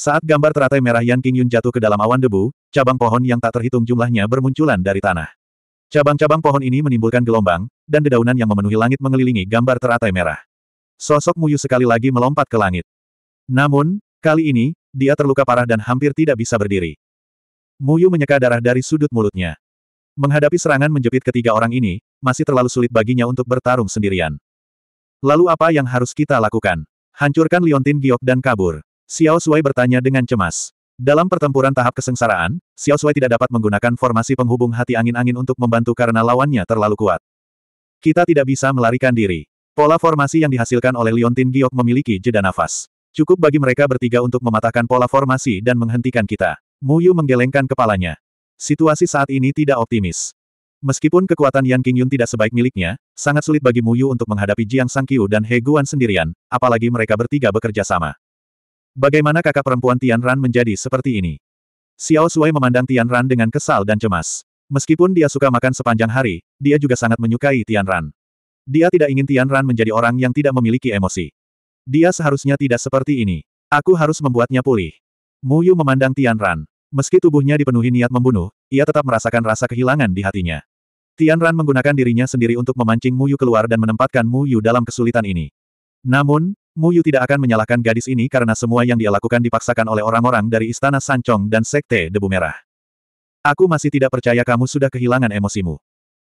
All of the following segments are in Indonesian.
Saat gambar teratai merah Yan Qingyun jatuh ke dalam awan debu, cabang pohon yang tak terhitung jumlahnya bermunculan dari tanah. Cabang-cabang pohon ini menimbulkan gelombang, dan dedaunan yang memenuhi langit mengelilingi gambar teratai merah. Sosok Muyu sekali lagi melompat ke langit. Namun, kali ini, dia terluka parah dan hampir tidak bisa berdiri. Muyu menyeka darah dari sudut mulutnya. Menghadapi serangan menjepit ketiga orang ini, masih terlalu sulit baginya untuk bertarung sendirian. Lalu apa yang harus kita lakukan? Hancurkan Liontin Giok dan kabur. Xiao Sui bertanya dengan cemas. Dalam pertempuran tahap kesengsaraan, Xiao Sui tidak dapat menggunakan formasi penghubung hati angin-angin untuk membantu karena lawannya terlalu kuat. Kita tidak bisa melarikan diri. Pola formasi yang dihasilkan oleh Liontin Giok memiliki jeda nafas. Cukup bagi mereka bertiga untuk mematahkan pola formasi dan menghentikan kita. Mu Yu menggelengkan kepalanya. Situasi saat ini tidak optimis. Meskipun kekuatan Yan King Yun tidak sebaik miliknya, sangat sulit bagi Mu Yu untuk menghadapi Jiang Sang Sangqiu dan He Guan sendirian, apalagi mereka bertiga bekerja sama. Bagaimana kakak perempuan Tian Ran menjadi seperti ini? Xiao Sui memandang Tian Ran dengan kesal dan cemas. Meskipun dia suka makan sepanjang hari, dia juga sangat menyukai Tian Ran. Dia tidak ingin Tian Ran menjadi orang yang tidak memiliki emosi. Dia seharusnya tidak seperti ini. Aku harus membuatnya pulih. Mu Yu memandang Tian Ran. Meski tubuhnya dipenuhi niat membunuh, ia tetap merasakan rasa kehilangan di hatinya. Tian Ran menggunakan dirinya sendiri untuk memancing Mu Yu keluar dan menempatkan Mu Yu dalam kesulitan ini. Namun, Mu Yu tidak akan menyalahkan gadis ini karena semua yang dia lakukan dipaksakan oleh orang-orang dari Istana Sancong dan Sekte Debu Merah. Aku masih tidak percaya kamu sudah kehilangan emosimu.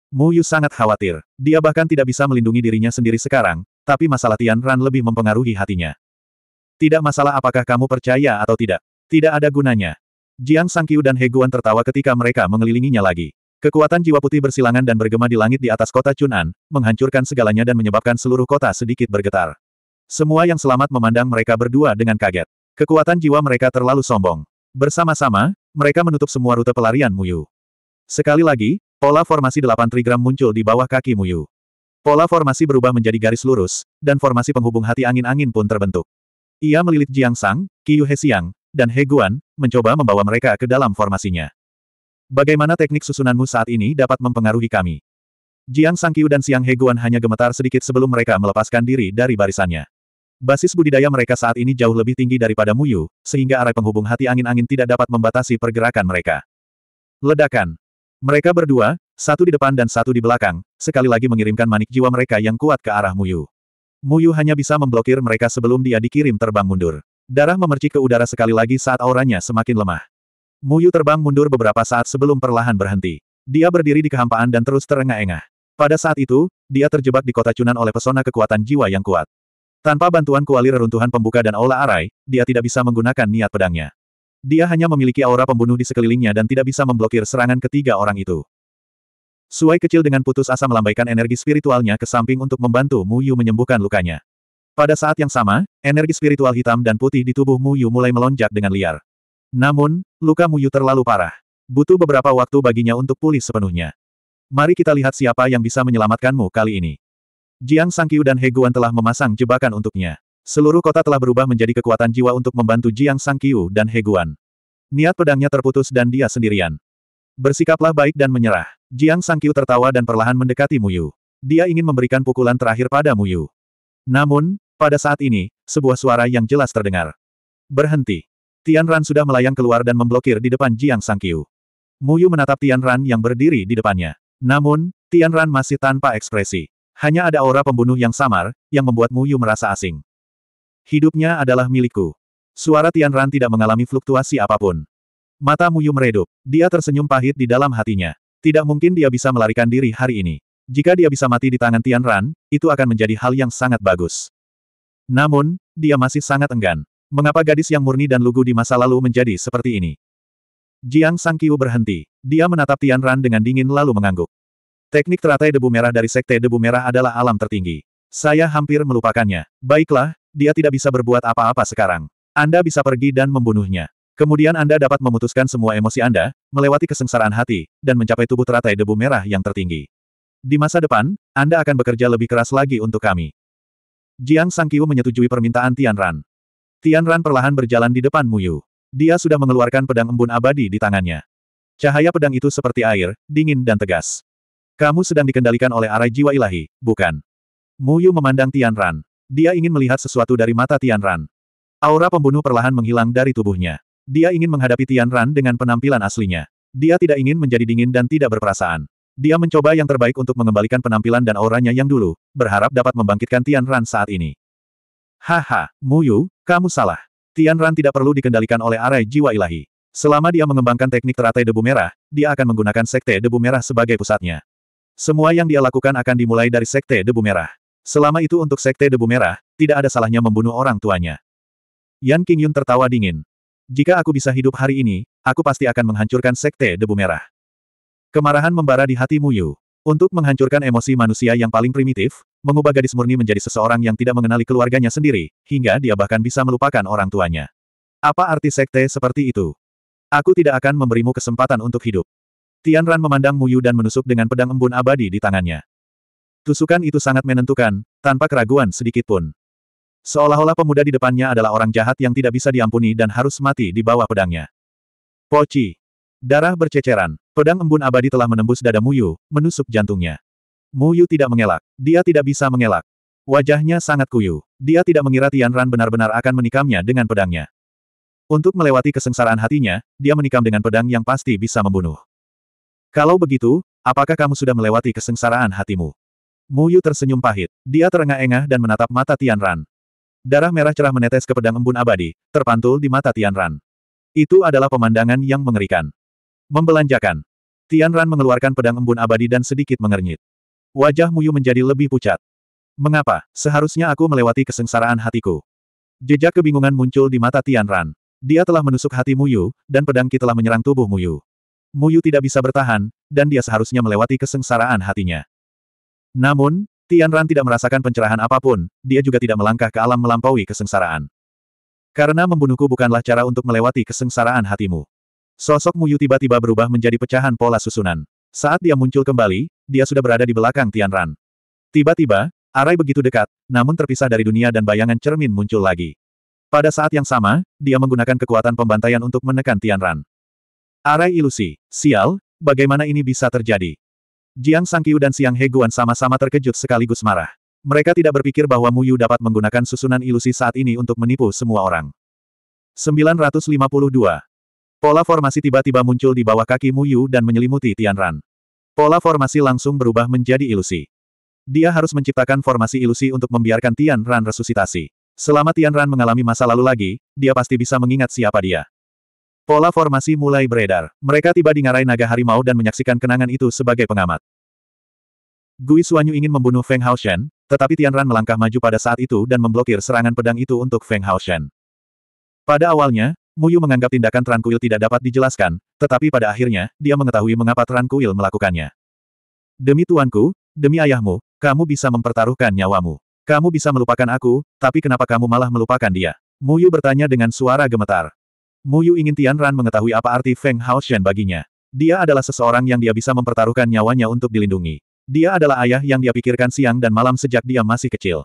Mu Yu sangat khawatir. Dia bahkan tidak bisa melindungi dirinya sendiri sekarang, tapi masalah Tian Ran lebih mempengaruhi hatinya. Tidak masalah apakah kamu percaya atau tidak. Tidak ada gunanya. Jiang Sangkiu dan Heguan tertawa ketika mereka mengelilinginya lagi. Kekuatan jiwa putih bersilangan dan bergema di langit di atas kota Chunan, menghancurkan segalanya dan menyebabkan seluruh kota sedikit bergetar. Semua yang selamat memandang mereka berdua dengan kaget. Kekuatan jiwa mereka terlalu sombong. Bersama-sama, mereka menutup semua rute pelarian Muyu. Sekali lagi, pola formasi delapan trigram muncul di bawah kaki Muyu. Pola formasi berubah menjadi garis lurus, dan formasi penghubung hati angin-angin pun terbentuk. Ia melilit Jiang Sang, Qiu He Xiang, dan He Guan, mencoba membawa mereka ke dalam formasinya. Bagaimana teknik susunanmu saat ini dapat mempengaruhi kami? Jiang Sang Qiu dan Siang He Guan hanya gemetar sedikit sebelum mereka melepaskan diri dari barisannya. Basis budidaya mereka saat ini jauh lebih tinggi daripada Muyu, sehingga arai penghubung hati angin-angin tidak dapat membatasi pergerakan mereka. Ledakan. Mereka berdua, satu di depan dan satu di belakang, sekali lagi mengirimkan manik jiwa mereka yang kuat ke arah Muyu. Muyu hanya bisa memblokir mereka sebelum dia dikirim terbang mundur. Darah memercik ke udara sekali lagi saat auranya semakin lemah. Muyu terbang mundur beberapa saat sebelum perlahan berhenti. Dia berdiri di kehampaan dan terus terengah-engah. Pada saat itu, dia terjebak di kota Cunan oleh pesona kekuatan jiwa yang kuat. Tanpa bantuan kuali reruntuhan pembuka dan aula arai, dia tidak bisa menggunakan niat pedangnya. Dia hanya memiliki aura pembunuh di sekelilingnya dan tidak bisa memblokir serangan ketiga orang itu. Suai kecil dengan putus asa melambaikan energi spiritualnya ke samping untuk membantu Mu Yu menyembuhkan lukanya. Pada saat yang sama, energi spiritual hitam dan putih di tubuh Mu Yu mulai melonjak dengan liar. Namun, luka Mu Yu terlalu parah. Butuh beberapa waktu baginya untuk pulih sepenuhnya. Mari kita lihat siapa yang bisa menyelamatkanmu kali ini. Jiang Sangqiu dan He Guan telah memasang jebakan untuknya. Seluruh kota telah berubah menjadi kekuatan jiwa untuk membantu Jiang Sangqiu dan He Guan. Niat pedangnya terputus dan dia sendirian. Bersikaplah baik dan menyerah. Jiang Sangqiu tertawa dan perlahan mendekati Muyu. Dia ingin memberikan pukulan terakhir pada Muyu. Namun, pada saat ini, sebuah suara yang jelas terdengar. Berhenti. Tian Ran sudah melayang keluar dan memblokir di depan Jiang Sangqiu. Muyu menatap Tian Ran yang berdiri di depannya. Namun, Tian Ran masih tanpa ekspresi. Hanya ada aura pembunuh yang samar, yang membuat Mu Yu merasa asing. Hidupnya adalah milikku. Suara Tian Ran tidak mengalami fluktuasi apapun. Mata Mu Yu meredup. Dia tersenyum pahit di dalam hatinya. Tidak mungkin dia bisa melarikan diri hari ini. Jika dia bisa mati di tangan Tian Ran, itu akan menjadi hal yang sangat bagus. Namun, dia masih sangat enggan. Mengapa gadis yang murni dan lugu di masa lalu menjadi seperti ini? Jiang Sangkiu berhenti. Dia menatap Tian Ran dengan dingin lalu mengangguk. Teknik teratai debu merah dari Sekte Debu Merah adalah alam tertinggi. Saya hampir melupakannya. Baiklah, dia tidak bisa berbuat apa-apa sekarang. Anda bisa pergi dan membunuhnya. Kemudian Anda dapat memutuskan semua emosi Anda, melewati kesengsaraan hati, dan mencapai tubuh teratai debu merah yang tertinggi. Di masa depan, Anda akan bekerja lebih keras lagi untuk kami. Jiang Sangkiu menyetujui permintaan Tian Ran. Tian Ran perlahan berjalan di depan Muyu. Dia sudah mengeluarkan pedang embun abadi di tangannya. Cahaya pedang itu seperti air, dingin dan tegas. Kamu sedang dikendalikan oleh arai jiwa ilahi, bukan? Mu Yu memandang Tian Ran. Dia ingin melihat sesuatu dari mata Tian Ran. Aura pembunuh perlahan menghilang dari tubuhnya. Dia ingin menghadapi Tian Ran dengan penampilan aslinya. Dia tidak ingin menjadi dingin dan tidak berperasaan. Dia mencoba yang terbaik untuk mengembalikan penampilan dan auranya yang dulu, berharap dapat membangkitkan Tian Ran saat ini. Haha, Mu Yu, kamu salah. Tian Ran tidak perlu dikendalikan oleh arai jiwa ilahi. Selama dia mengembangkan teknik teratai debu merah, dia akan menggunakan sekte debu merah sebagai pusatnya. Semua yang dia lakukan akan dimulai dari Sekte Debu Merah. Selama itu untuk Sekte Debu Merah, tidak ada salahnya membunuh orang tuanya. Yan Qingyun tertawa dingin. Jika aku bisa hidup hari ini, aku pasti akan menghancurkan Sekte Debu Merah. Kemarahan membara di hati Yu. Untuk menghancurkan emosi manusia yang paling primitif, mengubah gadis murni menjadi seseorang yang tidak mengenali keluarganya sendiri, hingga dia bahkan bisa melupakan orang tuanya. Apa arti sekte seperti itu? Aku tidak akan memberimu kesempatan untuk hidup. Tian Ran memandang Muyu dan menusuk dengan pedang embun abadi di tangannya. Tusukan itu sangat menentukan, tanpa keraguan sedikit pun. Seolah-olah pemuda di depannya adalah orang jahat yang tidak bisa diampuni dan harus mati di bawah pedangnya. Poci. Darah berceceran. Pedang embun abadi telah menembus dada Muyu, menusuk jantungnya. Muyu tidak mengelak. Dia tidak bisa mengelak. Wajahnya sangat kuyu. Dia tidak mengira Tian Ran benar-benar akan menikamnya dengan pedangnya. Untuk melewati kesengsaraan hatinya, dia menikam dengan pedang yang pasti bisa membunuh. Kalau begitu, apakah kamu sudah melewati kesengsaraan hatimu? Mu Yu tersenyum pahit. Dia terengah-engah dan menatap mata Tian Ran. Darah merah cerah menetes ke pedang embun abadi, terpantul di mata Tian Ran. Itu adalah pemandangan yang mengerikan. Membelanjakan. Tian Ran mengeluarkan pedang embun abadi dan sedikit mengernyit. Wajah Mu Yu menjadi lebih pucat. Mengapa, seharusnya aku melewati kesengsaraan hatiku? Jejak kebingungan muncul di mata Tian Ran. Dia telah menusuk hati Mu Yu, dan pedang Ki telah menyerang tubuh Mu Yu. Muyu tidak bisa bertahan, dan dia seharusnya melewati kesengsaraan hatinya. Namun, Tian Ran tidak merasakan pencerahan apapun, dia juga tidak melangkah ke alam melampaui kesengsaraan. Karena membunuhku bukanlah cara untuk melewati kesengsaraan hatimu. Sosok Muyu tiba-tiba berubah menjadi pecahan pola susunan. Saat dia muncul kembali, dia sudah berada di belakang Tian Ran. Tiba-tiba, arai begitu dekat, namun terpisah dari dunia dan bayangan cermin muncul lagi. Pada saat yang sama, dia menggunakan kekuatan pembantaian untuk menekan Tian Ran. Arai ilusi. Sial, bagaimana ini bisa terjadi? Jiang Sangkiu dan Siang Heguan sama-sama terkejut sekaligus marah. Mereka tidak berpikir bahwa Mu Yu dapat menggunakan susunan ilusi saat ini untuk menipu semua orang. 952. Pola formasi tiba-tiba muncul di bawah kaki Mu Yu dan menyelimuti Tian Ran. Pola formasi langsung berubah menjadi ilusi. Dia harus menciptakan formasi ilusi untuk membiarkan Tian Ran resusitasi. Selama Tian Ran mengalami masa lalu lagi, dia pasti bisa mengingat siapa dia. Pola formasi mulai beredar. Mereka tiba di ngarai naga harimau dan menyaksikan kenangan itu sebagai pengamat. Gui Suanyu ingin membunuh Feng Haoshen, tetapi Tianran melangkah maju pada saat itu dan memblokir serangan pedang itu untuk Feng Haoshen. Pada awalnya, Muyu menganggap tindakan Tran Kuil tidak dapat dijelaskan, tetapi pada akhirnya, dia mengetahui mengapa Tran Kuil melakukannya. Demi tuanku, demi ayahmu, kamu bisa mempertaruhkan nyawamu. Kamu bisa melupakan aku, tapi kenapa kamu malah melupakan dia? Muyu bertanya dengan suara gemetar. Mu Yu ingin Tian Ran mengetahui apa arti Feng Haoshen baginya. Dia adalah seseorang yang dia bisa mempertaruhkan nyawanya untuk dilindungi. Dia adalah ayah yang dia pikirkan siang dan malam sejak dia masih kecil.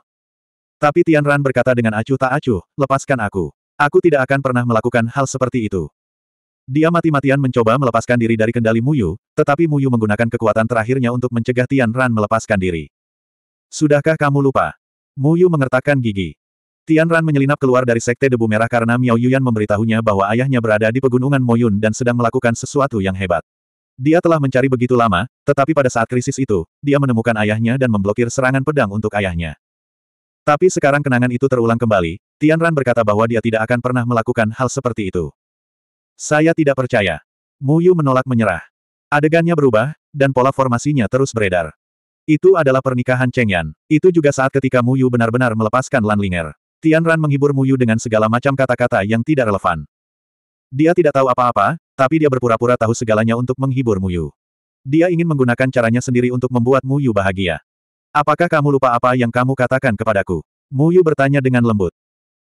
Tapi Tian Ran berkata dengan acuh tak acuh, lepaskan aku. Aku tidak akan pernah melakukan hal seperti itu. Dia mati-matian mencoba melepaskan diri dari kendali Muyu, tetapi Muyu menggunakan kekuatan terakhirnya untuk mencegah Tian Ran melepaskan diri. Sudahkah kamu lupa? Muyu mengertakkan gigi. Tian Ran menyelinap keluar dari Sekte Debu Merah karena Miao Yuan memberitahunya bahwa ayahnya berada di pegunungan Moyun dan sedang melakukan sesuatu yang hebat. Dia telah mencari begitu lama, tetapi pada saat krisis itu, dia menemukan ayahnya dan memblokir serangan pedang untuk ayahnya. Tapi sekarang kenangan itu terulang kembali, Tian Ran berkata bahwa dia tidak akan pernah melakukan hal seperti itu. Saya tidak percaya. Mu Yu menolak menyerah. Adegannya berubah, dan pola formasinya terus beredar. Itu adalah pernikahan Cheng Yan. Itu juga saat ketika Mu Yu benar-benar melepaskan Lan Linger. Tian Ran menghibur Mu Yu dengan segala macam kata-kata yang tidak relevan. Dia tidak tahu apa-apa, tapi dia berpura-pura tahu segalanya untuk menghibur Mu Yu. Dia ingin menggunakan caranya sendiri untuk membuat Mu Yu bahagia. Apakah kamu lupa apa yang kamu katakan kepadaku? Mu Yu bertanya dengan lembut.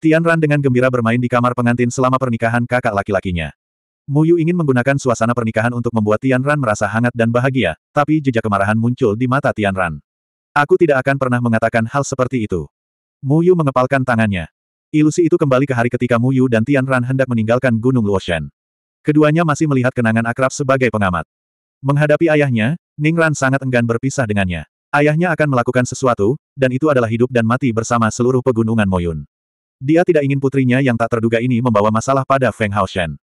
Tian Ran dengan gembira bermain di kamar pengantin selama pernikahan kakak laki-lakinya. Mu Yu ingin menggunakan suasana pernikahan untuk membuat Tian Ran merasa hangat dan bahagia, tapi jejak kemarahan muncul di mata Tian Ran. Aku tidak akan pernah mengatakan hal seperti itu. Muyu mengepalkan tangannya. Ilusi itu kembali ke hari ketika Muyu dan Tian Ran hendak meninggalkan Gunung Luoshan. Keduanya masih melihat kenangan akrab sebagai pengamat. Menghadapi ayahnya, Ning Ran sangat enggan berpisah dengannya. Ayahnya akan melakukan sesuatu, dan itu adalah hidup dan mati bersama seluruh pegunungan Moyun. Dia tidak ingin putrinya yang tak terduga ini membawa masalah pada Feng Haoshen.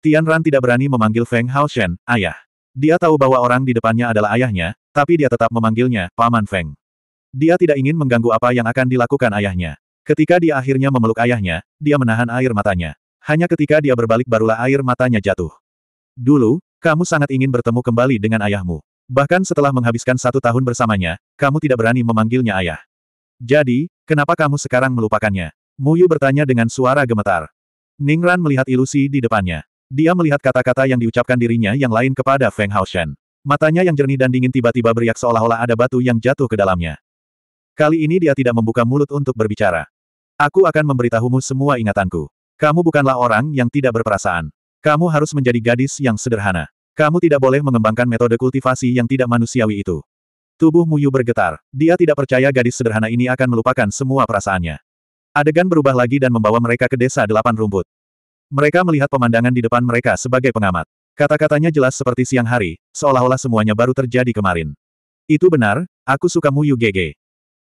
Tian Ran tidak berani memanggil Feng Haoshen, ayah. Dia tahu bahwa orang di depannya adalah ayahnya, tapi dia tetap memanggilnya, Paman Feng. Dia tidak ingin mengganggu apa yang akan dilakukan ayahnya. Ketika dia akhirnya memeluk ayahnya, dia menahan air matanya. Hanya ketika dia berbalik barulah air matanya jatuh. Dulu, kamu sangat ingin bertemu kembali dengan ayahmu. Bahkan setelah menghabiskan satu tahun bersamanya, kamu tidak berani memanggilnya ayah. Jadi, kenapa kamu sekarang melupakannya? Muyu bertanya dengan suara gemetar. Ningran melihat ilusi di depannya. Dia melihat kata-kata yang diucapkan dirinya yang lain kepada Feng Haoshen. Matanya yang jernih dan dingin tiba-tiba beriak seolah-olah ada batu yang jatuh ke dalamnya. Kali ini dia tidak membuka mulut untuk berbicara. Aku akan memberitahumu semua ingatanku. Kamu bukanlah orang yang tidak berperasaan. Kamu harus menjadi gadis yang sederhana. Kamu tidak boleh mengembangkan metode kultivasi yang tidak manusiawi itu. Tubuh Muyu bergetar. Dia tidak percaya gadis sederhana ini akan melupakan semua perasaannya. Adegan berubah lagi dan membawa mereka ke desa delapan rumput. Mereka melihat pemandangan di depan mereka sebagai pengamat. Kata-katanya jelas seperti siang hari, seolah-olah semuanya baru terjadi kemarin. Itu benar, aku suka Muyu GG.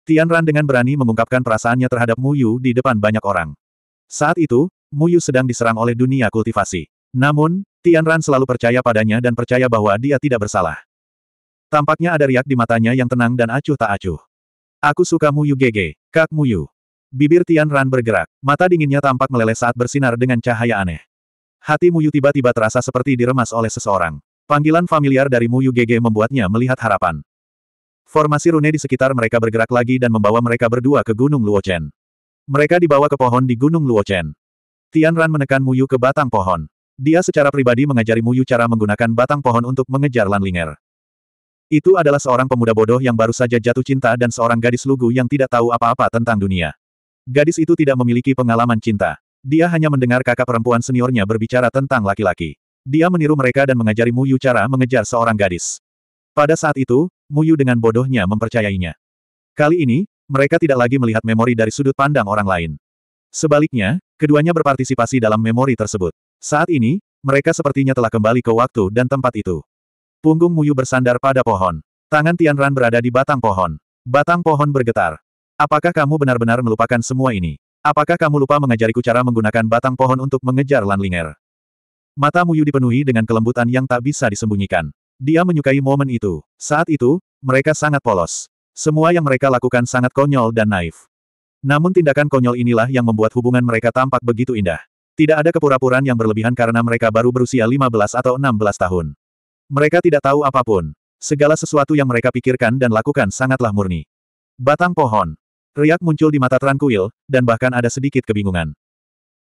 Tian Ran dengan berani mengungkapkan perasaannya terhadap Mu Yu di depan banyak orang. Saat itu, Mu Yu sedang diserang oleh dunia kultivasi. Namun, Tian Ran selalu percaya padanya dan percaya bahwa dia tidak bersalah. Tampaknya ada riak di matanya yang tenang dan acuh tak acuh. Aku suka Mu Yu Gege, Kak Mu Yu. Bibir Tian Ran bergerak, mata dinginnya tampak meleleh saat bersinar dengan cahaya aneh. Hati Mu Yu tiba-tiba terasa seperti diremas oleh seseorang. Panggilan familiar dari Mu Yu Gege membuatnya melihat harapan. Formasi rune di sekitar mereka bergerak lagi dan membawa mereka berdua ke Gunung Luochen. Mereka dibawa ke pohon di Gunung Luochen. Tian Ran menekan Muyu ke batang pohon. Dia secara pribadi mengajari Muyu cara menggunakan batang pohon untuk mengejar Lanlinger. Itu adalah seorang pemuda bodoh yang baru saja jatuh cinta dan seorang gadis lugu yang tidak tahu apa-apa tentang dunia. Gadis itu tidak memiliki pengalaman cinta. Dia hanya mendengar kakak perempuan seniornya berbicara tentang laki-laki. Dia meniru mereka dan mengajari Muyu cara mengejar seorang gadis. Pada saat itu, Muyu dengan bodohnya mempercayainya. Kali ini, mereka tidak lagi melihat memori dari sudut pandang orang lain. Sebaliknya, keduanya berpartisipasi dalam memori tersebut. Saat ini, mereka sepertinya telah kembali ke waktu dan tempat itu. Punggung Muyu bersandar pada pohon. Tangan Tianran berada di batang pohon. Batang pohon bergetar. Apakah kamu benar-benar melupakan semua ini? Apakah kamu lupa mengajariku cara menggunakan batang pohon untuk mengejar Lanlinger? Mata Muyu dipenuhi dengan kelembutan yang tak bisa disembunyikan. Dia menyukai momen itu. Saat itu, mereka sangat polos. Semua yang mereka lakukan sangat konyol dan naif. Namun tindakan konyol inilah yang membuat hubungan mereka tampak begitu indah. Tidak ada kepura-puraan yang berlebihan karena mereka baru berusia 15 atau 16 tahun. Mereka tidak tahu apapun. Segala sesuatu yang mereka pikirkan dan lakukan sangatlah murni. Batang pohon. Riak muncul di mata Tranquil, dan bahkan ada sedikit kebingungan.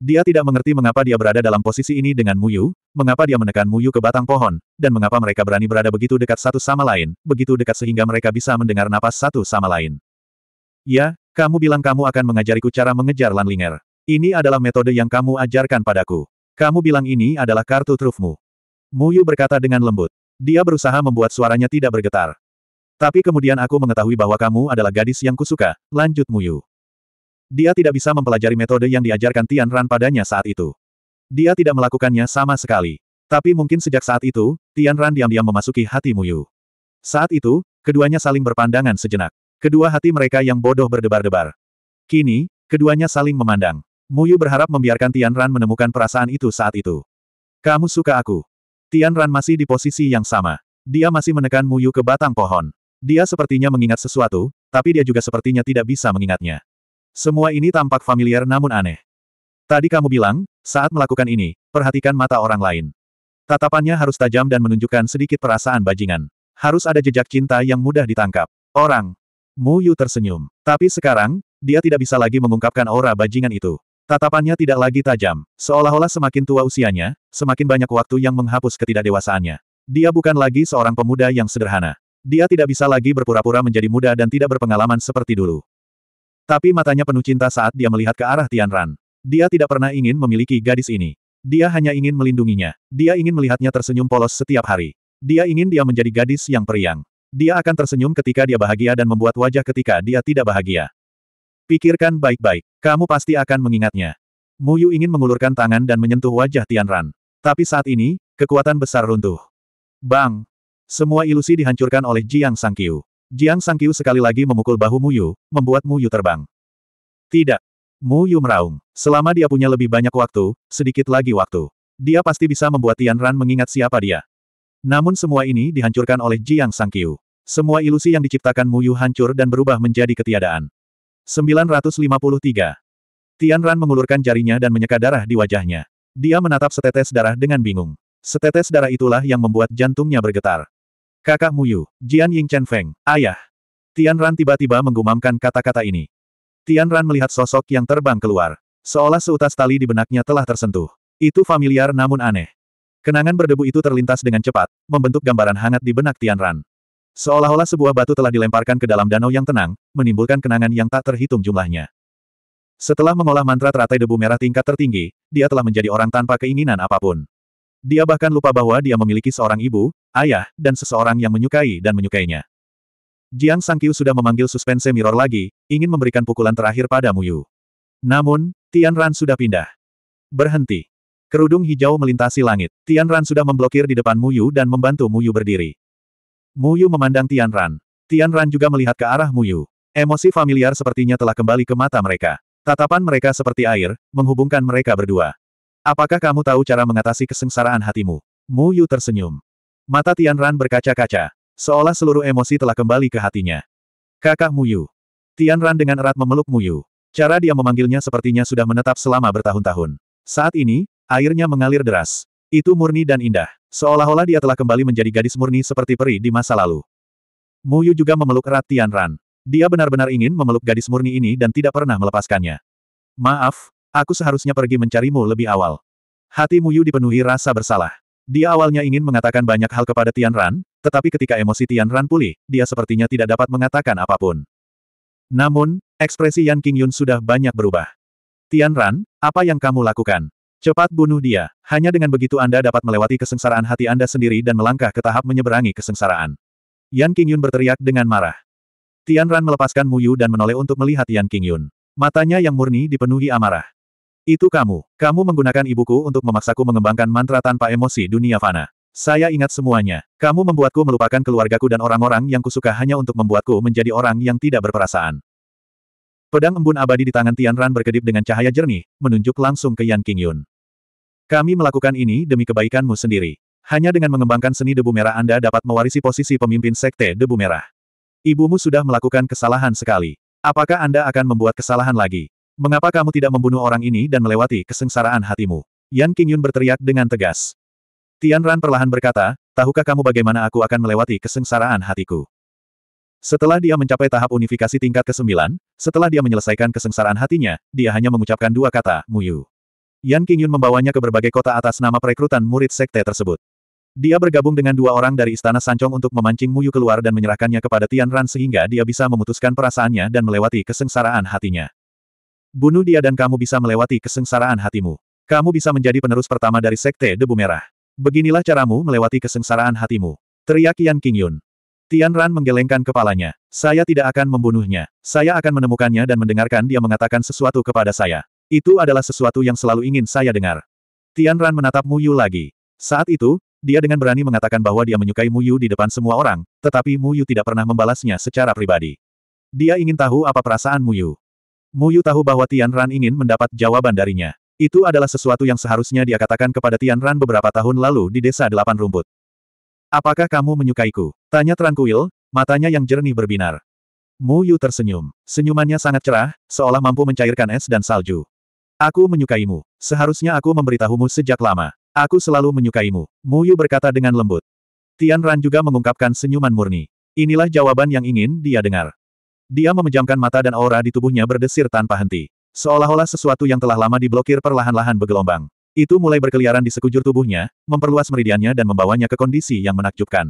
Dia tidak mengerti mengapa dia berada dalam posisi ini dengan Muyu, mengapa dia menekan Muyu ke batang pohon, dan mengapa mereka berani berada begitu dekat satu sama lain, begitu dekat sehingga mereka bisa mendengar napas satu sama lain. Ya, kamu bilang kamu akan mengajariku cara mengejar Lanlinger. Ini adalah metode yang kamu ajarkan padaku. Kamu bilang ini adalah kartu trufmu. Muyu berkata dengan lembut. Dia berusaha membuat suaranya tidak bergetar. Tapi kemudian aku mengetahui bahwa kamu adalah gadis yang kusuka, lanjut Muyu. Dia tidak bisa mempelajari metode yang diajarkan Tian Ran padanya saat itu. Dia tidak melakukannya sama sekali. Tapi mungkin sejak saat itu, Tian Ran diam-diam memasuki hati Muyu. Saat itu, keduanya saling berpandangan sejenak. Kedua hati mereka yang bodoh berdebar-debar. Kini, keduanya saling memandang. Muyu berharap membiarkan Tian Ran menemukan perasaan itu saat itu. Kamu suka aku. Tian Ran masih di posisi yang sama. Dia masih menekan Muyu ke batang pohon. Dia sepertinya mengingat sesuatu, tapi dia juga sepertinya tidak bisa mengingatnya. Semua ini tampak familiar namun aneh. Tadi kamu bilang, saat melakukan ini, perhatikan mata orang lain. Tatapannya harus tajam dan menunjukkan sedikit perasaan bajingan. Harus ada jejak cinta yang mudah ditangkap. Orang. Mu Yu tersenyum. Tapi sekarang, dia tidak bisa lagi mengungkapkan aura bajingan itu. Tatapannya tidak lagi tajam. Seolah-olah semakin tua usianya, semakin banyak waktu yang menghapus ketidakdewasaannya. Dia bukan lagi seorang pemuda yang sederhana. Dia tidak bisa lagi berpura-pura menjadi muda dan tidak berpengalaman seperti dulu. Tapi matanya penuh cinta saat dia melihat ke arah Tianran. Dia tidak pernah ingin memiliki gadis ini. Dia hanya ingin melindunginya. Dia ingin melihatnya tersenyum polos setiap hari. Dia ingin dia menjadi gadis yang periang. Dia akan tersenyum ketika dia bahagia dan membuat wajah ketika dia tidak bahagia. Pikirkan baik-baik. Kamu pasti akan mengingatnya. Muyu ingin mengulurkan tangan dan menyentuh wajah Tianran. Tapi saat ini, kekuatan besar runtuh. Bang! Semua ilusi dihancurkan oleh Jiang Sangkiu. Jiang Sangqiu sekali lagi memukul bahu Mu Yu, membuat Mu Yu terbang. Tidak. Mu Yu meraung. Selama dia punya lebih banyak waktu, sedikit lagi waktu. Dia pasti bisa membuat Tian Ran mengingat siapa dia. Namun semua ini dihancurkan oleh Jiang Sangqiu. Semua ilusi yang diciptakan Mu Yu hancur dan berubah menjadi ketiadaan. 953. Tian Ran mengulurkan jarinya dan menyeka darah di wajahnya. Dia menatap setetes darah dengan bingung. Setetes darah itulah yang membuat jantungnya bergetar. Kakak Muyu, Jian Ying Chen Feng, ayah. Tian Ran tiba-tiba menggumamkan kata-kata ini. Tian Ran melihat sosok yang terbang keluar. Seolah seutas tali di benaknya telah tersentuh. Itu familiar namun aneh. Kenangan berdebu itu terlintas dengan cepat, membentuk gambaran hangat di benak Tian Ran. Seolah-olah sebuah batu telah dilemparkan ke dalam danau yang tenang, menimbulkan kenangan yang tak terhitung jumlahnya. Setelah mengolah mantra teratai debu merah tingkat tertinggi, dia telah menjadi orang tanpa keinginan apapun. Dia bahkan lupa bahwa dia memiliki seorang ibu, ayah, dan seseorang yang menyukai dan menyukainya. Jiang Sangqiu sudah memanggil suspense mirror lagi, ingin memberikan pukulan terakhir pada Mu Yu. Namun, Tian Ran sudah pindah. Berhenti. Kerudung hijau melintasi langit. Tian Ran sudah memblokir di depan Mu Yu dan membantu Mu Yu berdiri. Mu Yu memandang Tian Ran. Tian Ran juga melihat ke arah Mu Yu. Emosi familiar sepertinya telah kembali ke mata mereka. Tatapan mereka seperti air, menghubungkan mereka berdua. Apakah kamu tahu cara mengatasi kesengsaraan hatimu? Mu Yu tersenyum. Mata Tian Ran berkaca-kaca, seolah seluruh emosi telah kembali ke hatinya. Kakak Mu Yu. Tian Ran dengan erat memeluk Mu Yu. Cara dia memanggilnya sepertinya sudah menetap selama bertahun-tahun. Saat ini, airnya mengalir deras. Itu murni dan indah. Seolah-olah dia telah kembali menjadi gadis murni seperti peri di masa lalu. Mu Yu juga memeluk erat Tian Ran. Dia benar-benar ingin memeluk gadis murni ini dan tidak pernah melepaskannya. Maaf, Aku seharusnya pergi mencarimu lebih awal. Hati Muyu dipenuhi rasa bersalah. Dia awalnya ingin mengatakan banyak hal kepada Tian Ran, tetapi ketika emosi Tian Ran pulih, dia sepertinya tidak dapat mengatakan apapun. Namun, ekspresi Yan King Yun sudah banyak berubah. Tian Ran, apa yang kamu lakukan? Cepat bunuh dia, hanya dengan begitu Anda dapat melewati kesengsaraan hati Anda sendiri dan melangkah ke tahap menyeberangi kesengsaraan. Yan King Yun berteriak dengan marah. Tian Ran melepaskan Muyu dan menoleh untuk melihat Yan King Yun. Matanya yang murni dipenuhi amarah. Itu kamu. Kamu menggunakan ibuku untuk memaksaku mengembangkan mantra tanpa emosi dunia fana. Saya ingat semuanya. Kamu membuatku melupakan keluargaku dan orang-orang yang kusuka hanya untuk membuatku menjadi orang yang tidak berperasaan. Pedang embun abadi di tangan Tian Ran berkedip dengan cahaya jernih, menunjuk langsung ke Yan King Yun. Kami melakukan ini demi kebaikanmu sendiri. Hanya dengan mengembangkan seni debu merah Anda dapat mewarisi posisi pemimpin sekte debu merah. Ibumu sudah melakukan kesalahan sekali. Apakah Anda akan membuat kesalahan lagi? Mengapa kamu tidak membunuh orang ini dan melewati kesengsaraan hatimu? Yan Qingyun berteriak dengan tegas. Tian Ran perlahan berkata, tahukah kamu bagaimana aku akan melewati kesengsaraan hatiku? Setelah dia mencapai tahap unifikasi tingkat ke-9, setelah dia menyelesaikan kesengsaraan hatinya, dia hanya mengucapkan dua kata, Muyu. Yan Qingyun membawanya ke berbagai kota atas nama perekrutan murid sekte tersebut. Dia bergabung dengan dua orang dari Istana Sancong untuk memancing Muyu keluar dan menyerahkannya kepada Tian Ran sehingga dia bisa memutuskan perasaannya dan melewati kesengsaraan hatinya. Bunuh dia dan kamu bisa melewati kesengsaraan hatimu. Kamu bisa menjadi penerus pertama dari Sekte Debu Merah. Beginilah caramu melewati kesengsaraan hatimu. Teriak Yan King Yun. Tian Ran menggelengkan kepalanya. Saya tidak akan membunuhnya. Saya akan menemukannya dan mendengarkan dia mengatakan sesuatu kepada saya. Itu adalah sesuatu yang selalu ingin saya dengar. Tian Ran menatap Mu Yu lagi. Saat itu, dia dengan berani mengatakan bahwa dia menyukai Mu Yu di depan semua orang, tetapi Mu Yu tidak pernah membalasnya secara pribadi. Dia ingin tahu apa perasaan Mu Yu. Mu Yu tahu bahwa Tian Ran ingin mendapat jawaban darinya. Itu adalah sesuatu yang seharusnya dia katakan kepada Tian Ran beberapa tahun lalu di Desa Delapan Rumput. Apakah kamu menyukaiku? Tanya Kuil, matanya yang jernih berbinar. Mu Yu tersenyum. Senyumannya sangat cerah, seolah mampu mencairkan es dan salju. Aku menyukaimu. Seharusnya aku memberitahumu sejak lama. Aku selalu menyukaimu. Mu Yu berkata dengan lembut. Tian Ran juga mengungkapkan senyuman murni. Inilah jawaban yang ingin dia dengar. Dia memejamkan mata dan aura di tubuhnya berdesir tanpa henti. Seolah-olah sesuatu yang telah lama diblokir perlahan-lahan bergelombang. Itu mulai berkeliaran di sekujur tubuhnya, memperluas meridiannya dan membawanya ke kondisi yang menakjubkan.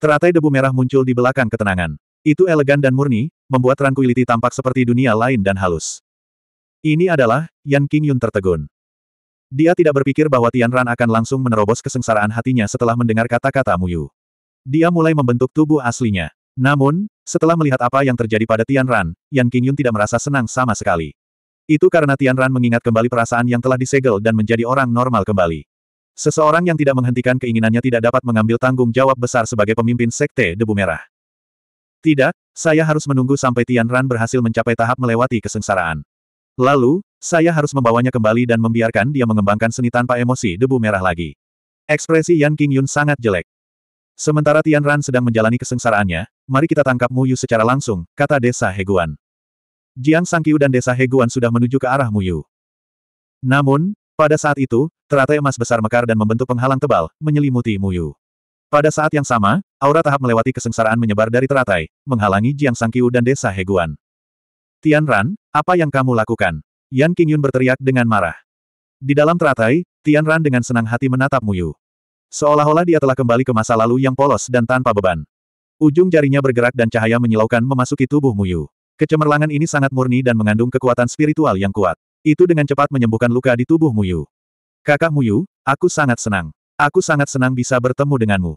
Teratai debu merah muncul di belakang ketenangan. Itu elegan dan murni, membuat tranquility tampak seperti dunia lain dan halus. Ini adalah, Yan King Yun tertegun. Dia tidak berpikir bahwa Tian Ran akan langsung menerobos kesengsaraan hatinya setelah mendengar kata-kata Muyu. Dia mulai membentuk tubuh aslinya. Namun, setelah melihat apa yang terjadi pada Tian Ran, Yan King Yun tidak merasa senang sama sekali. Itu karena Tian Ran mengingat kembali perasaan yang telah disegel dan menjadi orang normal kembali. Seseorang yang tidak menghentikan keinginannya tidak dapat mengambil tanggung jawab besar sebagai pemimpin Sekte Debu Merah. Tidak, saya harus menunggu sampai Tian Ran berhasil mencapai tahap melewati kesengsaraan. Lalu, saya harus membawanya kembali dan membiarkan dia mengembangkan seni tanpa emosi debu merah lagi. Ekspresi Yan King Yun sangat jelek. Sementara Tian Ran sedang menjalani kesengsaraannya, mari kita tangkap Mu secara langsung, kata Desa Heguan. Jiang Sangkiu dan Desa Heguan sudah menuju ke arah Mu Namun, pada saat itu, teratai emas besar mekar dan membentuk penghalang tebal, menyelimuti Mu Pada saat yang sama, aura tahap melewati kesengsaraan menyebar dari teratai, menghalangi Jiang Sangkiu dan Desa Heguan. Tian Ran, apa yang kamu lakukan? Yan Qingyun berteriak dengan marah. Di dalam teratai, Tian Ran dengan senang hati menatap Muyu. Seolah-olah dia telah kembali ke masa lalu yang polos dan tanpa beban. Ujung jarinya bergerak dan cahaya menyilaukan memasuki tubuh Muyu. Kecemerlangan ini sangat murni dan mengandung kekuatan spiritual yang kuat. Itu dengan cepat menyembuhkan luka di tubuh Muyu. Kakak Muyu, aku sangat senang. Aku sangat senang bisa bertemu denganmu.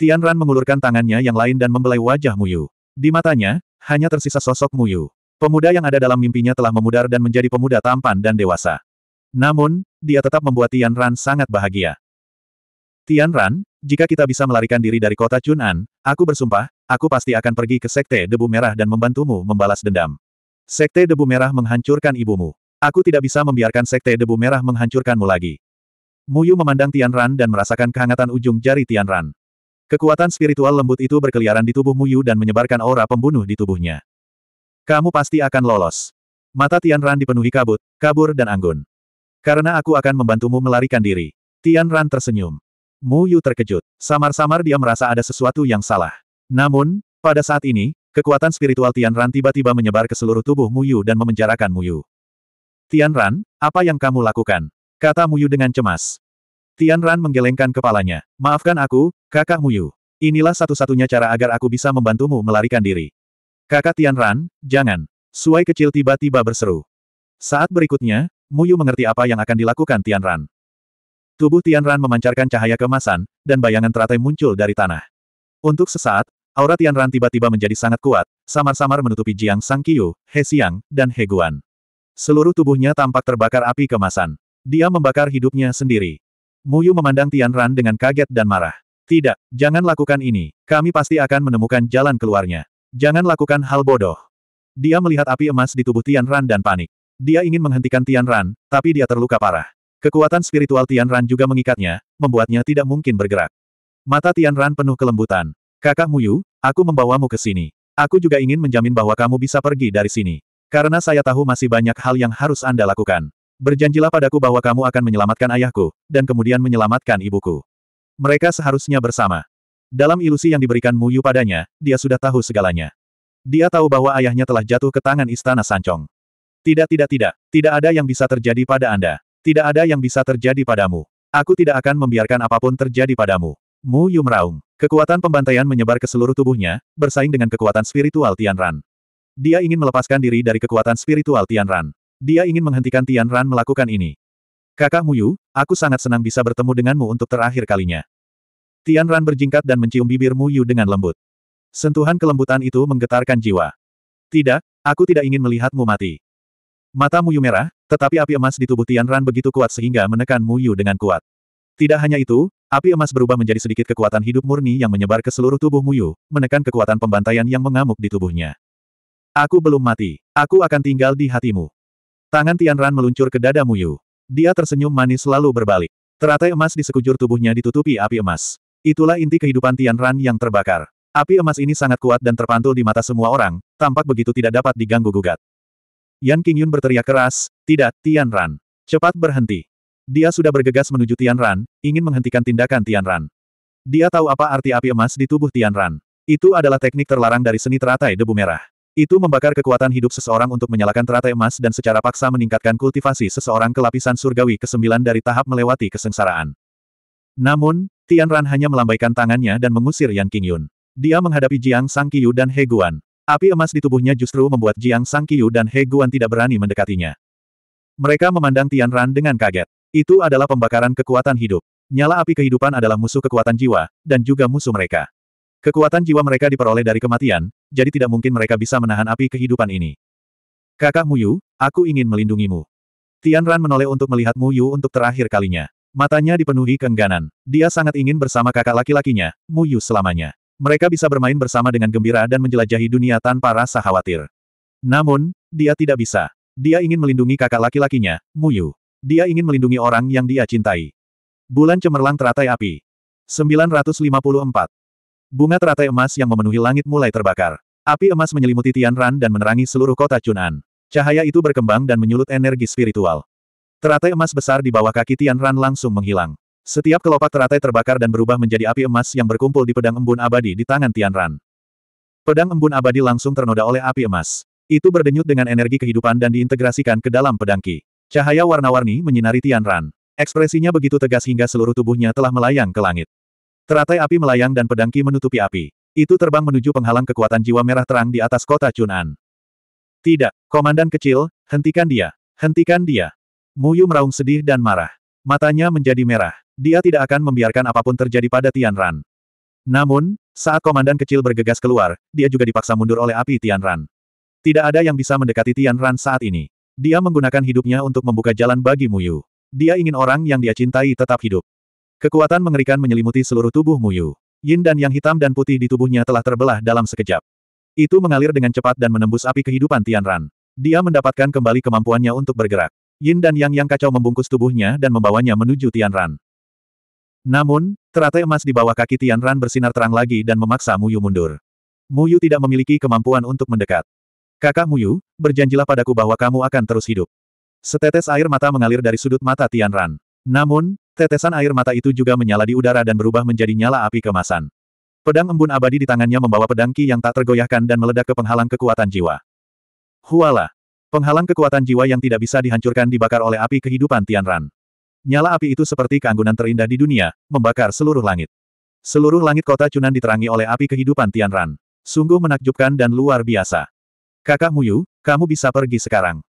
Tian Ran mengulurkan tangannya yang lain dan membelai wajah Muyu. Di matanya, hanya tersisa sosok Muyu. Pemuda yang ada dalam mimpinya telah memudar dan menjadi pemuda tampan dan dewasa. Namun, dia tetap membuat Tian Ran sangat bahagia. Tian Ran, jika kita bisa melarikan diri dari kota Chun'an, aku bersumpah, aku pasti akan pergi ke Sekte Debu Merah dan membantumu membalas dendam. Sekte Debu Merah menghancurkan ibumu. Aku tidak bisa membiarkan Sekte Debu Merah menghancurkanmu lagi. Muyu memandang Tian Ran dan merasakan kehangatan ujung jari Tian Ran. Kekuatan spiritual lembut itu berkeliaran di tubuh Muyu dan menyebarkan aura pembunuh di tubuhnya. Kamu pasti akan lolos. Mata Tian Ran dipenuhi kabut, kabur dan anggun. Karena aku akan membantumu melarikan diri. Tian Ran tersenyum. Mu Yu terkejut. Samar-samar dia merasa ada sesuatu yang salah. Namun, pada saat ini, kekuatan spiritual Tian Ran tiba-tiba menyebar ke seluruh tubuh Mu Yu dan memenjarakan Mu Yu. Tian Ran, apa yang kamu lakukan? Kata Mu Yu dengan cemas. Tian Ran menggelengkan kepalanya. Maafkan aku, kakak Mu Yu. Inilah satu-satunya cara agar aku bisa membantumu melarikan diri. Kakak Tian Ran, jangan. Suai kecil tiba-tiba berseru. Saat berikutnya, Mu Yu mengerti apa yang akan dilakukan Tian Ran. Tubuh Tianran memancarkan cahaya kemasan, dan bayangan teratai muncul dari tanah. Untuk sesaat, aura Tianran tiba-tiba menjadi sangat kuat, samar-samar menutupi Jiang Sangqiu, He Xiang, dan He Guan. Seluruh tubuhnya tampak terbakar api kemasan. Dia membakar hidupnya sendiri. Muyu memandang Tianran dengan kaget dan marah. Tidak, jangan lakukan ini. Kami pasti akan menemukan jalan keluarnya. Jangan lakukan hal bodoh. Dia melihat api emas di tubuh Tianran dan panik. Dia ingin menghentikan Tianran, tapi dia terluka parah. Kekuatan spiritual Tian Ran juga mengikatnya, membuatnya tidak mungkin bergerak. Mata Tian Ran penuh kelembutan. Kakak Muyu, aku membawamu ke sini. Aku juga ingin menjamin bahwa kamu bisa pergi dari sini. Karena saya tahu masih banyak hal yang harus Anda lakukan. Berjanjilah padaku bahwa kamu akan menyelamatkan ayahku, dan kemudian menyelamatkan ibuku. Mereka seharusnya bersama. Dalam ilusi yang diberikan Muyu padanya, dia sudah tahu segalanya. Dia tahu bahwa ayahnya telah jatuh ke tangan istana Sancong. Tidak tidak tidak, tidak ada yang bisa terjadi pada Anda. Tidak ada yang bisa terjadi padamu. Aku tidak akan membiarkan apapun terjadi padamu. Mu Yu meraung. Kekuatan pembantaian menyebar ke seluruh tubuhnya, bersaing dengan kekuatan spiritual Tian Ran. Dia ingin melepaskan diri dari kekuatan spiritual Tian Ran. Dia ingin menghentikan Tian Ran melakukan ini. Kakak Mu Yu, aku sangat senang bisa bertemu denganmu untuk terakhir kalinya. Tian Ran berjingkat dan mencium bibir Mu Yu dengan lembut. Sentuhan kelembutan itu menggetarkan jiwa. Tidak, aku tidak ingin melihatmu mati. Mata Muyu merah, tetapi api emas di tubuh Tian Ran begitu kuat sehingga menekan Muyu dengan kuat. Tidak hanya itu, api emas berubah menjadi sedikit kekuatan hidup murni yang menyebar ke seluruh tubuh Muyu, menekan kekuatan pembantaian yang mengamuk di tubuhnya. Aku belum mati. Aku akan tinggal di hatimu. Tangan Tian Ran meluncur ke dada Muyu. Dia tersenyum manis lalu berbalik. Teratai emas di sekujur tubuhnya ditutupi api emas. Itulah inti kehidupan Tian Ran yang terbakar. Api emas ini sangat kuat dan terpantul di mata semua orang, tampak begitu tidak dapat diganggu-gugat. Yan Qingyun berteriak keras, tidak, Tian Ran. Cepat berhenti. Dia sudah bergegas menuju Tian Ran, ingin menghentikan tindakan Tian Ran. Dia tahu apa arti api emas di tubuh Tian Ran. Itu adalah teknik terlarang dari seni teratai debu merah. Itu membakar kekuatan hidup seseorang untuk menyalakan teratai emas dan secara paksa meningkatkan kultivasi seseorang ke lapisan surgawi ke-9 dari tahap melewati kesengsaraan. Namun, Tian Ran hanya melambaikan tangannya dan mengusir Yan Qingyun. Dia menghadapi Jiang Sang Qiyu dan He Guan. Api emas di tubuhnya justru membuat Jiang Sangqiu dan He Guan tidak berani mendekatinya. Mereka memandang Tian Ran dengan kaget. Itu adalah pembakaran kekuatan hidup. Nyala api kehidupan adalah musuh kekuatan jiwa, dan juga musuh mereka. Kekuatan jiwa mereka diperoleh dari kematian, jadi tidak mungkin mereka bisa menahan api kehidupan ini. Kakak Mu Yu, aku ingin melindungimu. Tian Ran menoleh untuk melihat Mu Yu untuk terakhir kalinya. Matanya dipenuhi keengganan. Dia sangat ingin bersama kakak laki-lakinya, Mu Yu selamanya. Mereka bisa bermain bersama dengan gembira dan menjelajahi dunia tanpa rasa khawatir. Namun, dia tidak bisa. Dia ingin melindungi kakak laki-lakinya, Muyu. Dia ingin melindungi orang yang dia cintai. Bulan cemerlang teratai api. 954. Bunga teratai emas yang memenuhi langit mulai terbakar. Api emas menyelimuti Tianran dan menerangi seluruh kota Chun'an. Cahaya itu berkembang dan menyulut energi spiritual. Teratai emas besar di bawah kaki Ran langsung menghilang. Setiap kelopak teratai terbakar dan berubah menjadi api emas yang berkumpul di pedang embun abadi di tangan Tian Ran. Pedang embun abadi langsung ternoda oleh api emas. Itu berdenyut dengan energi kehidupan dan diintegrasikan ke dalam pedang ki. Cahaya warna-warni menyinari Tian Ran. Ekspresinya begitu tegas hingga seluruh tubuhnya telah melayang ke langit. Teratai api melayang dan pedang ki menutupi api. Itu terbang menuju penghalang kekuatan jiwa merah terang di atas kota Chun'an. Tidak, komandan kecil, hentikan dia, hentikan dia. Muyu meraung sedih dan marah. Matanya menjadi merah. Dia tidak akan membiarkan apapun terjadi pada Tian Ran. Namun, saat komandan kecil bergegas keluar, dia juga dipaksa mundur oleh api Tian Ran. Tidak ada yang bisa mendekati Tian Ran saat ini. Dia menggunakan hidupnya untuk membuka jalan bagi Mu Yu. Dia ingin orang yang dia cintai tetap hidup. Kekuatan mengerikan menyelimuti seluruh tubuh Mu Yu. Yin dan yang hitam dan putih di tubuhnya telah terbelah dalam sekejap. Itu mengalir dengan cepat dan menembus api kehidupan Tian Ran. Dia mendapatkan kembali kemampuannya untuk bergerak. Yin dan Yang yang kacau membungkus tubuhnya dan membawanya menuju Tian Ran. Namun, teratai emas di bawah kaki Tian Ran bersinar terang lagi dan memaksa Mu Yu mundur. Mu Yu tidak memiliki kemampuan untuk mendekat. Kakak Mu Yu, berjanjilah padaku bahwa kamu akan terus hidup. Setetes air mata mengalir dari sudut mata Tian Ran. Namun, tetesan air mata itu juga menyala di udara dan berubah menjadi nyala api kemasan. Pedang embun abadi di tangannya membawa pedang Ki yang tak tergoyahkan dan meledak ke penghalang kekuatan jiwa. Huala! Penghalang kekuatan jiwa yang tidak bisa dihancurkan dibakar oleh api kehidupan Tian Ran. Nyala api itu seperti keanggunan terindah di dunia, membakar seluruh langit. Seluruh langit kota Cunan diterangi oleh api kehidupan Tian Ran, Sungguh menakjubkan dan luar biasa. Kakak Muyu, kamu bisa pergi sekarang.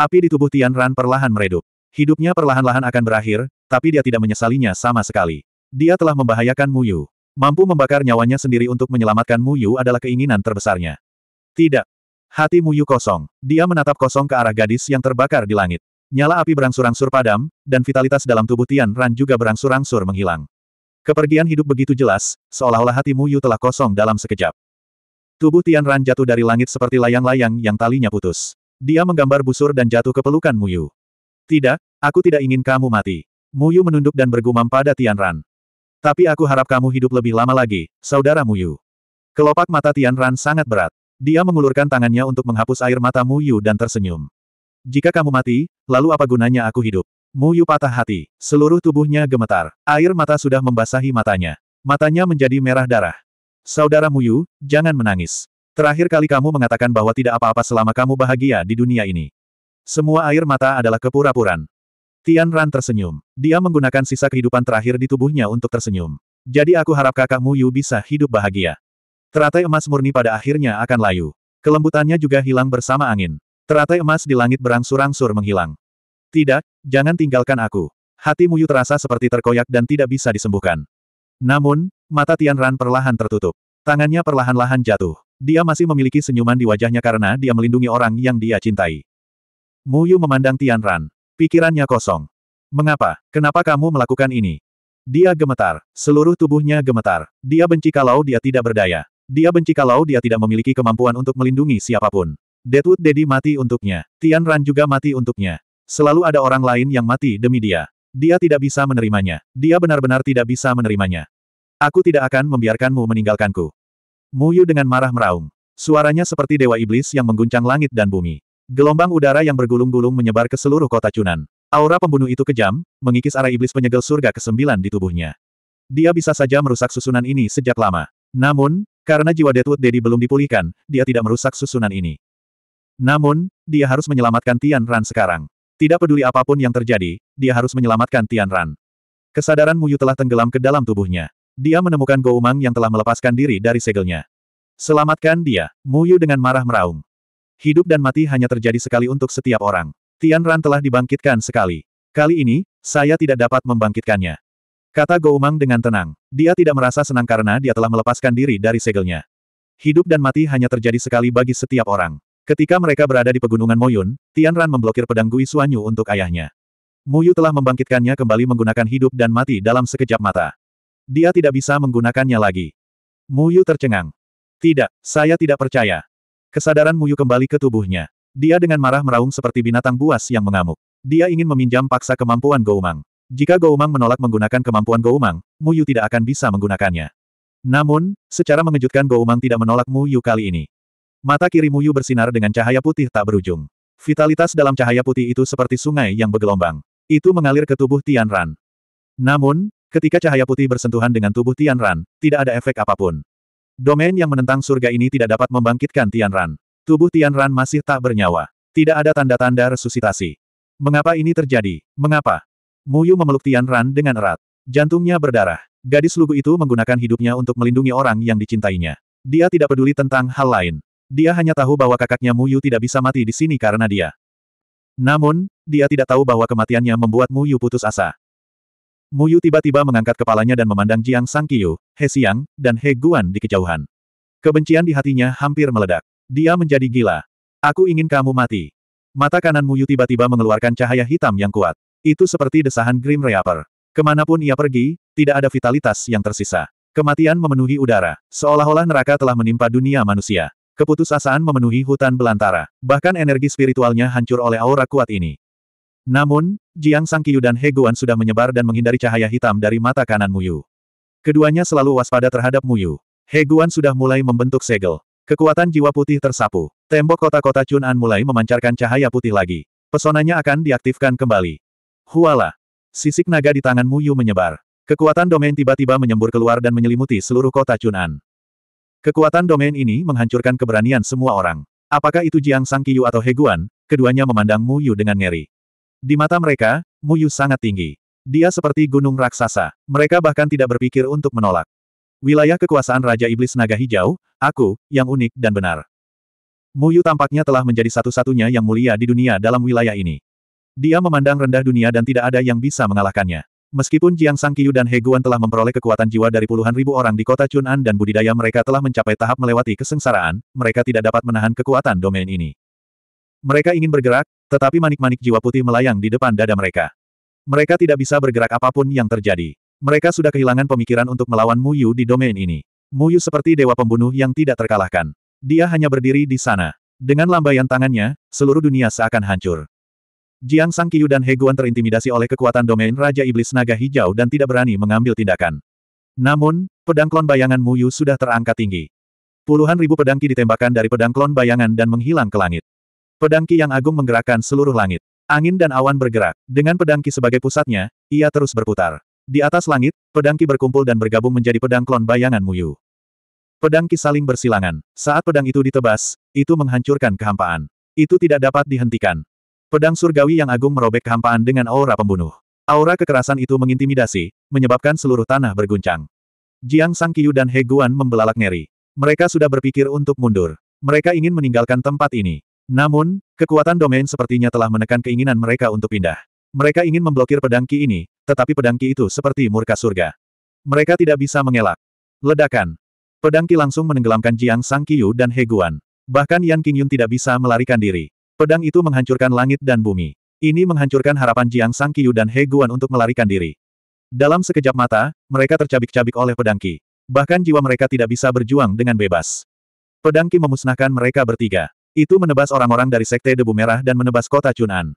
Api di tubuh Tian Ran perlahan meredup. Hidupnya perlahan-lahan akan berakhir, tapi dia tidak menyesalinya sama sekali. Dia telah membahayakan Muyu. Mampu membakar nyawanya sendiri untuk menyelamatkan Muyu adalah keinginan terbesarnya. Tidak. Hati Muyu kosong. Dia menatap kosong ke arah gadis yang terbakar di langit. Nyala api berangsur-angsur padam, dan vitalitas dalam tubuh Tian Ran juga berangsur-angsur menghilang. Kepergian hidup begitu jelas, seolah-olah hati Mu Yu telah kosong dalam sekejap. Tubuh Tian Ran jatuh dari langit seperti layang-layang yang talinya putus. Dia menggambar busur dan jatuh ke pelukan Mu Yu. Tidak, aku tidak ingin kamu mati. Mu Yu menunduk dan bergumam pada Tian Ran. Tapi aku harap kamu hidup lebih lama lagi, saudara Mu Yu. Kelopak mata Tian Ran sangat berat. Dia mengulurkan tangannya untuk menghapus air mata Mu Yu dan tersenyum. Jika kamu mati, lalu apa gunanya aku hidup? Mu Yu patah hati. Seluruh tubuhnya gemetar. Air mata sudah membasahi matanya. Matanya menjadi merah darah. Saudara Mu Yu, jangan menangis. Terakhir kali kamu mengatakan bahwa tidak apa-apa selama kamu bahagia di dunia ini. Semua air mata adalah kepura-puran. Tian Ran tersenyum. Dia menggunakan sisa kehidupan terakhir di tubuhnya untuk tersenyum. Jadi aku harap kakak Mu Yu bisa hidup bahagia. Teratai emas murni pada akhirnya akan layu. Kelembutannya juga hilang bersama angin. Teratai emas di langit berangsur-angsur menghilang. Tidak, jangan tinggalkan aku. Hati Muyu terasa seperti terkoyak dan tidak bisa disembuhkan. Namun, mata Tian Ran perlahan tertutup. Tangannya perlahan-lahan jatuh. Dia masih memiliki senyuman di wajahnya karena dia melindungi orang yang dia cintai. Muyu memandang Tian Ran, Pikirannya kosong. Mengapa? Kenapa kamu melakukan ini? Dia gemetar. Seluruh tubuhnya gemetar. Dia benci kalau dia tidak berdaya. Dia benci kalau dia tidak memiliki kemampuan untuk melindungi siapapun. Deadwood Dedi mati untuknya. Tian Ran juga mati untuknya. Selalu ada orang lain yang mati demi dia. Dia tidak bisa menerimanya. Dia benar-benar tidak bisa menerimanya. Aku tidak akan membiarkanmu meninggalkanku. Mu Yu dengan marah meraung. Suaranya seperti dewa iblis yang mengguncang langit dan bumi. Gelombang udara yang bergulung-gulung menyebar ke seluruh kota Cunan. Aura pembunuh itu kejam, mengikis arah iblis penyegel surga ke-9 di tubuhnya. Dia bisa saja merusak susunan ini sejak lama. Namun, karena jiwa Deadwood Dedi belum dipulihkan, dia tidak merusak susunan ini. Namun, dia harus menyelamatkan Tian Ran sekarang. Tidak peduli apapun yang terjadi, dia harus menyelamatkan Tian Ran. Kesadaran Muyu telah tenggelam ke dalam tubuhnya. Dia menemukan Mang yang telah melepaskan diri dari segelnya. Selamatkan dia, Muyu dengan marah meraung. Hidup dan mati hanya terjadi sekali untuk setiap orang. Tian Ran telah dibangkitkan sekali. Kali ini, saya tidak dapat membangkitkannya. Kata Mang dengan tenang. Dia tidak merasa senang karena dia telah melepaskan diri dari segelnya. Hidup dan mati hanya terjadi sekali bagi setiap orang. Ketika mereka berada di pegunungan Moyun, Tianran memblokir pedang Gui Xuanyu untuk ayahnya. Muyu telah membangkitkannya kembali menggunakan hidup dan mati dalam sekejap mata. Dia tidak bisa menggunakannya lagi. Muyu tercengang. Tidak, saya tidak percaya. Kesadaran Muyu kembali ke tubuhnya. Dia dengan marah meraung seperti binatang buas yang mengamuk. Dia ingin meminjam paksa kemampuan Goumang. Jika Goumang menolak menggunakan kemampuan Goumang, Muyu tidak akan bisa menggunakannya. Namun, secara mengejutkan Goumang tidak menolak Muyu kali ini. Mata kiri Muyu bersinar dengan cahaya putih tak berujung. Vitalitas dalam cahaya putih itu seperti sungai yang bergelombang. Itu mengalir ke tubuh Tian Ran. Namun, ketika cahaya putih bersentuhan dengan tubuh Tian Ran, tidak ada efek apapun. Domain yang menentang surga ini tidak dapat membangkitkan Tian Ran. Tubuh Tian Ran masih tak bernyawa. Tidak ada tanda-tanda resusitasi. Mengapa ini terjadi? Mengapa? Muyu memeluk Tian Ran dengan erat. Jantungnya berdarah. Gadis lugu itu menggunakan hidupnya untuk melindungi orang yang dicintainya. Dia tidak peduli tentang hal lain. Dia hanya tahu bahwa kakaknya Muyu tidak bisa mati di sini karena dia. Namun, dia tidak tahu bahwa kematiannya membuat Muyu putus asa. Muyu tiba-tiba mengangkat kepalanya dan memandang Jiang Sangkiyu, He Xiang, dan He Guan di kejauhan. Kebencian di hatinya hampir meledak. Dia menjadi gila. Aku ingin kamu mati. Mata kanan Muyu tiba-tiba mengeluarkan cahaya hitam yang kuat. Itu seperti desahan Grim Reaper. Kemanapun ia pergi, tidak ada vitalitas yang tersisa. Kematian memenuhi udara, seolah-olah neraka telah menimpa dunia manusia. Keputusasaan memenuhi hutan belantara, bahkan energi spiritualnya hancur oleh aura kuat ini. Namun, Jiang Sangkiyu dan He Guan sudah menyebar dan menghindari cahaya hitam dari mata kanan Muyu. Keduanya selalu waspada terhadap Muyu. He Guan sudah mulai membentuk segel. Kekuatan jiwa putih tersapu. Tembok kota-kota Chun'an mulai memancarkan cahaya putih lagi. Pesonanya akan diaktifkan kembali. Huala. Sisik naga di tangan Muyu menyebar. Kekuatan domain tiba-tiba menyembur keluar dan menyelimuti seluruh kota Chun'an. Kekuatan domain ini menghancurkan keberanian semua orang. Apakah itu Jiang Sang Yu atau Heguan, keduanya memandang Mu Yu dengan ngeri. Di mata mereka, Mu Yu sangat tinggi. Dia seperti gunung raksasa. Mereka bahkan tidak berpikir untuk menolak. Wilayah kekuasaan Raja Iblis Naga Hijau, aku, yang unik dan benar. Mu Yu tampaknya telah menjadi satu-satunya yang mulia di dunia dalam wilayah ini. Dia memandang rendah dunia dan tidak ada yang bisa mengalahkannya. Meskipun Jiang Sangkiyu dan Heguan telah memperoleh kekuatan jiwa dari puluhan ribu orang di kota Chun'an dan budidaya mereka telah mencapai tahap melewati kesengsaraan, mereka tidak dapat menahan kekuatan domain ini. Mereka ingin bergerak, tetapi manik-manik jiwa putih melayang di depan dada mereka. Mereka tidak bisa bergerak apapun yang terjadi. Mereka sudah kehilangan pemikiran untuk melawan Mu Yu di domain ini. Mu Yu seperti dewa pembunuh yang tidak terkalahkan. Dia hanya berdiri di sana. Dengan lambaian tangannya, seluruh dunia seakan hancur. Jiang Sang Qiu dan Heguan terintimidasi oleh kekuatan domain Raja Iblis Naga Hijau dan tidak berani mengambil tindakan. Namun, pedang klon bayangan Mu Yu sudah terangkat tinggi. Puluhan ribu pedang Qi ditembakkan dari pedang klon bayangan dan menghilang ke langit. Pedang Qi yang agung menggerakkan seluruh langit. Angin dan awan bergerak. Dengan pedang Qi sebagai pusatnya, ia terus berputar. Di atas langit, pedang Qi berkumpul dan bergabung menjadi pedang klon bayangan Yu. Pedang Qi saling bersilangan. Saat pedang itu ditebas, itu menghancurkan kehampaan. Itu tidak dapat dihentikan. Pedang surgawi yang agung merobek kehampaan dengan aura pembunuh. Aura kekerasan itu mengintimidasi, menyebabkan seluruh tanah berguncang. Jiang Sangkiyu dan He Guan membelalak ngeri. Mereka sudah berpikir untuk mundur. Mereka ingin meninggalkan tempat ini. Namun, kekuatan domain sepertinya telah menekan keinginan mereka untuk pindah. Mereka ingin memblokir pedang Ki ini, tetapi pedang Ki itu seperti murka surga. Mereka tidak bisa mengelak. Ledakan. Pedang Ki langsung menenggelamkan Jiang Sangkiyu dan He Guan. Bahkan Yan Qingyun tidak bisa melarikan diri. Pedang itu menghancurkan langit dan bumi. Ini menghancurkan harapan Jiang Sangkiyu dan He Guan untuk melarikan diri. Dalam sekejap mata, mereka tercabik-cabik oleh pedang Qi. Bahkan jiwa mereka tidak bisa berjuang dengan bebas. Pedang Qi memusnahkan mereka bertiga. Itu menebas orang-orang dari Sekte Debu Merah dan menebas kota Chun'an.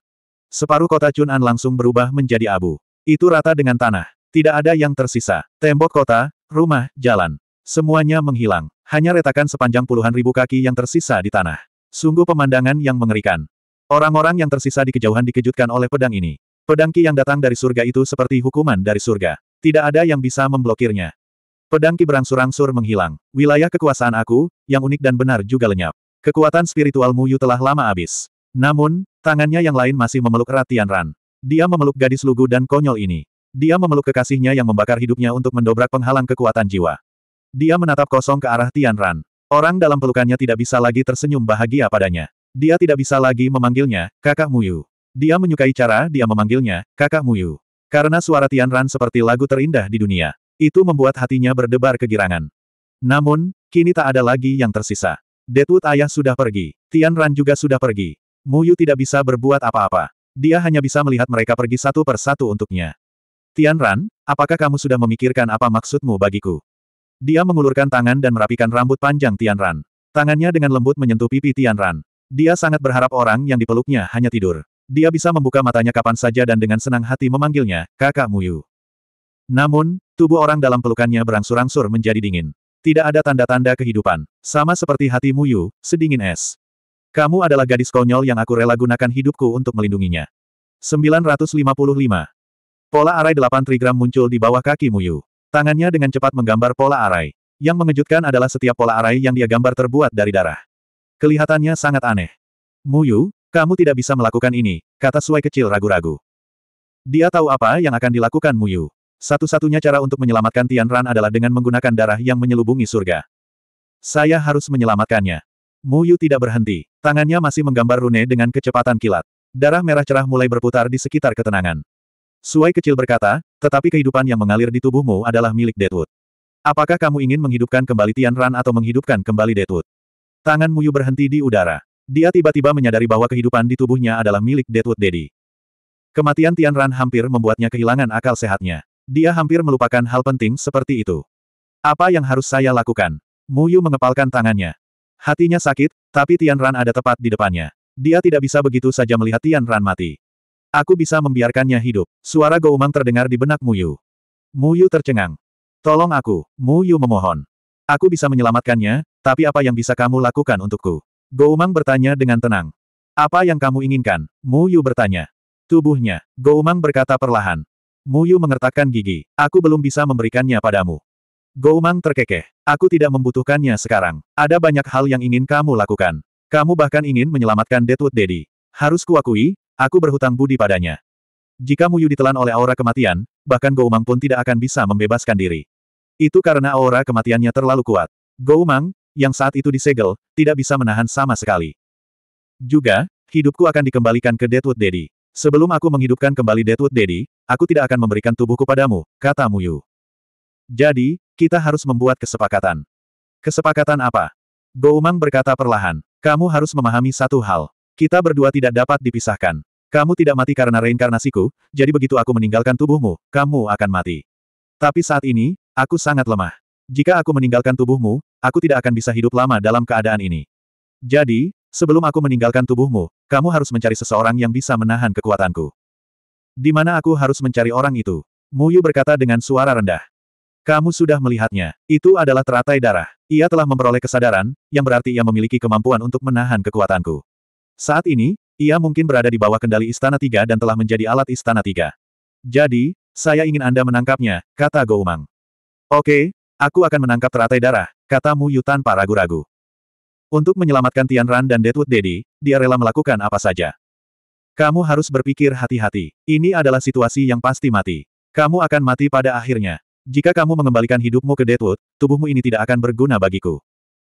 Separuh kota Chun'an langsung berubah menjadi abu. Itu rata dengan tanah. Tidak ada yang tersisa. Tembok kota, rumah, jalan. Semuanya menghilang. Hanya retakan sepanjang puluhan ribu kaki yang tersisa di tanah. Sungguh pemandangan yang mengerikan. Orang-orang yang tersisa di kejauhan dikejutkan oleh pedang ini. Pedang Ki yang datang dari surga itu seperti hukuman dari surga. Tidak ada yang bisa memblokirnya. Pedang Ki berangsur-angsur menghilang. Wilayah kekuasaan aku, yang unik dan benar juga lenyap. Kekuatan spiritualmu Yu telah lama habis. Namun, tangannya yang lain masih memeluk erat Ran. Dia memeluk gadis lugu dan konyol ini. Dia memeluk kekasihnya yang membakar hidupnya untuk mendobrak penghalang kekuatan jiwa. Dia menatap kosong ke arah Tian Ran. Orang dalam pelukannya tidak bisa lagi tersenyum bahagia padanya. Dia tidak bisa lagi memanggilnya, kakak Muyu. Dia menyukai cara dia memanggilnya, kakak Muyu. Karena suara Tian Ran seperti lagu terindah di dunia. Itu membuat hatinya berdebar kegirangan. Namun, kini tak ada lagi yang tersisa. Deadwood ayah sudah pergi. Tian Ran juga sudah pergi. Muyu tidak bisa berbuat apa-apa. Dia hanya bisa melihat mereka pergi satu persatu untuknya. Tian Ran, apakah kamu sudah memikirkan apa maksudmu bagiku? Dia mengulurkan tangan dan merapikan rambut panjang Tianran. Tangannya dengan lembut menyentuh pipi Tianran. Dia sangat berharap orang yang dipeluknya hanya tidur. Dia bisa membuka matanya kapan saja dan dengan senang hati memanggilnya, kakak Muyu. Namun, tubuh orang dalam pelukannya berangsur-angsur menjadi dingin. Tidak ada tanda-tanda kehidupan. Sama seperti hati Muyu, sedingin es. Kamu adalah gadis konyol yang aku rela gunakan hidupku untuk melindunginya. 955. Pola arai 8 trigram muncul di bawah kaki Muyu. Tangannya dengan cepat menggambar pola arai. Yang mengejutkan adalah setiap pola arai yang dia gambar terbuat dari darah. Kelihatannya sangat aneh. Muyu, kamu tidak bisa melakukan ini, kata Suai kecil ragu-ragu. Dia tahu apa yang akan dilakukan Muyu. Satu-satunya cara untuk menyelamatkan Tian Ran adalah dengan menggunakan darah yang menyelubungi surga. Saya harus menyelamatkannya. Muyu tidak berhenti. Tangannya masih menggambar rune dengan kecepatan kilat. Darah merah cerah mulai berputar di sekitar ketenangan. Suai kecil berkata, tetapi kehidupan yang mengalir di tubuhmu adalah milik Deadwood. Apakah kamu ingin menghidupkan kembali Tian Ran atau menghidupkan kembali Deadwood? Tangan Muyu berhenti di udara. Dia tiba-tiba menyadari bahwa kehidupan di tubuhnya adalah milik Deadwood Daddy. Kematian Tian Ran hampir membuatnya kehilangan akal sehatnya. Dia hampir melupakan hal penting seperti itu. Apa yang harus saya lakukan? Muyu mengepalkan tangannya. Hatinya sakit, tapi Tian Ran ada tepat di depannya. Dia tidak bisa begitu saja melihat Tian Ran mati. Aku bisa membiarkannya hidup. Suara Goumang terdengar di benak Muyu. Muyu tercengang. Tolong aku, Muyu memohon. Aku bisa menyelamatkannya, tapi apa yang bisa kamu lakukan untukku? Goumang bertanya dengan tenang. Apa yang kamu inginkan? Muyu bertanya. Tubuhnya, Goumang berkata perlahan. Muyu mengertakkan gigi, aku belum bisa memberikannya padamu. Goumang terkekeh, aku tidak membutuhkannya sekarang. Ada banyak hal yang ingin kamu lakukan. Kamu bahkan ingin menyelamatkan Deadwood Daddy. Harus kuakui, Aku berhutang budi padanya. Jika Muyu ditelan oleh aura kematian, bahkan Goumang pun tidak akan bisa membebaskan diri. Itu karena aura kematiannya terlalu kuat. Goumang, yang saat itu disegel, tidak bisa menahan sama sekali. Juga, hidupku akan dikembalikan ke Deadwood Daddy. Sebelum aku menghidupkan kembali Deadwood Daddy, aku tidak akan memberikan tubuhku padamu, kata Muyu. Jadi, kita harus membuat kesepakatan. Kesepakatan apa? Goumang berkata perlahan, kamu harus memahami satu hal. Kita berdua tidak dapat dipisahkan. Kamu tidak mati karena reinkarnasiku, jadi begitu aku meninggalkan tubuhmu, kamu akan mati. Tapi saat ini, aku sangat lemah. Jika aku meninggalkan tubuhmu, aku tidak akan bisa hidup lama dalam keadaan ini. Jadi, sebelum aku meninggalkan tubuhmu, kamu harus mencari seseorang yang bisa menahan kekuatanku. Di mana aku harus mencari orang itu? Muyu berkata dengan suara rendah. Kamu sudah melihatnya. Itu adalah teratai darah. Ia telah memperoleh kesadaran, yang berarti ia memiliki kemampuan untuk menahan kekuatanku. Saat ini, ia mungkin berada di bawah kendali Istana Tiga dan telah menjadi alat Istana Tiga. Jadi, saya ingin Anda menangkapnya, kata Goumang. Oke, aku akan menangkap teratai darah, kata Mu Yu tanpa ragu-ragu. Untuk menyelamatkan Tian Ran dan Deadwood Daddy, dia rela melakukan apa saja. Kamu harus berpikir hati-hati. Ini adalah situasi yang pasti mati. Kamu akan mati pada akhirnya. Jika kamu mengembalikan hidupmu ke Deadwood, tubuhmu ini tidak akan berguna bagiku.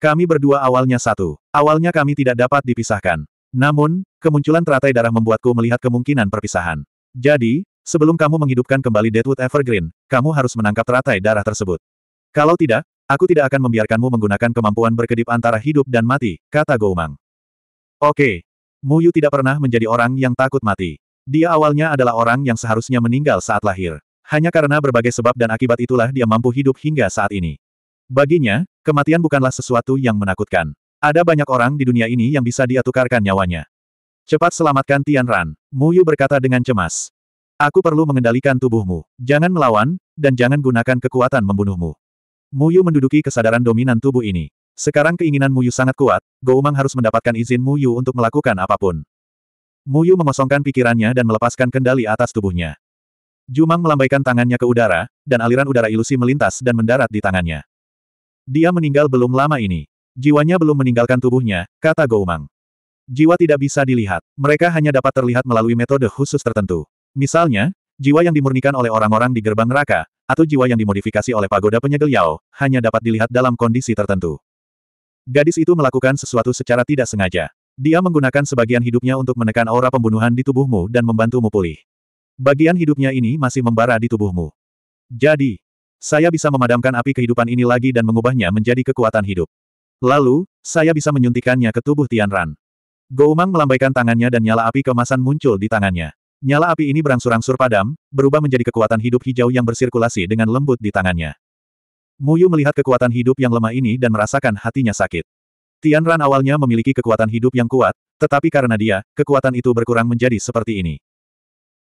Kami berdua awalnya satu. Awalnya kami tidak dapat dipisahkan. Namun, kemunculan teratai darah membuatku melihat kemungkinan perpisahan. Jadi, sebelum kamu menghidupkan kembali Deadwood Evergreen, kamu harus menangkap teratai darah tersebut. Kalau tidak, aku tidak akan membiarkanmu menggunakan kemampuan berkedip antara hidup dan mati, kata Goumang. Oke. Muyu tidak pernah menjadi orang yang takut mati. Dia awalnya adalah orang yang seharusnya meninggal saat lahir. Hanya karena berbagai sebab dan akibat itulah dia mampu hidup hingga saat ini. Baginya, kematian bukanlah sesuatu yang menakutkan. Ada banyak orang di dunia ini yang bisa dia tukarkan nyawanya. Cepat selamatkan Tian Ran, Mu Yu berkata dengan cemas. Aku perlu mengendalikan tubuhmu, jangan melawan, dan jangan gunakan kekuatan membunuhmu. Mu Yu menduduki kesadaran dominan tubuh ini. Sekarang keinginan Mu Yu sangat kuat, Goumang harus mendapatkan izin Mu Yu untuk melakukan apapun. Mu Yu mengosongkan pikirannya dan melepaskan kendali atas tubuhnya. Jumang melambaikan tangannya ke udara, dan aliran udara ilusi melintas dan mendarat di tangannya. Dia meninggal belum lama ini. Jiwanya belum meninggalkan tubuhnya, kata Goumang. Jiwa tidak bisa dilihat. Mereka hanya dapat terlihat melalui metode khusus tertentu. Misalnya, jiwa yang dimurnikan oleh orang-orang di gerbang neraka, atau jiwa yang dimodifikasi oleh pagoda penyegel Yao, hanya dapat dilihat dalam kondisi tertentu. Gadis itu melakukan sesuatu secara tidak sengaja. Dia menggunakan sebagian hidupnya untuk menekan aura pembunuhan di tubuhmu dan membantumu pulih. Bagian hidupnya ini masih membara di tubuhmu. Jadi, saya bisa memadamkan api kehidupan ini lagi dan mengubahnya menjadi kekuatan hidup. Lalu, saya bisa menyuntikannya ke tubuh Tian Ran. Goumang melambaikan tangannya dan nyala api kemasan muncul di tangannya. Nyala api ini berangsur-angsur padam, berubah menjadi kekuatan hidup hijau yang bersirkulasi dengan lembut di tangannya. Muyu melihat kekuatan hidup yang lemah ini dan merasakan hatinya sakit. Tian Ran awalnya memiliki kekuatan hidup yang kuat, tetapi karena dia, kekuatan itu berkurang menjadi seperti ini.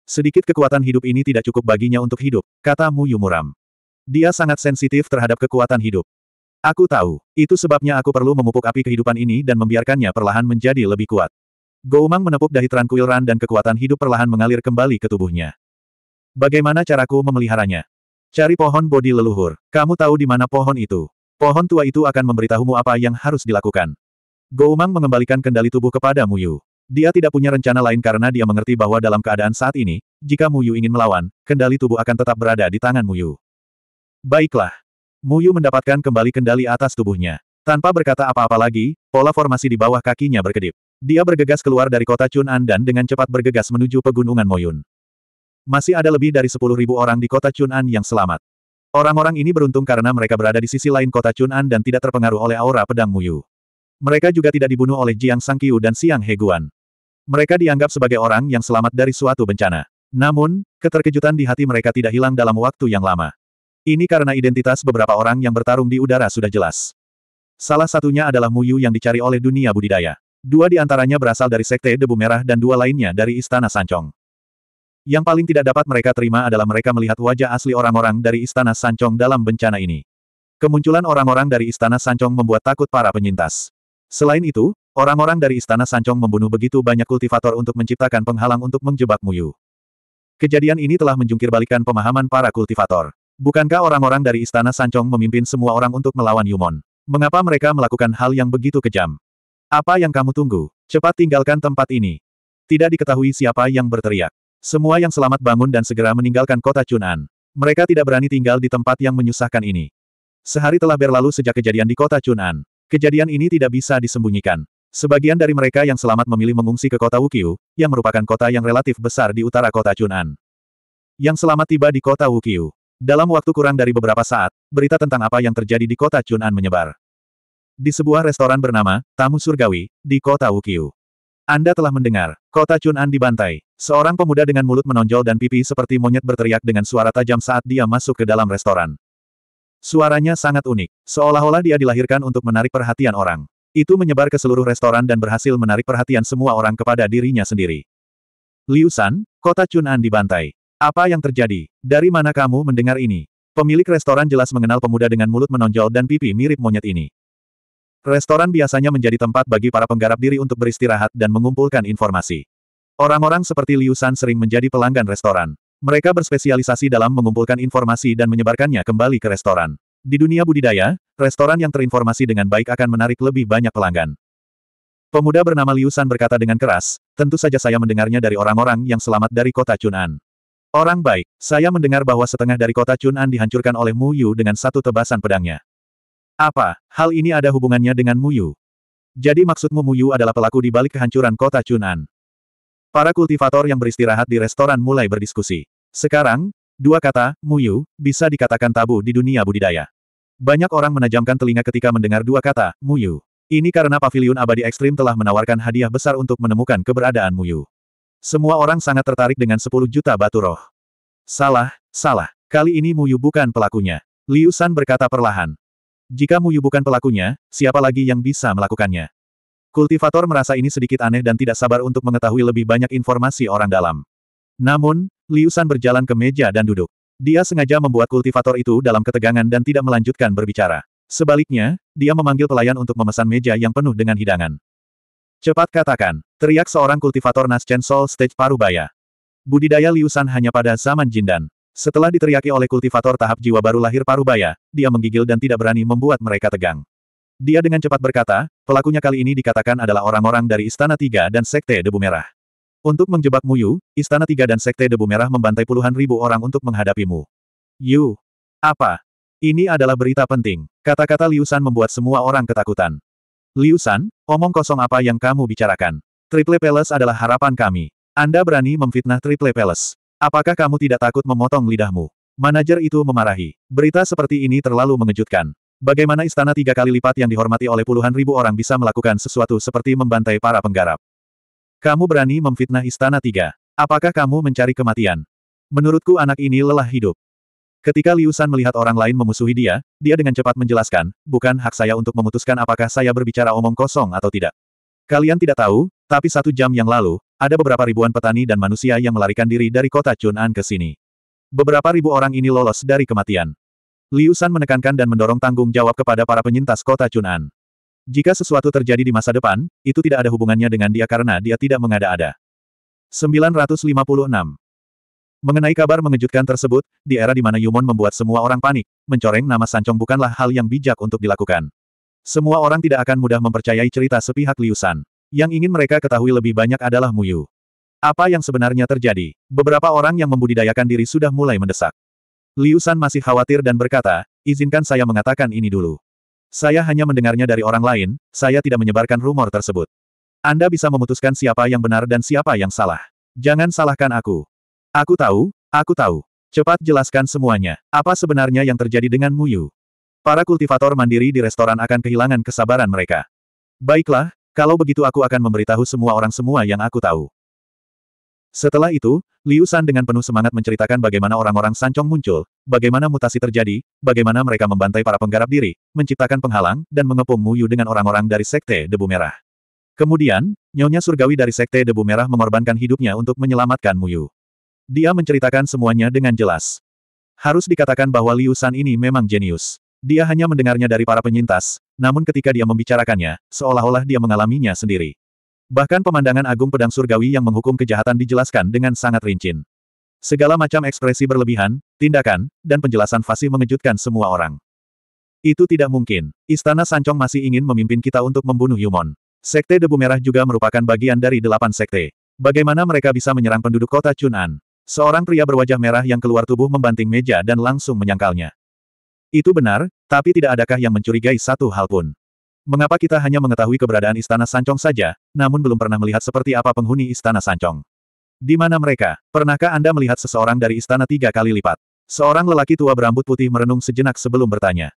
Sedikit kekuatan hidup ini tidak cukup baginya untuk hidup, kata Muyu muram. Dia sangat sensitif terhadap kekuatan hidup. Aku tahu, itu sebabnya aku perlu memupuk api kehidupan ini dan membiarkannya perlahan menjadi lebih kuat. Goumang menepuk dahi Tranquil Ran dan kekuatan hidup perlahan mengalir kembali ke tubuhnya. Bagaimana caraku memeliharanya? Cari pohon bodi leluhur. Kamu tahu di mana pohon itu. Pohon tua itu akan memberitahumu apa yang harus dilakukan. Goumang mengembalikan kendali tubuh kepada Mu Yu. Dia tidak punya rencana lain karena dia mengerti bahwa dalam keadaan saat ini, jika Mu Yu ingin melawan, kendali tubuh akan tetap berada di tangan Mu Yu. Baiklah, Muyu mendapatkan kembali kendali atas tubuhnya. Tanpa berkata apa-apa lagi, pola formasi di bawah kakinya berkedip. Dia bergegas keluar dari kota Chun'an dan dengan cepat bergegas menuju pegunungan Moyun. Masih ada lebih dari 10.000 orang di kota Chun'an yang selamat. Orang-orang ini beruntung karena mereka berada di sisi lain kota Chun'an dan tidak terpengaruh oleh aura pedang Muyu. Mereka juga tidak dibunuh oleh Jiang Sangqiu dan Siang Heguan. Mereka dianggap sebagai orang yang selamat dari suatu bencana. Namun, keterkejutan di hati mereka tidak hilang dalam waktu yang lama. Ini karena identitas beberapa orang yang bertarung di udara sudah jelas. Salah satunya adalah Muyu yang dicari oleh dunia budidaya. Dua di antaranya berasal dari Sekte Debu Merah dan dua lainnya dari Istana Sancong. Yang paling tidak dapat mereka terima adalah mereka melihat wajah asli orang-orang dari Istana Sancong dalam bencana ini. Kemunculan orang-orang dari Istana Sancong membuat takut para penyintas. Selain itu, orang-orang dari Istana Sancong membunuh begitu banyak kultivator untuk menciptakan penghalang untuk menjebak Muyu. Kejadian ini telah menjungkirbalikan pemahaman para kultivator. Bukankah orang-orang dari Istana Sancong memimpin semua orang untuk melawan Yumon? Mengapa mereka melakukan hal yang begitu kejam? Apa yang kamu tunggu? Cepat tinggalkan tempat ini. Tidak diketahui siapa yang berteriak. Semua yang selamat bangun dan segera meninggalkan kota Chunan. Mereka tidak berani tinggal di tempat yang menyusahkan ini. Sehari telah berlalu sejak kejadian di kota Chunan. Kejadian ini tidak bisa disembunyikan. Sebagian dari mereka yang selamat memilih mengungsi ke kota Wukiu, yang merupakan kota yang relatif besar di utara kota Chunan. Yang selamat tiba di kota Wukiu. Dalam waktu kurang dari beberapa saat, berita tentang apa yang terjadi di kota Chun'an menyebar. Di sebuah restoran bernama, Tamu Surgawi, di kota Wukyu. Anda telah mendengar, kota Chun'an dibantai. Seorang pemuda dengan mulut menonjol dan pipi seperti monyet berteriak dengan suara tajam saat dia masuk ke dalam restoran. Suaranya sangat unik, seolah-olah dia dilahirkan untuk menarik perhatian orang. Itu menyebar ke seluruh restoran dan berhasil menarik perhatian semua orang kepada dirinya sendiri. Liu San, kota Chun'an dibantai. Apa yang terjadi? Dari mana kamu mendengar ini? Pemilik restoran jelas mengenal pemuda dengan mulut menonjol dan pipi mirip monyet ini. Restoran biasanya menjadi tempat bagi para penggarap diri untuk beristirahat dan mengumpulkan informasi. Orang-orang seperti Liu San sering menjadi pelanggan restoran. Mereka berspesialisasi dalam mengumpulkan informasi dan menyebarkannya kembali ke restoran. Di dunia budidaya, restoran yang terinformasi dengan baik akan menarik lebih banyak pelanggan. Pemuda bernama Liu San berkata dengan keras, tentu saja saya mendengarnya dari orang-orang yang selamat dari kota Chunan. Orang baik, saya mendengar bahwa setengah dari kota Chun'an dihancurkan oleh Mu Yu dengan satu tebasan pedangnya. Apa, hal ini ada hubungannya dengan Mu Yu? Jadi maksudmu Mu Yu adalah pelaku di balik kehancuran kota Chun'an? Para kultivator yang beristirahat di restoran mulai berdiskusi. Sekarang, dua kata, Mu Yu, bisa dikatakan tabu di dunia budidaya. Banyak orang menajamkan telinga ketika mendengar dua kata, Mu Yu. Ini karena Paviliun abadi ekstrim telah menawarkan hadiah besar untuk menemukan keberadaan Mu Yu. Semua orang sangat tertarik dengan 10 juta batu roh. Salah, salah. Kali ini Muyu bukan pelakunya. Liu San berkata perlahan. Jika Muyu bukan pelakunya, siapa lagi yang bisa melakukannya? Kultivator merasa ini sedikit aneh dan tidak sabar untuk mengetahui lebih banyak informasi orang dalam. Namun, Liu San berjalan ke meja dan duduk. Dia sengaja membuat kultivator itu dalam ketegangan dan tidak melanjutkan berbicara. Sebaliknya, dia memanggil pelayan untuk memesan meja yang penuh dengan hidangan. Cepat katakan, teriak seorang kultivator Naschen Soul Stage Parubaya. Budidaya liusan hanya pada zaman Jindan. Setelah diteriaki oleh kultivator tahap jiwa baru lahir Parubaya, dia menggigil dan tidak berani membuat mereka tegang. Dia dengan cepat berkata, pelakunya kali ini dikatakan adalah orang-orang dari Istana Tiga dan Sekte Debu Merah. Untuk menjebak Muyu, Istana Tiga dan Sekte Debu Merah membantai puluhan ribu orang untuk menghadapimu. Yu. Apa? Ini adalah berita penting. Kata-kata liusan membuat semua orang ketakutan. Liu San, omong kosong apa yang kamu bicarakan? Triple Palace adalah harapan kami. Anda berani memfitnah Triple Palace. Apakah kamu tidak takut memotong lidahmu? Manajer itu memarahi. Berita seperti ini terlalu mengejutkan. Bagaimana istana tiga kali lipat yang dihormati oleh puluhan ribu orang bisa melakukan sesuatu seperti membantai para penggarap? Kamu berani memfitnah istana tiga. Apakah kamu mencari kematian? Menurutku anak ini lelah hidup. Ketika Liu San melihat orang lain memusuhi dia, dia dengan cepat menjelaskan, bukan hak saya untuk memutuskan apakah saya berbicara omong kosong atau tidak. Kalian tidak tahu, tapi satu jam yang lalu, ada beberapa ribuan petani dan manusia yang melarikan diri dari kota Chun'an ke sini. Beberapa ribu orang ini lolos dari kematian. Liu San menekankan dan mendorong tanggung jawab kepada para penyintas kota Chun'an. Jika sesuatu terjadi di masa depan, itu tidak ada hubungannya dengan dia karena dia tidak mengada-ada. 956 Mengenai kabar mengejutkan tersebut, di era di mana Yumon membuat semua orang panik, mencoreng nama Sancong bukanlah hal yang bijak untuk dilakukan. Semua orang tidak akan mudah mempercayai cerita sepihak Liusan. Yang ingin mereka ketahui lebih banyak adalah Muyu. Apa yang sebenarnya terjadi? Beberapa orang yang membudidayakan diri sudah mulai mendesak. Liusan masih khawatir dan berkata, izinkan saya mengatakan ini dulu. Saya hanya mendengarnya dari orang lain, saya tidak menyebarkan rumor tersebut. Anda bisa memutuskan siapa yang benar dan siapa yang salah. Jangan salahkan aku. Aku tahu, aku tahu. Cepat jelaskan semuanya. Apa sebenarnya yang terjadi dengan Muyu? Para kultivator mandiri di restoran akan kehilangan kesabaran mereka. Baiklah, kalau begitu aku akan memberitahu semua orang semua yang aku tahu. Setelah itu, Liu San dengan penuh semangat menceritakan bagaimana orang-orang Sancong muncul, bagaimana mutasi terjadi, bagaimana mereka membantai para penggarap diri, menciptakan penghalang, dan mengepung Muyu dengan orang-orang dari Sekte Debu Merah. Kemudian, Nyonya Surgawi dari Sekte Debu Merah mengorbankan hidupnya untuk menyelamatkan Muyu. Dia menceritakan semuanya dengan jelas. Harus dikatakan bahwa Liu San ini memang jenius. Dia hanya mendengarnya dari para penyintas, namun ketika dia membicarakannya, seolah-olah dia mengalaminya sendiri. Bahkan pemandangan agung pedang surgawi yang menghukum kejahatan dijelaskan dengan sangat rinci. Segala macam ekspresi berlebihan, tindakan, dan penjelasan fasih mengejutkan semua orang. Itu tidak mungkin. Istana Sancong masih ingin memimpin kita untuk membunuh Yumon. Sekte Debu Merah juga merupakan bagian dari delapan sekte. Bagaimana mereka bisa menyerang penduduk kota Chun'an? Seorang pria berwajah merah yang keluar tubuh membanting meja dan langsung menyangkalnya. Itu benar, tapi tidak adakah yang mencurigai satu hal pun. Mengapa kita hanya mengetahui keberadaan Istana Sancong saja, namun belum pernah melihat seperti apa penghuni Istana Sancong? Di mana mereka? Pernahkah Anda melihat seseorang dari istana tiga kali lipat? Seorang lelaki tua berambut putih merenung sejenak sebelum bertanya.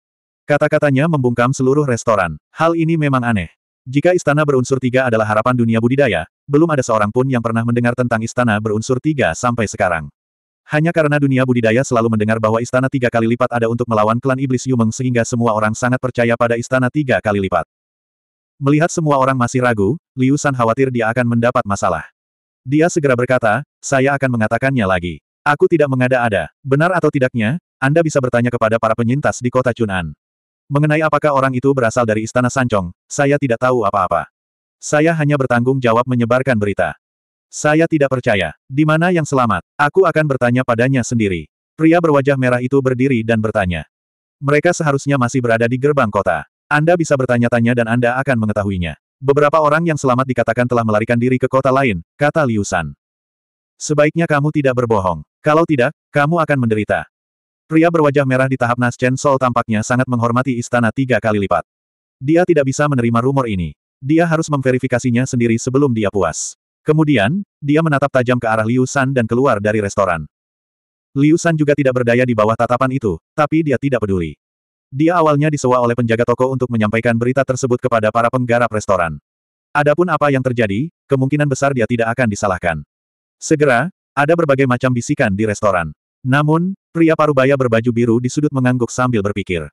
Kata-katanya membungkam seluruh restoran. Hal ini memang aneh. Jika istana berunsur tiga adalah harapan dunia budidaya, belum ada seorang pun yang pernah mendengar tentang istana berunsur tiga sampai sekarang. Hanya karena dunia budidaya selalu mendengar bahwa istana tiga kali lipat ada untuk melawan klan iblis Yumeng sehingga semua orang sangat percaya pada istana tiga kali lipat. Melihat semua orang masih ragu, Liu San khawatir dia akan mendapat masalah. Dia segera berkata, saya akan mengatakannya lagi. Aku tidak mengada-ada, benar atau tidaknya, Anda bisa bertanya kepada para penyintas di kota Chunan. Mengenai apakah orang itu berasal dari istana Sancong, saya tidak tahu apa-apa. Saya hanya bertanggung jawab menyebarkan berita. Saya tidak percaya. Di mana yang selamat? Aku akan bertanya padanya sendiri. Pria berwajah merah itu berdiri dan bertanya. Mereka seharusnya masih berada di gerbang kota. Anda bisa bertanya-tanya dan Anda akan mengetahuinya. Beberapa orang yang selamat dikatakan telah melarikan diri ke kota lain, kata Liu San. Sebaiknya kamu tidak berbohong. Kalau tidak, kamu akan menderita. Pria berwajah merah di tahap Nas Chen Sol tampaknya sangat menghormati istana tiga kali lipat. Dia tidak bisa menerima rumor ini dia harus memverifikasinya sendiri sebelum dia puas. Kemudian, dia menatap tajam ke arah Liu San dan keluar dari restoran. Liu San juga tidak berdaya di bawah tatapan itu, tapi dia tidak peduli. Dia awalnya disewa oleh penjaga toko untuk menyampaikan berita tersebut kepada para penggarap restoran. Adapun apa yang terjadi, kemungkinan besar dia tidak akan disalahkan. Segera, ada berbagai macam bisikan di restoran. Namun, pria parubaya berbaju biru di sudut mengangguk sambil berpikir.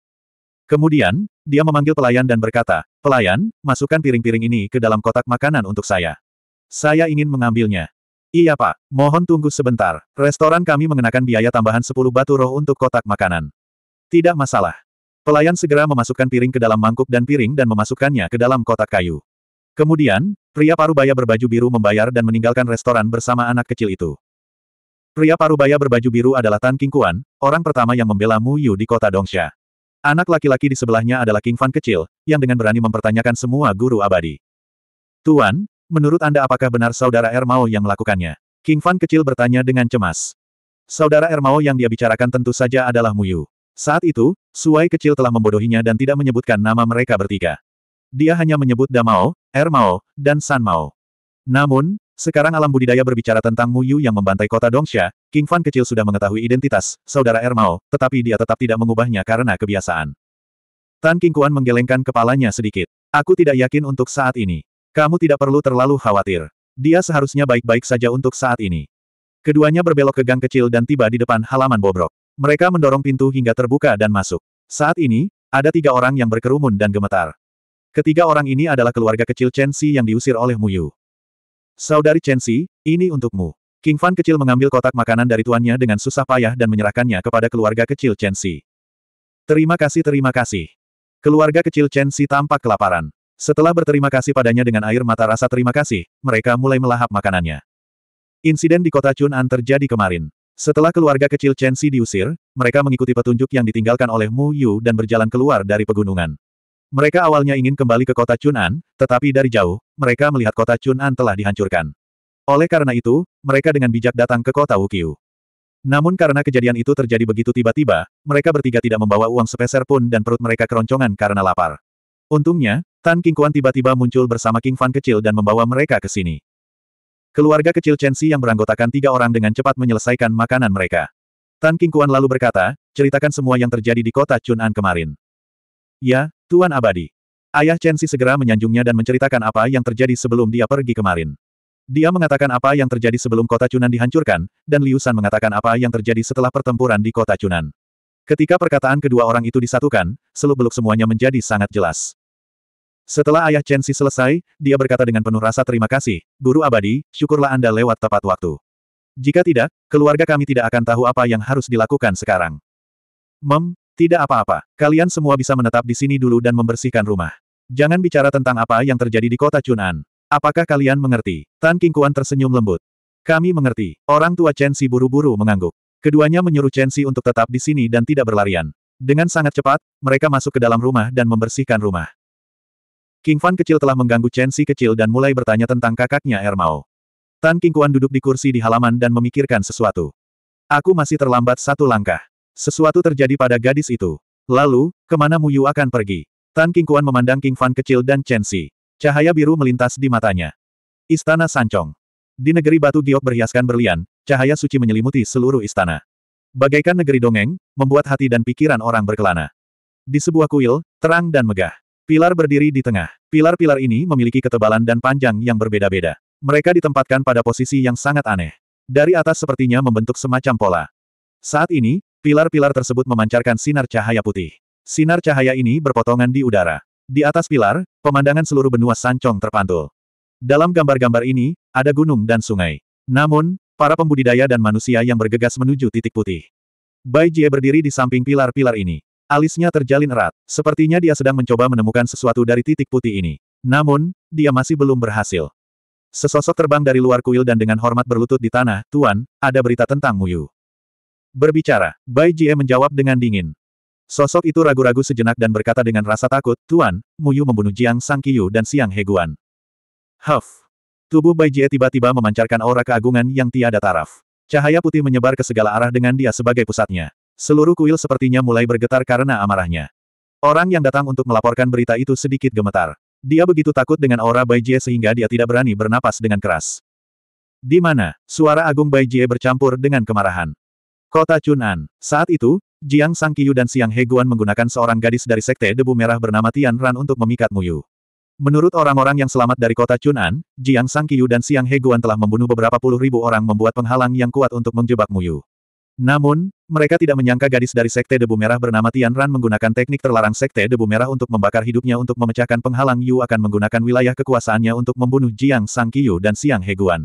Kemudian, dia memanggil pelayan dan berkata, Pelayan, masukkan piring-piring ini ke dalam kotak makanan untuk saya. Saya ingin mengambilnya. Iya pak, mohon tunggu sebentar. Restoran kami mengenakan biaya tambahan 10 batu roh untuk kotak makanan. Tidak masalah. Pelayan segera memasukkan piring ke dalam mangkuk dan piring dan memasukkannya ke dalam kotak kayu. Kemudian, pria parubaya berbaju biru membayar dan meninggalkan restoran bersama anak kecil itu. Pria parubaya berbaju biru adalah Tan King Kuan, orang pertama yang membela Mu Yu di kota Dongsha. Anak laki-laki di sebelahnya adalah King Fan kecil, yang dengan berani mempertanyakan semua guru abadi. Tuan, menurut Anda apakah benar saudara Ermao yang melakukannya? King Fan kecil bertanya dengan cemas. Saudara Ermao yang dia bicarakan tentu saja adalah Muyu. Saat itu, Suai kecil telah membodohinya dan tidak menyebutkan nama mereka bertiga. Dia hanya menyebut Damao, Ermao, dan Sanmao. Namun, sekarang alam budidaya berbicara tentang Mu Yu yang membantai kota Dongsha, King Fan kecil sudah mengetahui identitas, saudara Ermao, tetapi dia tetap tidak mengubahnya karena kebiasaan. Tan Kuan menggelengkan kepalanya sedikit. Aku tidak yakin untuk saat ini. Kamu tidak perlu terlalu khawatir. Dia seharusnya baik-baik saja untuk saat ini. Keduanya berbelok ke gang kecil dan tiba di depan halaman bobrok. Mereka mendorong pintu hingga terbuka dan masuk. Saat ini, ada tiga orang yang berkerumun dan gemetar. Ketiga orang ini adalah keluarga kecil Chen Xi yang diusir oleh Mu Yu. Saudari Chen Xi, ini untukmu. King Fan kecil mengambil kotak makanan dari tuannya dengan susah payah dan menyerahkannya kepada keluarga kecil Chen Xi. Terima kasih terima kasih. Keluarga kecil Chen Xi tampak kelaparan. Setelah berterima kasih padanya dengan air mata rasa terima kasih, mereka mulai melahap makanannya. Insiden di kota Chun'an terjadi kemarin. Setelah keluarga kecil Chen Xi diusir, mereka mengikuti petunjuk yang ditinggalkan oleh Mu Yu dan berjalan keluar dari pegunungan. Mereka awalnya ingin kembali ke kota Chun'an, tetapi dari jauh, mereka melihat kota Chun'an telah dihancurkan. Oleh karena itu, mereka dengan bijak datang ke kota Wukiu. Namun karena kejadian itu terjadi begitu tiba-tiba, mereka bertiga tidak membawa uang sepeser pun dan perut mereka keroncongan karena lapar. Untungnya, Tan Kuan tiba-tiba muncul bersama King Fan kecil dan membawa mereka ke sini. Keluarga kecil Chen Xi yang beranggotakan tiga orang dengan cepat menyelesaikan makanan mereka. Tan Kuan lalu berkata, ceritakan semua yang terjadi di kota Chun'an kemarin. Ya, Tuan Abadi. Ayah Chen Xi segera menyanjungnya dan menceritakan apa yang terjadi sebelum dia pergi kemarin. Dia mengatakan apa yang terjadi sebelum kota Cunan dihancurkan, dan Liu San mengatakan apa yang terjadi setelah pertempuran di kota Cunan. Ketika perkataan kedua orang itu disatukan, seluk-beluk semuanya menjadi sangat jelas. Setelah ayah Chen Xi selesai, dia berkata dengan penuh rasa terima kasih, Guru Abadi, syukurlah Anda lewat tepat waktu. Jika tidak, keluarga kami tidak akan tahu apa yang harus dilakukan sekarang. Mem, tidak apa-apa, kalian semua bisa menetap di sini dulu dan membersihkan rumah. Jangan bicara tentang apa yang terjadi di kota Chunan. Apakah kalian mengerti? Tan Kuan tersenyum lembut. Kami mengerti. Orang tua Chen Si buru-buru mengangguk. Keduanya menyuruh Chen Si untuk tetap di sini dan tidak berlarian. Dengan sangat cepat, mereka masuk ke dalam rumah dan membersihkan rumah. King Fan kecil telah mengganggu Chen Si kecil dan mulai bertanya tentang kakaknya Ermao. Tan Kuan duduk di kursi di halaman dan memikirkan sesuatu. Aku masih terlambat satu langkah. Sesuatu terjadi pada gadis itu. Lalu, kemana Muyu akan pergi? Tan Kuan memandang King Fan kecil dan Chen Xi. Cahaya biru melintas di matanya. Istana Sancong. Di negeri batu giok berhiaskan berlian, cahaya suci menyelimuti seluruh istana. Bagaikan negeri dongeng, membuat hati dan pikiran orang berkelana. Di sebuah kuil, terang dan megah. Pilar berdiri di tengah. Pilar-pilar ini memiliki ketebalan dan panjang yang berbeda-beda. Mereka ditempatkan pada posisi yang sangat aneh. Dari atas sepertinya membentuk semacam pola. Saat ini, Pilar-pilar tersebut memancarkan sinar cahaya putih. Sinar cahaya ini berpotongan di udara. Di atas pilar, pemandangan seluruh benua Sancong terpantul. Dalam gambar-gambar ini, ada gunung dan sungai. Namun, para pembudidaya dan manusia yang bergegas menuju titik putih. Bai Jie berdiri di samping pilar-pilar ini. Alisnya terjalin erat, sepertinya dia sedang mencoba menemukan sesuatu dari titik putih ini. Namun, dia masih belum berhasil. Sesosok terbang dari luar kuil dan dengan hormat berlutut di tanah, Tuan, ada berita tentang Muyu. Berbicara, Bai Jie menjawab dengan dingin. Sosok itu ragu-ragu sejenak dan berkata dengan rasa takut, Tuan, Muyu membunuh Jiang Sang Yu dan Siang Heguan. Huff. Tubuh Bai Jie tiba-tiba memancarkan aura keagungan yang tiada taraf. Cahaya putih menyebar ke segala arah dengan dia sebagai pusatnya. Seluruh kuil sepertinya mulai bergetar karena amarahnya. Orang yang datang untuk melaporkan berita itu sedikit gemetar. Dia begitu takut dengan aura Bai Jie sehingga dia tidak berani bernapas dengan keras. Di mana, suara agung Bai Jie bercampur dengan kemarahan. Kota Chunan. Saat itu, Jiang Sangkiyu dan Siang Heguan menggunakan seorang gadis dari Sekte Debu Merah bernama Tian Ran untuk memikat Muyu. Menurut orang-orang yang selamat dari kota Chunan, Jiang Sangkiyu dan Siang Heguan telah membunuh beberapa puluh ribu orang membuat penghalang yang kuat untuk menjebak Muyu. Namun, mereka tidak menyangka gadis dari Sekte Debu Merah bernama Tian Ran menggunakan teknik terlarang Sekte Debu Merah untuk membakar hidupnya untuk memecahkan penghalang Yu akan menggunakan wilayah kekuasaannya untuk membunuh Jiang Sangkiyu dan Siang Heguan.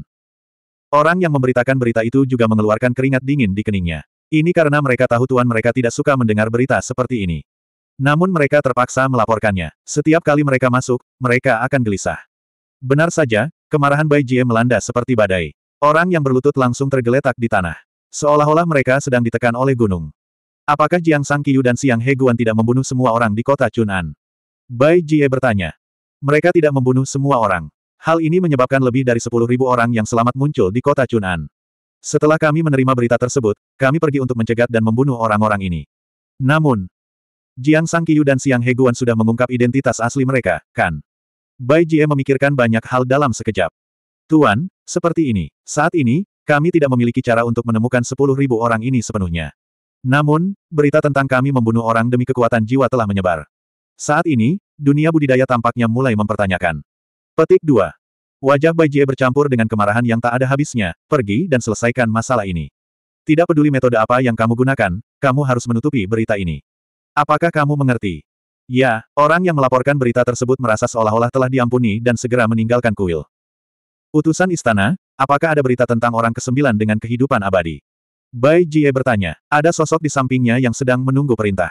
Orang yang memberitakan berita itu juga mengeluarkan keringat dingin di keningnya. Ini karena mereka tahu tuan mereka tidak suka mendengar berita seperti ini. Namun mereka terpaksa melaporkannya. Setiap kali mereka masuk, mereka akan gelisah. Benar saja, kemarahan Bai Jie melanda seperti badai. Orang yang berlutut langsung tergeletak di tanah. Seolah-olah mereka sedang ditekan oleh gunung. Apakah Jiang Sang Qiu dan Siang He Guan tidak membunuh semua orang di kota Chun'an? Bai Jie bertanya. Mereka tidak membunuh semua orang. Hal ini menyebabkan lebih dari 10.000 orang yang selamat muncul di kota Chunan. Setelah kami menerima berita tersebut, kami pergi untuk mencegat dan membunuh orang-orang ini. Namun, Jiang Sangkiyu dan Siang Heguan sudah mengungkap identitas asli mereka, kan? Bai Jie memikirkan banyak hal dalam sekejap. Tuan, seperti ini. Saat ini, kami tidak memiliki cara untuk menemukan 10.000 orang ini sepenuhnya. Namun, berita tentang kami membunuh orang demi kekuatan jiwa telah menyebar. Saat ini, dunia budidaya tampaknya mulai mempertanyakan. Petik 2. Wajah Bai Jie bercampur dengan kemarahan yang tak ada habisnya, pergi dan selesaikan masalah ini. Tidak peduli metode apa yang kamu gunakan, kamu harus menutupi berita ini. Apakah kamu mengerti? Ya, orang yang melaporkan berita tersebut merasa seolah-olah telah diampuni dan segera meninggalkan kuil. Utusan istana, apakah ada berita tentang orang kesembilan dengan kehidupan abadi? Bai Jie bertanya, ada sosok di sampingnya yang sedang menunggu perintah.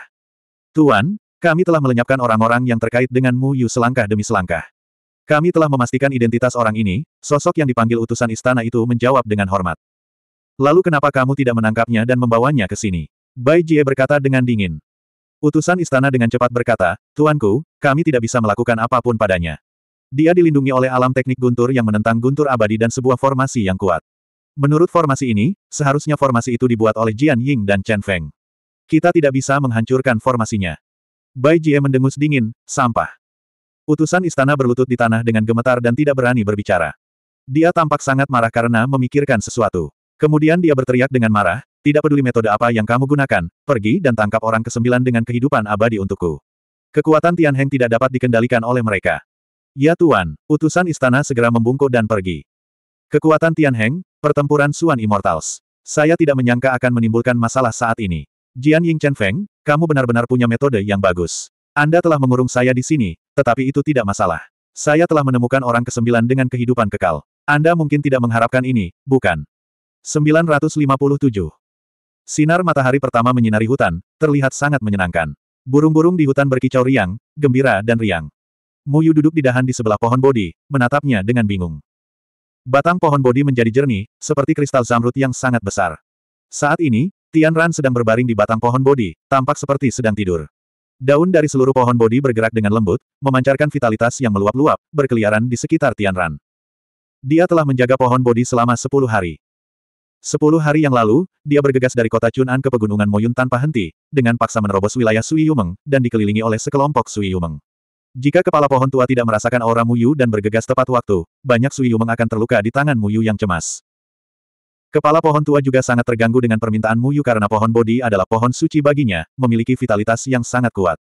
Tuan, kami telah melenyapkan orang-orang yang terkait dengan Mu Yu selangkah demi selangkah. Kami telah memastikan identitas orang ini, sosok yang dipanggil utusan istana itu menjawab dengan hormat. Lalu kenapa kamu tidak menangkapnya dan membawanya ke sini? Bai Jie berkata dengan dingin. Utusan istana dengan cepat berkata, Tuanku, kami tidak bisa melakukan apapun padanya. Dia dilindungi oleh alam teknik guntur yang menentang guntur abadi dan sebuah formasi yang kuat. Menurut formasi ini, seharusnya formasi itu dibuat oleh Jian Ying dan Chen Feng. Kita tidak bisa menghancurkan formasinya. Bai Jie mendengus dingin, sampah. Utusan istana berlutut di tanah dengan gemetar dan tidak berani berbicara. Dia tampak sangat marah karena memikirkan sesuatu. Kemudian dia berteriak dengan marah, tidak peduli metode apa yang kamu gunakan, pergi dan tangkap orang kesembilan dengan kehidupan abadi untukku. Kekuatan Tian Heng tidak dapat dikendalikan oleh mereka. Ya Tuan, utusan istana segera membungkuk dan pergi. Kekuatan Tian Heng, pertempuran Suan Immortals. Saya tidak menyangka akan menimbulkan masalah saat ini. Jian Ying Chen Feng, kamu benar-benar punya metode yang bagus. Anda telah mengurung saya di sini, tetapi itu tidak masalah. Saya telah menemukan orang kesembilan dengan kehidupan kekal. Anda mungkin tidak mengharapkan ini, bukan? 957. Sinar matahari pertama menyinari hutan, terlihat sangat menyenangkan. Burung-burung di hutan berkicau riang, gembira dan riang. Muyu duduk di dahan di sebelah pohon bodi, menatapnya dengan bingung. Batang pohon bodi menjadi jernih, seperti kristal zamrud yang sangat besar. Saat ini, Tian Ran sedang berbaring di batang pohon bodi, tampak seperti sedang tidur. Daun dari seluruh pohon bodi bergerak dengan lembut, memancarkan vitalitas yang meluap-luap, berkeliaran di sekitar Tianran. Dia telah menjaga pohon bodi selama sepuluh hari. Sepuluh hari yang lalu, dia bergegas dari kota Chunan ke pegunungan Moyun tanpa henti, dengan paksa menerobos wilayah Sui Yumeng, dan dikelilingi oleh sekelompok Sui Yumeng. Jika kepala pohon tua tidak merasakan aura Muyu dan bergegas tepat waktu, banyak Sui Yumeng akan terluka di tangan Muyu yang cemas. Kepala pohon tua juga sangat terganggu dengan permintaan Muyu karena pohon bodi adalah pohon suci baginya, memiliki vitalitas yang sangat kuat.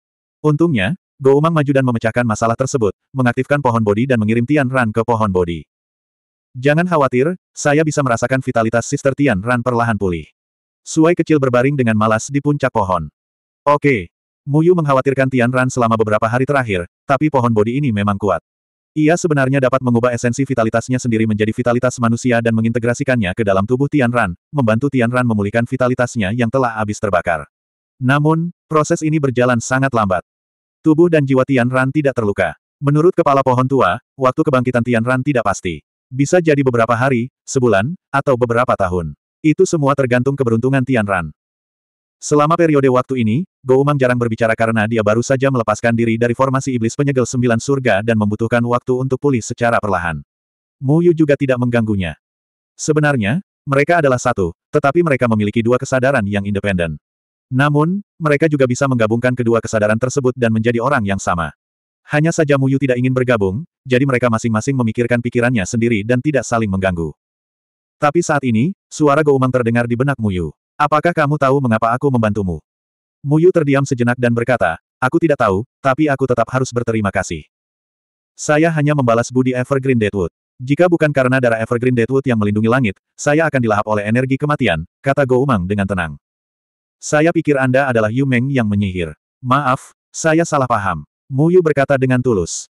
Untungnya, Goumang maju dan memecahkan masalah tersebut, mengaktifkan pohon bodi dan mengirim Tian Ran ke pohon bodi. Jangan khawatir, saya bisa merasakan vitalitas Sister Tian Ran perlahan pulih. Suai kecil berbaring dengan malas di puncak pohon. Oke. Muyu mengkhawatirkan Tian Ran selama beberapa hari terakhir, tapi pohon bodi ini memang kuat. Ia sebenarnya dapat mengubah esensi vitalitasnya sendiri menjadi vitalitas manusia dan mengintegrasikannya ke dalam tubuh Tian Ran, membantu Tian Ran memulihkan vitalitasnya yang telah habis terbakar. Namun, proses ini berjalan sangat lambat. Tubuh dan jiwa Tian Ran tidak terluka. Menurut kepala pohon tua, waktu kebangkitan Tian Ran tidak pasti. Bisa jadi beberapa hari, sebulan, atau beberapa tahun. Itu semua tergantung keberuntungan Tian Ran. Selama periode waktu ini, Goumang jarang berbicara karena dia baru saja melepaskan diri dari formasi iblis penyegel sembilan surga dan membutuhkan waktu untuk pulih secara perlahan. Mu Yu juga tidak mengganggunya. Sebenarnya, mereka adalah satu, tetapi mereka memiliki dua kesadaran yang independen. Namun, mereka juga bisa menggabungkan kedua kesadaran tersebut dan menjadi orang yang sama. Hanya saja Mu Yu tidak ingin bergabung, jadi mereka masing-masing memikirkan pikirannya sendiri dan tidak saling mengganggu. Tapi saat ini, suara Goumang terdengar di benak Mu Yu. Apakah kamu tahu mengapa aku membantumu? Muyu terdiam sejenak dan berkata, aku tidak tahu, tapi aku tetap harus berterima kasih. Saya hanya membalas budi Evergreen Deadwood. Jika bukan karena darah Evergreen Deadwood yang melindungi langit, saya akan dilahap oleh energi kematian, kata Goumang dengan tenang. Saya pikir Anda adalah Yu Meng yang menyihir. Maaf, saya salah paham. Muyu berkata dengan tulus.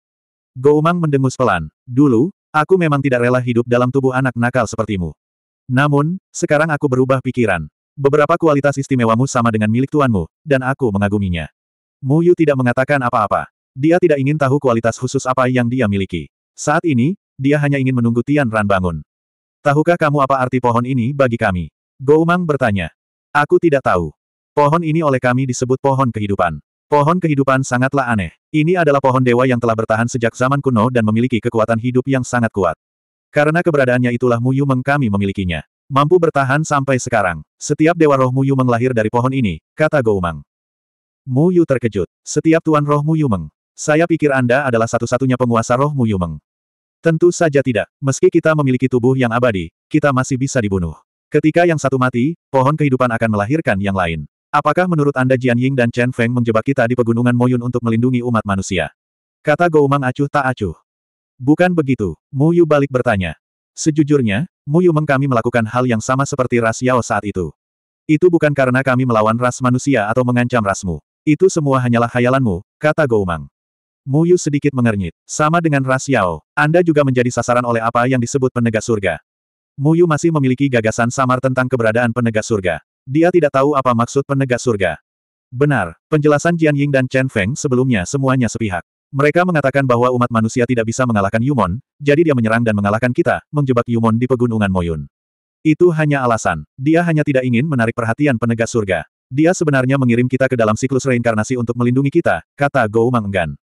Goumang mendengus pelan. Dulu, aku memang tidak rela hidup dalam tubuh anak nakal sepertimu. Namun, sekarang aku berubah pikiran. Beberapa kualitas istimewamu sama dengan milik tuanmu, dan aku mengaguminya. Mu Yu tidak mengatakan apa-apa. Dia tidak ingin tahu kualitas khusus apa yang dia miliki. Saat ini, dia hanya ingin menunggu Tian Ran bangun. Tahukah kamu apa arti pohon ini bagi kami? Mang bertanya. Aku tidak tahu. Pohon ini oleh kami disebut pohon kehidupan. Pohon kehidupan sangatlah aneh. Ini adalah pohon dewa yang telah bertahan sejak zaman kuno dan memiliki kekuatan hidup yang sangat kuat. Karena keberadaannya itulah Mu Yu Meng memilikinya. Mampu bertahan sampai sekarang. Setiap Dewa Roh Muyu menglahir dari pohon ini, kata Goumang. Yu terkejut. Setiap Tuan Roh Yu Meng. Saya pikir Anda adalah satu-satunya penguasa Roh Yu Meng. Tentu saja tidak. Meski kita memiliki tubuh yang abadi, kita masih bisa dibunuh. Ketika yang satu mati, pohon kehidupan akan melahirkan yang lain. Apakah menurut Anda Jian Ying dan Chen Feng menjebak kita di pegunungan Moyun untuk melindungi umat manusia? Kata Goumang acuh tak acuh. Bukan begitu, Mu Yu balik bertanya. Sejujurnya, Muyu Meng kami melakukan hal yang sama seperti ras Yao saat itu. Itu bukan karena kami melawan ras manusia atau mengancam rasmu. Itu semua hanyalah khayalanmu, kata Goumang. Muyu sedikit mengernyit. Sama dengan ras Yao, Anda juga menjadi sasaran oleh apa yang disebut penegak surga. Muyu masih memiliki gagasan samar tentang keberadaan penegak surga. Dia tidak tahu apa maksud penegak surga. Benar, penjelasan Jian Ying dan Chen Feng sebelumnya semuanya sepihak. Mereka mengatakan bahwa umat manusia tidak bisa mengalahkan Yumon, jadi dia menyerang dan mengalahkan kita, menjebak Yumon di pegunungan Moyun. Itu hanya alasan. Dia hanya tidak ingin menarik perhatian penegak surga. Dia sebenarnya mengirim kita ke dalam siklus reinkarnasi untuk melindungi kita, kata Gou Manggan.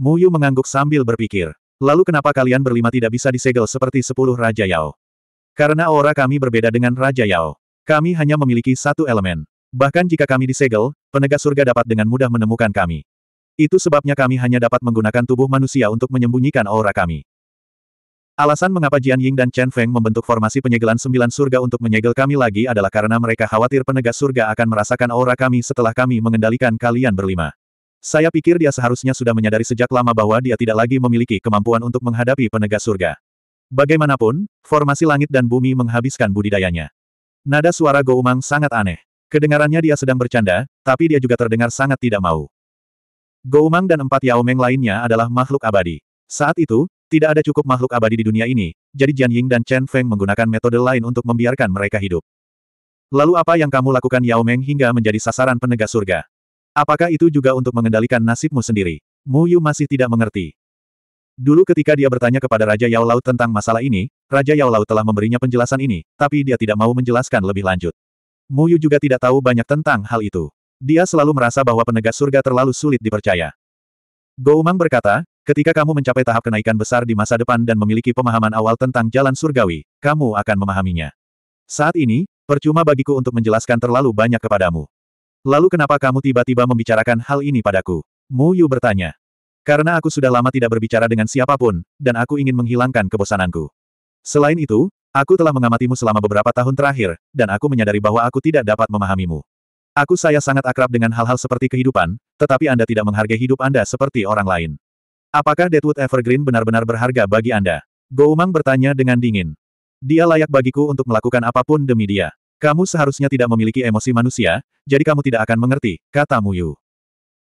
Muyu mengangguk sambil berpikir. Lalu kenapa kalian berlima tidak bisa disegel seperti sepuluh Raja Yao? Karena aura kami berbeda dengan Raja Yao. Kami hanya memiliki satu elemen. Bahkan jika kami disegel, penegak surga dapat dengan mudah menemukan kami. Itu sebabnya kami hanya dapat menggunakan tubuh manusia untuk menyembunyikan aura kami. Alasan mengapa Jian Ying dan Chen Feng membentuk formasi penyegelan sembilan surga untuk menyegel kami lagi adalah karena mereka khawatir penegak surga akan merasakan aura kami setelah kami mengendalikan kalian berlima. Saya pikir dia seharusnya sudah menyadari sejak lama bahwa dia tidak lagi memiliki kemampuan untuk menghadapi penegak surga. Bagaimanapun, formasi langit dan bumi menghabiskan budidayanya. Nada suara Goumang sangat aneh. Kedengarannya dia sedang bercanda, tapi dia juga terdengar sangat tidak mau. Goumang dan empat Yao Meng lainnya adalah makhluk abadi. Saat itu, tidak ada cukup makhluk abadi di dunia ini, jadi Jian Ying dan Chen Feng menggunakan metode lain untuk membiarkan mereka hidup. Lalu apa yang kamu lakukan Yao Meng hingga menjadi sasaran penegak surga? Apakah itu juga untuk mengendalikan nasibmu sendiri? Mu Yu masih tidak mengerti. Dulu ketika dia bertanya kepada Raja Yao Laut tentang masalah ini, Raja Yao Laut telah memberinya penjelasan ini, tapi dia tidak mau menjelaskan lebih lanjut. Mu Yu juga tidak tahu banyak tentang hal itu. Dia selalu merasa bahwa penegak surga terlalu sulit dipercaya. Goumang berkata, ketika kamu mencapai tahap kenaikan besar di masa depan dan memiliki pemahaman awal tentang jalan surgawi, kamu akan memahaminya. Saat ini, percuma bagiku untuk menjelaskan terlalu banyak kepadamu. Lalu kenapa kamu tiba-tiba membicarakan hal ini padaku? Mu Yu bertanya. Karena aku sudah lama tidak berbicara dengan siapapun, dan aku ingin menghilangkan kebosananku. Selain itu, aku telah mengamatimu selama beberapa tahun terakhir, dan aku menyadari bahwa aku tidak dapat memahamimu. Aku saya sangat akrab dengan hal-hal seperti kehidupan, tetapi Anda tidak menghargai hidup Anda seperti orang lain. Apakah Deadwood Evergreen benar-benar berharga bagi Anda? Goumang bertanya dengan dingin. Dia layak bagiku untuk melakukan apapun demi dia. Kamu seharusnya tidak memiliki emosi manusia, jadi kamu tidak akan mengerti, kata Muyu.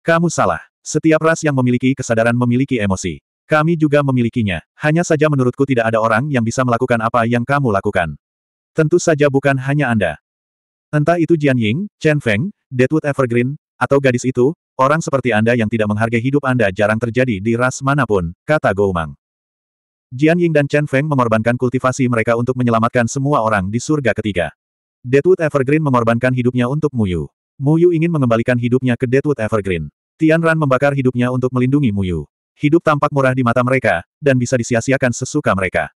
Kamu salah. Setiap ras yang memiliki kesadaran memiliki emosi. Kami juga memilikinya. Hanya saja menurutku tidak ada orang yang bisa melakukan apa yang kamu lakukan. Tentu saja bukan hanya Anda. Entah itu Jian Ying, Chen Feng, Deadwood Evergreen, atau gadis itu, orang seperti Anda yang tidak menghargai hidup Anda jarang terjadi di ras manapun, kata Goumang. Jian Ying dan Chen Feng mengorbankan kultivasi mereka untuk menyelamatkan semua orang di surga ketiga. Deadwood Evergreen mengorbankan hidupnya untuk Muyu. Muyu ingin mengembalikan hidupnya ke Deadwood Evergreen. Tian Ran membakar hidupnya untuk melindungi Muyu. Hidup tampak murah di mata mereka, dan bisa disia-siakan sesuka mereka.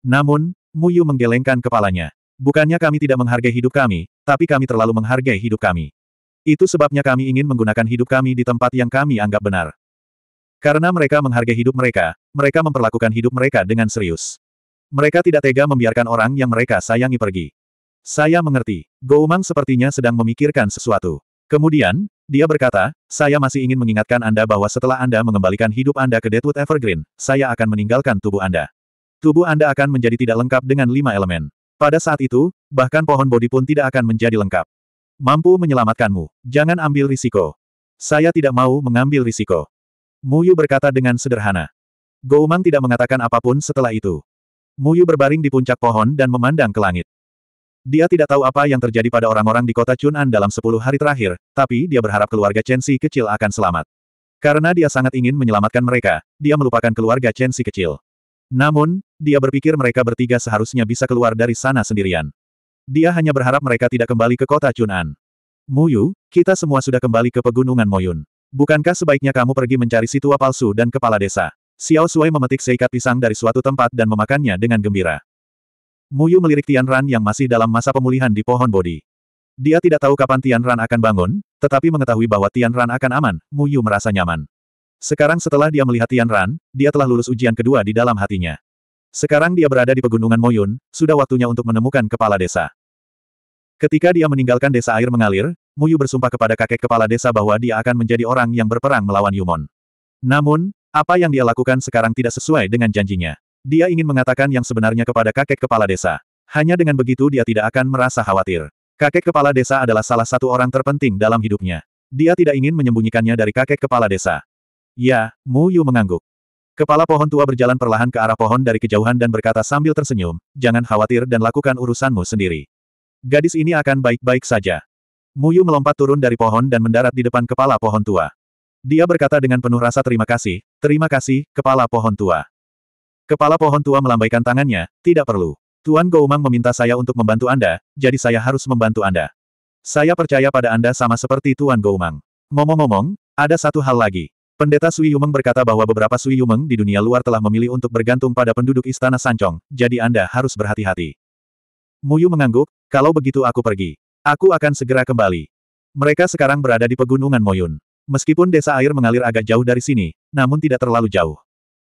Namun, Muyu menggelengkan kepalanya. Bukannya kami tidak menghargai hidup kami, tapi kami terlalu menghargai hidup kami. Itu sebabnya kami ingin menggunakan hidup kami di tempat yang kami anggap benar. Karena mereka menghargai hidup mereka, mereka memperlakukan hidup mereka dengan serius. Mereka tidak tega membiarkan orang yang mereka sayangi pergi. Saya mengerti. Goumang sepertinya sedang memikirkan sesuatu. Kemudian, dia berkata, saya masih ingin mengingatkan Anda bahwa setelah Anda mengembalikan hidup Anda ke Deadwood Evergreen, saya akan meninggalkan tubuh Anda. Tubuh Anda akan menjadi tidak lengkap dengan lima elemen. Pada saat itu, bahkan pohon bodi pun tidak akan menjadi lengkap. Mampu menyelamatkanmu, jangan ambil risiko. Saya tidak mau mengambil risiko. Muyu berkata dengan sederhana. Goumang tidak mengatakan apapun setelah itu. Muyu berbaring di puncak pohon dan memandang ke langit. Dia tidak tahu apa yang terjadi pada orang-orang di kota Chun'an dalam sepuluh hari terakhir, tapi dia berharap keluarga Chen Si kecil akan selamat. Karena dia sangat ingin menyelamatkan mereka, dia melupakan keluarga Chen Si kecil. Namun, dia berpikir mereka bertiga seharusnya bisa keluar dari sana sendirian. Dia hanya berharap mereka tidak kembali ke kota Chun'an. Muyu, kita semua sudah kembali ke pegunungan Moyun. Bukankah sebaiknya kamu pergi mencari si tua palsu dan kepala desa? Xiao Sui memetik seikat pisang dari suatu tempat dan memakannya dengan gembira. Muyu melirik Tian Ran yang masih dalam masa pemulihan di pohon bodi. Dia tidak tahu kapan Tian Ran akan bangun, tetapi mengetahui bahwa Tian Ran akan aman, Muyu merasa nyaman. Sekarang setelah dia melihat Tian Ran, dia telah lulus ujian kedua di dalam hatinya. Sekarang dia berada di pegunungan Moyun, sudah waktunya untuk menemukan kepala desa. Ketika dia meninggalkan desa air mengalir, Muyu bersumpah kepada kakek kepala desa bahwa dia akan menjadi orang yang berperang melawan Yumon. Namun, apa yang dia lakukan sekarang tidak sesuai dengan janjinya. Dia ingin mengatakan yang sebenarnya kepada kakek kepala desa. Hanya dengan begitu dia tidak akan merasa khawatir. Kakek kepala desa adalah salah satu orang terpenting dalam hidupnya. Dia tidak ingin menyembunyikannya dari kakek kepala desa. Ya, Mu Yu mengangguk. Kepala pohon tua berjalan perlahan ke arah pohon dari kejauhan dan berkata sambil tersenyum, jangan khawatir dan lakukan urusanmu sendiri. Gadis ini akan baik-baik saja. Mu Yu melompat turun dari pohon dan mendarat di depan kepala pohon tua. Dia berkata dengan penuh rasa terima kasih, terima kasih, kepala pohon tua. Kepala pohon tua melambaikan tangannya, tidak perlu. Tuan Goumang meminta saya untuk membantu Anda, jadi saya harus membantu Anda. Saya percaya pada Anda sama seperti Tuan Goumang. Ngomong-ngomong, ada satu hal lagi. Pendeta Sui Yumeng berkata bahwa beberapa Sui Yumeng di dunia luar telah memilih untuk bergantung pada penduduk istana Sancong, jadi Anda harus berhati-hati. Muyu mengangguk, kalau begitu aku pergi. Aku akan segera kembali. Mereka sekarang berada di pegunungan Moyun. Meskipun desa air mengalir agak jauh dari sini, namun tidak terlalu jauh.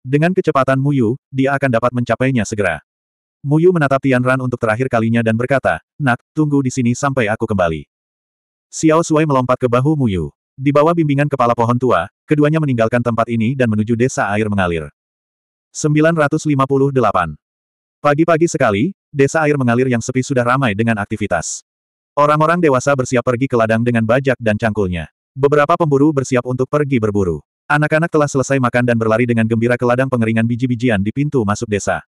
Dengan kecepatan Muyu, dia akan dapat mencapainya segera. Muyu menatap Tianran untuk terakhir kalinya dan berkata, Nak, tunggu di sini sampai aku kembali. Xiao Sui melompat ke bahu Muyu. Di bawah bimbingan kepala pohon tua, keduanya meninggalkan tempat ini dan menuju desa air mengalir. 958. Pagi-pagi sekali, desa air mengalir yang sepi sudah ramai dengan aktivitas. Orang-orang dewasa bersiap pergi ke ladang dengan bajak dan cangkulnya. Beberapa pemburu bersiap untuk pergi berburu. Anak-anak telah selesai makan dan berlari dengan gembira ke ladang pengeringan biji-bijian di pintu masuk desa.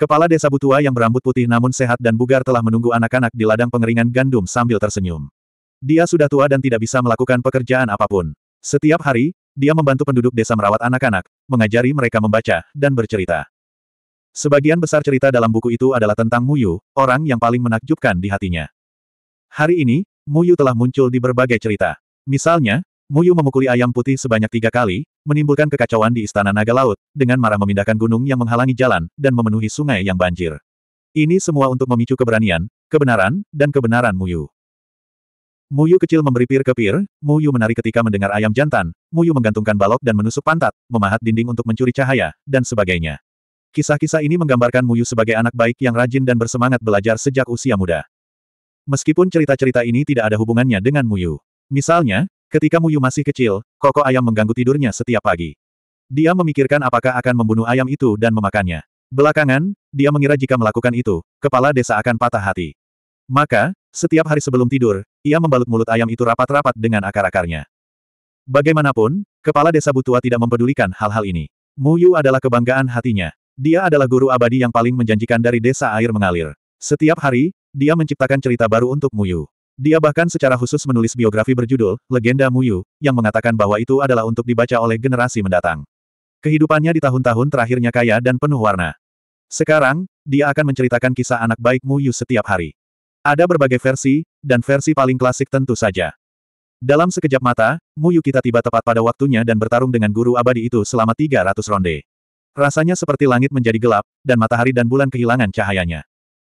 Kepala desa Butua yang berambut putih namun sehat dan bugar telah menunggu anak-anak di ladang pengeringan gandum sambil tersenyum. Dia sudah tua dan tidak bisa melakukan pekerjaan apapun. Setiap hari, dia membantu penduduk desa merawat anak-anak, mengajari mereka membaca, dan bercerita. Sebagian besar cerita dalam buku itu adalah tentang Muyu, orang yang paling menakjubkan di hatinya. Hari ini, Muyu telah muncul di berbagai cerita. Misalnya, Muyu memukuli ayam putih sebanyak tiga kali, menimbulkan kekacauan di Istana Naga Laut, dengan marah memindahkan gunung yang menghalangi jalan, dan memenuhi sungai yang banjir. Ini semua untuk memicu keberanian, kebenaran, dan kebenaran Muyu. Muyu kecil memberi pir ke pir, Muyu menari ketika mendengar ayam jantan, Muyu menggantungkan balok dan menusuk pantat, memahat dinding untuk mencuri cahaya, dan sebagainya. Kisah-kisah ini menggambarkan Muyu sebagai anak baik yang rajin dan bersemangat belajar sejak usia muda. Meskipun cerita-cerita ini tidak ada hubungannya dengan Muyu. Misalnya, ketika Muyu masih kecil, koko ayam mengganggu tidurnya setiap pagi. Dia memikirkan apakah akan membunuh ayam itu dan memakannya. Belakangan, dia mengira jika melakukan itu, kepala desa akan patah hati. Maka, setiap hari sebelum tidur, ia membalut mulut ayam itu rapat-rapat dengan akar-akarnya. Bagaimanapun, kepala desa Butua tidak mempedulikan hal-hal ini. Mu Yu adalah kebanggaan hatinya. Dia adalah guru abadi yang paling menjanjikan dari desa air mengalir. Setiap hari, dia menciptakan cerita baru untuk Mu Yu. Dia bahkan secara khusus menulis biografi berjudul Legenda Mu Yu, yang mengatakan bahwa itu adalah untuk dibaca oleh generasi mendatang. Kehidupannya di tahun-tahun terakhirnya kaya dan penuh warna. Sekarang, dia akan menceritakan kisah anak baik Mu Yu setiap hari. Ada berbagai versi, dan versi paling klasik tentu saja. Dalam sekejap mata, Mu kita tiba tepat pada waktunya dan bertarung dengan guru abadi itu selama 300 ronde. Rasanya seperti langit menjadi gelap, dan matahari dan bulan kehilangan cahayanya.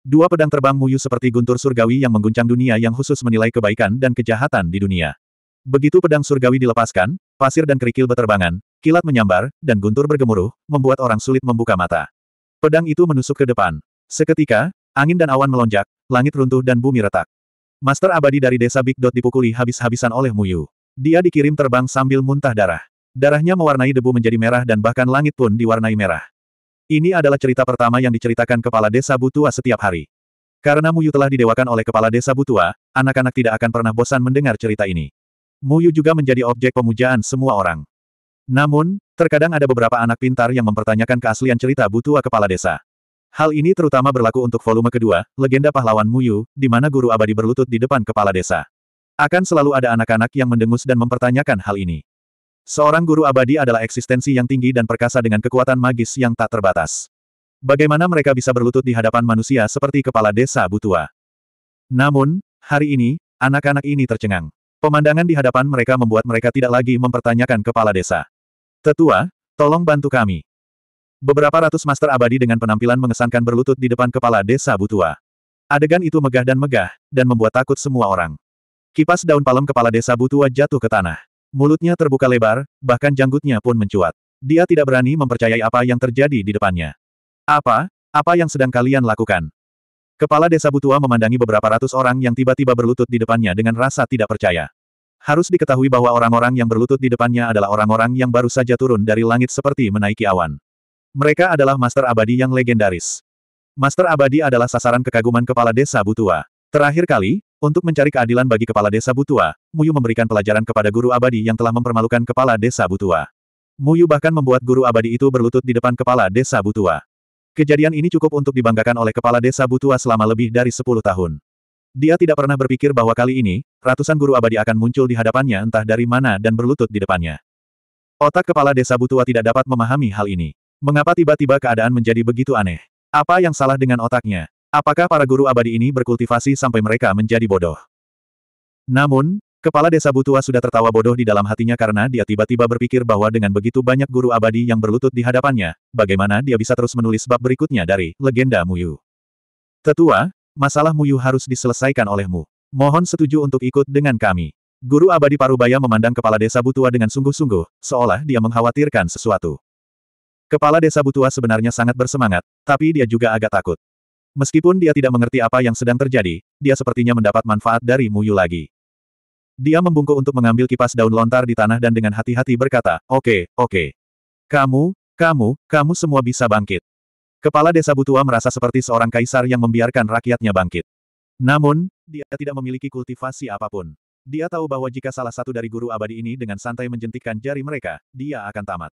Dua pedang terbang Muyu seperti guntur surgawi yang mengguncang dunia yang khusus menilai kebaikan dan kejahatan di dunia. Begitu pedang surgawi dilepaskan, pasir dan kerikil berterbangan, kilat menyambar, dan guntur bergemuruh, membuat orang sulit membuka mata. Pedang itu menusuk ke depan. Seketika, angin dan awan melonjak, langit runtuh dan bumi retak. Master abadi dari desa Big Dot dipukuli habis-habisan oleh Muyu. Dia dikirim terbang sambil muntah darah. Darahnya mewarnai debu menjadi merah dan bahkan langit pun diwarnai merah. Ini adalah cerita pertama yang diceritakan kepala desa Butua setiap hari. Karena Muyu telah didewakan oleh kepala desa Butua, anak-anak tidak akan pernah bosan mendengar cerita ini. Muyu juga menjadi objek pemujaan semua orang. Namun, terkadang ada beberapa anak pintar yang mempertanyakan keaslian cerita Butua kepala desa. Hal ini terutama berlaku untuk volume kedua, legenda pahlawan Muyu, di mana guru abadi berlutut di depan kepala desa. Akan selalu ada anak-anak yang mendengus dan mempertanyakan hal ini. Seorang guru abadi adalah eksistensi yang tinggi dan perkasa dengan kekuatan magis yang tak terbatas. Bagaimana mereka bisa berlutut di hadapan manusia seperti kepala desa Butua? Namun, hari ini, anak-anak ini tercengang. Pemandangan di hadapan mereka membuat mereka tidak lagi mempertanyakan kepala desa. Tetua, tolong bantu kami. Beberapa ratus master abadi dengan penampilan mengesankan berlutut di depan kepala desa Butua. Adegan itu megah dan megah, dan membuat takut semua orang. Kipas daun palem kepala desa Butua jatuh ke tanah. Mulutnya terbuka lebar, bahkan janggutnya pun mencuat. Dia tidak berani mempercayai apa yang terjadi di depannya. Apa? Apa yang sedang kalian lakukan? Kepala desa Butua memandangi beberapa ratus orang yang tiba-tiba berlutut di depannya dengan rasa tidak percaya. Harus diketahui bahwa orang-orang yang berlutut di depannya adalah orang-orang yang baru saja turun dari langit seperti menaiki awan. Mereka adalah Master Abadi yang legendaris. Master Abadi adalah sasaran kekaguman kepala desa Butua. Terakhir kali, untuk mencari keadilan bagi kepala desa Butua, Muyu memberikan pelajaran kepada guru abadi yang telah mempermalukan kepala desa Butua. Muyu bahkan membuat guru abadi itu berlutut di depan kepala desa Butua. Kejadian ini cukup untuk dibanggakan oleh kepala desa Butua selama lebih dari 10 tahun. Dia tidak pernah berpikir bahwa kali ini, ratusan guru abadi akan muncul di hadapannya entah dari mana dan berlutut di depannya. Otak kepala desa Butua tidak dapat memahami hal ini. Mengapa tiba-tiba keadaan menjadi begitu aneh? Apa yang salah dengan otaknya? Apakah para guru abadi ini berkultivasi sampai mereka menjadi bodoh? Namun, kepala desa Butua sudah tertawa bodoh di dalam hatinya karena dia tiba-tiba berpikir bahwa dengan begitu banyak guru abadi yang berlutut di hadapannya, bagaimana dia bisa terus menulis bab berikutnya dari Legenda Muyu. Tetua, masalah Muyu harus diselesaikan olehmu. Mohon setuju untuk ikut dengan kami. Guru abadi Parubaya memandang kepala desa Butua dengan sungguh-sungguh, seolah dia mengkhawatirkan sesuatu. Kepala desa Butua sebenarnya sangat bersemangat, tapi dia juga agak takut. Meskipun dia tidak mengerti apa yang sedang terjadi, dia sepertinya mendapat manfaat dari Muyu lagi. Dia membungkuk untuk mengambil kipas daun lontar di tanah dan dengan hati-hati berkata, Oke, okay, oke. Okay. Kamu, kamu, kamu semua bisa bangkit. Kepala desa Butua merasa seperti seorang kaisar yang membiarkan rakyatnya bangkit. Namun, dia tidak memiliki kultivasi apapun. Dia tahu bahwa jika salah satu dari guru abadi ini dengan santai menjentikkan jari mereka, dia akan tamat.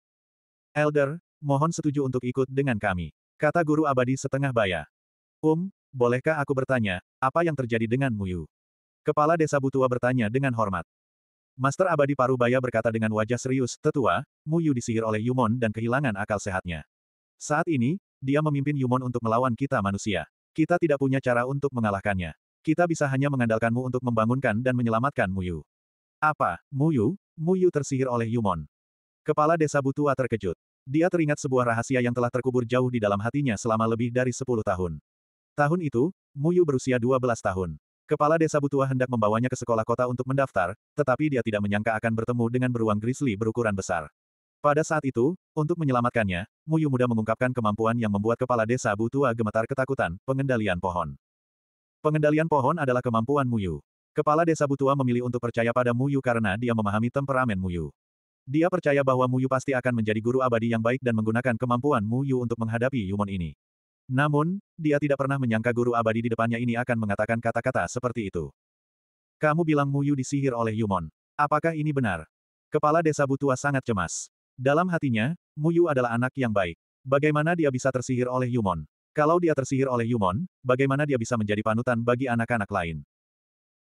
Elder, Mohon setuju untuk ikut dengan kami. Kata guru abadi setengah baya. Um, bolehkah aku bertanya, apa yang terjadi dengan Muyu? Kepala desa Butua bertanya dengan hormat. Master abadi Parubaya berkata dengan wajah serius, tetua, Muyu disihir oleh Yumon dan kehilangan akal sehatnya. Saat ini, dia memimpin Yumon untuk melawan kita manusia. Kita tidak punya cara untuk mengalahkannya. Kita bisa hanya mengandalkanmu untuk membangunkan dan menyelamatkan Muyu. Apa, Muyu? Muyu tersihir oleh Yumon. Kepala desa Butua terkejut. Dia teringat sebuah rahasia yang telah terkubur jauh di dalam hatinya selama lebih dari sepuluh tahun. Tahun itu, Muyu berusia 12 tahun. Kepala desa Butua hendak membawanya ke sekolah kota untuk mendaftar, tetapi dia tidak menyangka akan bertemu dengan beruang grizzly berukuran besar. Pada saat itu, untuk menyelamatkannya, Muyu muda mengungkapkan kemampuan yang membuat kepala desa Butua gemetar ketakutan, pengendalian pohon. Pengendalian pohon adalah kemampuan Muyu. Kepala desa Butua memilih untuk percaya pada Muyu karena dia memahami temperamen Muyu. Dia percaya bahwa Mu Yu pasti akan menjadi guru abadi yang baik dan menggunakan kemampuan Mu Yu untuk menghadapi Yumon ini. Namun, dia tidak pernah menyangka guru abadi di depannya ini akan mengatakan kata-kata seperti itu. Kamu bilang Mu Yu disihir oleh Yumon. Apakah ini benar? Kepala desa Butua sangat cemas. Dalam hatinya, Mu Yu adalah anak yang baik. Bagaimana dia bisa tersihir oleh Yumon? Kalau dia tersihir oleh Yumon, bagaimana dia bisa menjadi panutan bagi anak-anak lain?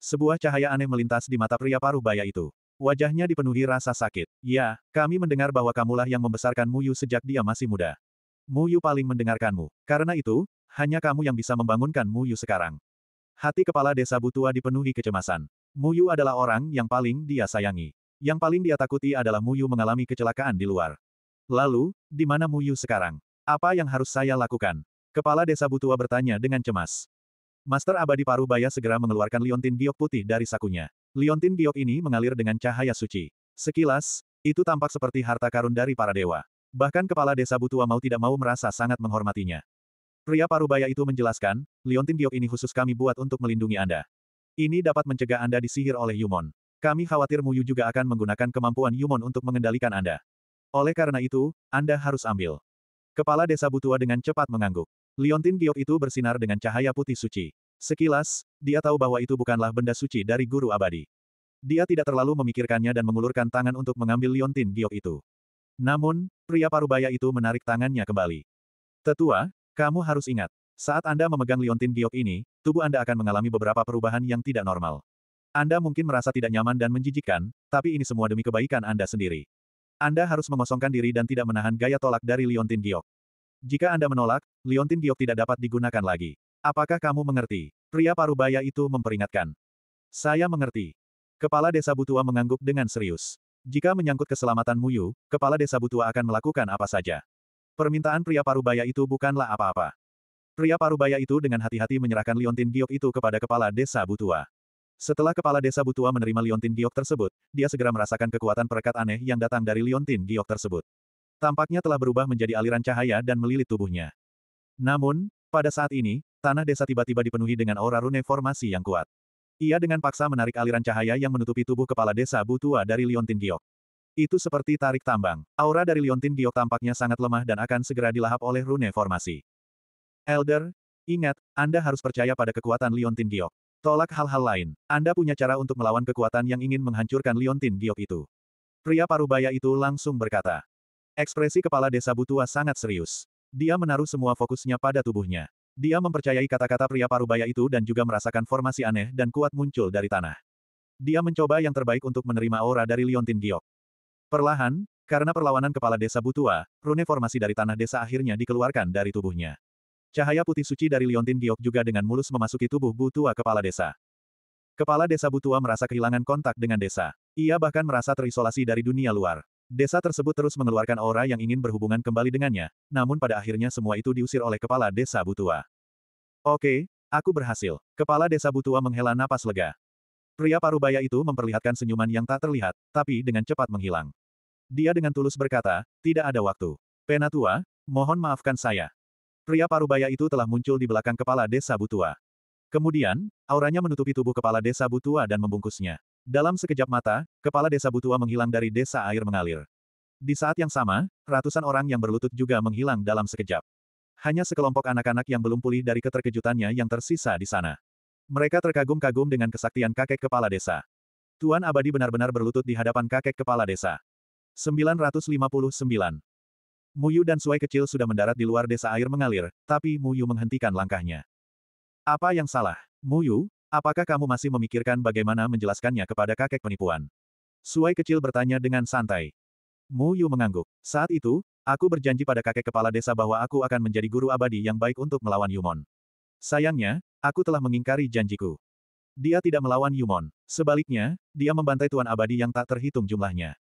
Sebuah cahaya aneh melintas di mata pria paruh baya itu. Wajahnya dipenuhi rasa sakit. Ya, kami mendengar bahwa kamulah yang membesarkan Muyu sejak dia masih muda. Muyu paling mendengarkanmu. Karena itu, hanya kamu yang bisa membangunkan Muyu sekarang. Hati kepala desa Butua dipenuhi kecemasan. Muyu adalah orang yang paling dia sayangi. Yang paling dia takuti adalah Muyu mengalami kecelakaan di luar. Lalu, di mana Muyu sekarang? Apa yang harus saya lakukan? Kepala desa Butua bertanya dengan cemas. Master Abadi Parubaya segera mengeluarkan liontin giok putih dari sakunya. Liontin giok ini mengalir dengan cahaya suci. Sekilas, itu tampak seperti harta karun dari para dewa. Bahkan kepala desa Butua mau tidak mau merasa sangat menghormatinya. Pria parubaya itu menjelaskan, liontin giok ini khusus kami buat untuk melindungi Anda. Ini dapat mencegah Anda disihir oleh Yumon. Kami khawatir Muyu juga akan menggunakan kemampuan Yumon untuk mengendalikan Anda. Oleh karena itu, Anda harus ambil. Kepala desa Butua dengan cepat mengangguk. Liontin giok itu bersinar dengan cahaya putih suci. Sekilas, dia tahu bahwa itu bukanlah benda suci dari guru abadi. Dia tidak terlalu memikirkannya dan mengulurkan tangan untuk mengambil liontin giok itu. Namun, pria parubaya itu menarik tangannya kembali. Tetua, kamu harus ingat, saat Anda memegang liontin giok ini, tubuh Anda akan mengalami beberapa perubahan yang tidak normal. Anda mungkin merasa tidak nyaman dan menjijikkan, tapi ini semua demi kebaikan Anda sendiri. Anda harus mengosongkan diri dan tidak menahan gaya tolak dari liontin giok. Jika Anda menolak, liontin giok tidak dapat digunakan lagi. Apakah kamu mengerti? Pria parubaya itu memperingatkan. Saya mengerti. Kepala desa Butua mengangguk dengan serius. Jika menyangkut keselamatan Muyu, kepala desa Butua akan melakukan apa saja. Permintaan pria parubaya itu bukanlah apa-apa. Pria parubaya itu dengan hati-hati menyerahkan Liontin Giok itu kepada kepala desa Butua. Setelah kepala desa Butua menerima Liontin Giok tersebut, dia segera merasakan kekuatan perekat aneh yang datang dari Liontin Giok tersebut. Tampaknya telah berubah menjadi aliran cahaya dan melilit tubuhnya. Namun, pada saat ini, Tanah desa tiba-tiba dipenuhi dengan aura rune formasi yang kuat. Ia dengan paksa menarik aliran cahaya yang menutupi tubuh kepala desa Butua dari Liontin Giok. Itu seperti tarik tambang. Aura dari Liontin Giok tampaknya sangat lemah dan akan segera dilahap oleh rune formasi. Elder, ingat, Anda harus percaya pada kekuatan Liontin Giok. Tolak hal-hal lain. Anda punya cara untuk melawan kekuatan yang ingin menghancurkan Liontin Giok itu. Pria parubaya itu langsung berkata. Ekspresi kepala desa Butua sangat serius. Dia menaruh semua fokusnya pada tubuhnya. Dia mempercayai kata-kata pria parubaya itu dan juga merasakan formasi aneh dan kuat muncul dari tanah. Dia mencoba yang terbaik untuk menerima aura dari Liontin Giok. Perlahan, karena perlawanan kepala desa Butua, rune formasi dari tanah desa akhirnya dikeluarkan dari tubuhnya. Cahaya putih suci dari Liontin Giok juga dengan mulus memasuki tubuh Butua kepala desa. Kepala desa Butua merasa kehilangan kontak dengan desa. Ia bahkan merasa terisolasi dari dunia luar. Desa tersebut terus mengeluarkan aura yang ingin berhubungan kembali dengannya, namun pada akhirnya semua itu diusir oleh kepala desa Butua. Oke, aku berhasil. Kepala desa Butua menghela napas lega. Pria parubaya itu memperlihatkan senyuman yang tak terlihat, tapi dengan cepat menghilang. Dia dengan tulus berkata, tidak ada waktu. Penatua, mohon maafkan saya. Pria parubaya itu telah muncul di belakang kepala desa Butua. Kemudian, auranya menutupi tubuh kepala desa Butua dan membungkusnya. Dalam sekejap mata, kepala desa Butua menghilang dari desa air mengalir. Di saat yang sama, ratusan orang yang berlutut juga menghilang dalam sekejap. Hanya sekelompok anak-anak yang belum pulih dari keterkejutannya yang tersisa di sana. Mereka terkagum-kagum dengan kesaktian kakek kepala desa. Tuan Abadi benar-benar berlutut di hadapan kakek kepala desa. 959. Muyu dan Suai kecil sudah mendarat di luar desa air mengalir, tapi Muyu menghentikan langkahnya. Apa yang salah? Muyu, Apakah kamu masih memikirkan bagaimana menjelaskannya kepada kakek penipuan? Suai kecil bertanya dengan santai. Mu Yu mengangguk. Saat itu, aku berjanji pada kakek kepala desa bahwa aku akan menjadi guru abadi yang baik untuk melawan Yumon. Sayangnya, aku telah mengingkari janjiku. Dia tidak melawan Yumon. Sebaliknya, dia membantai Tuan Abadi yang tak terhitung jumlahnya.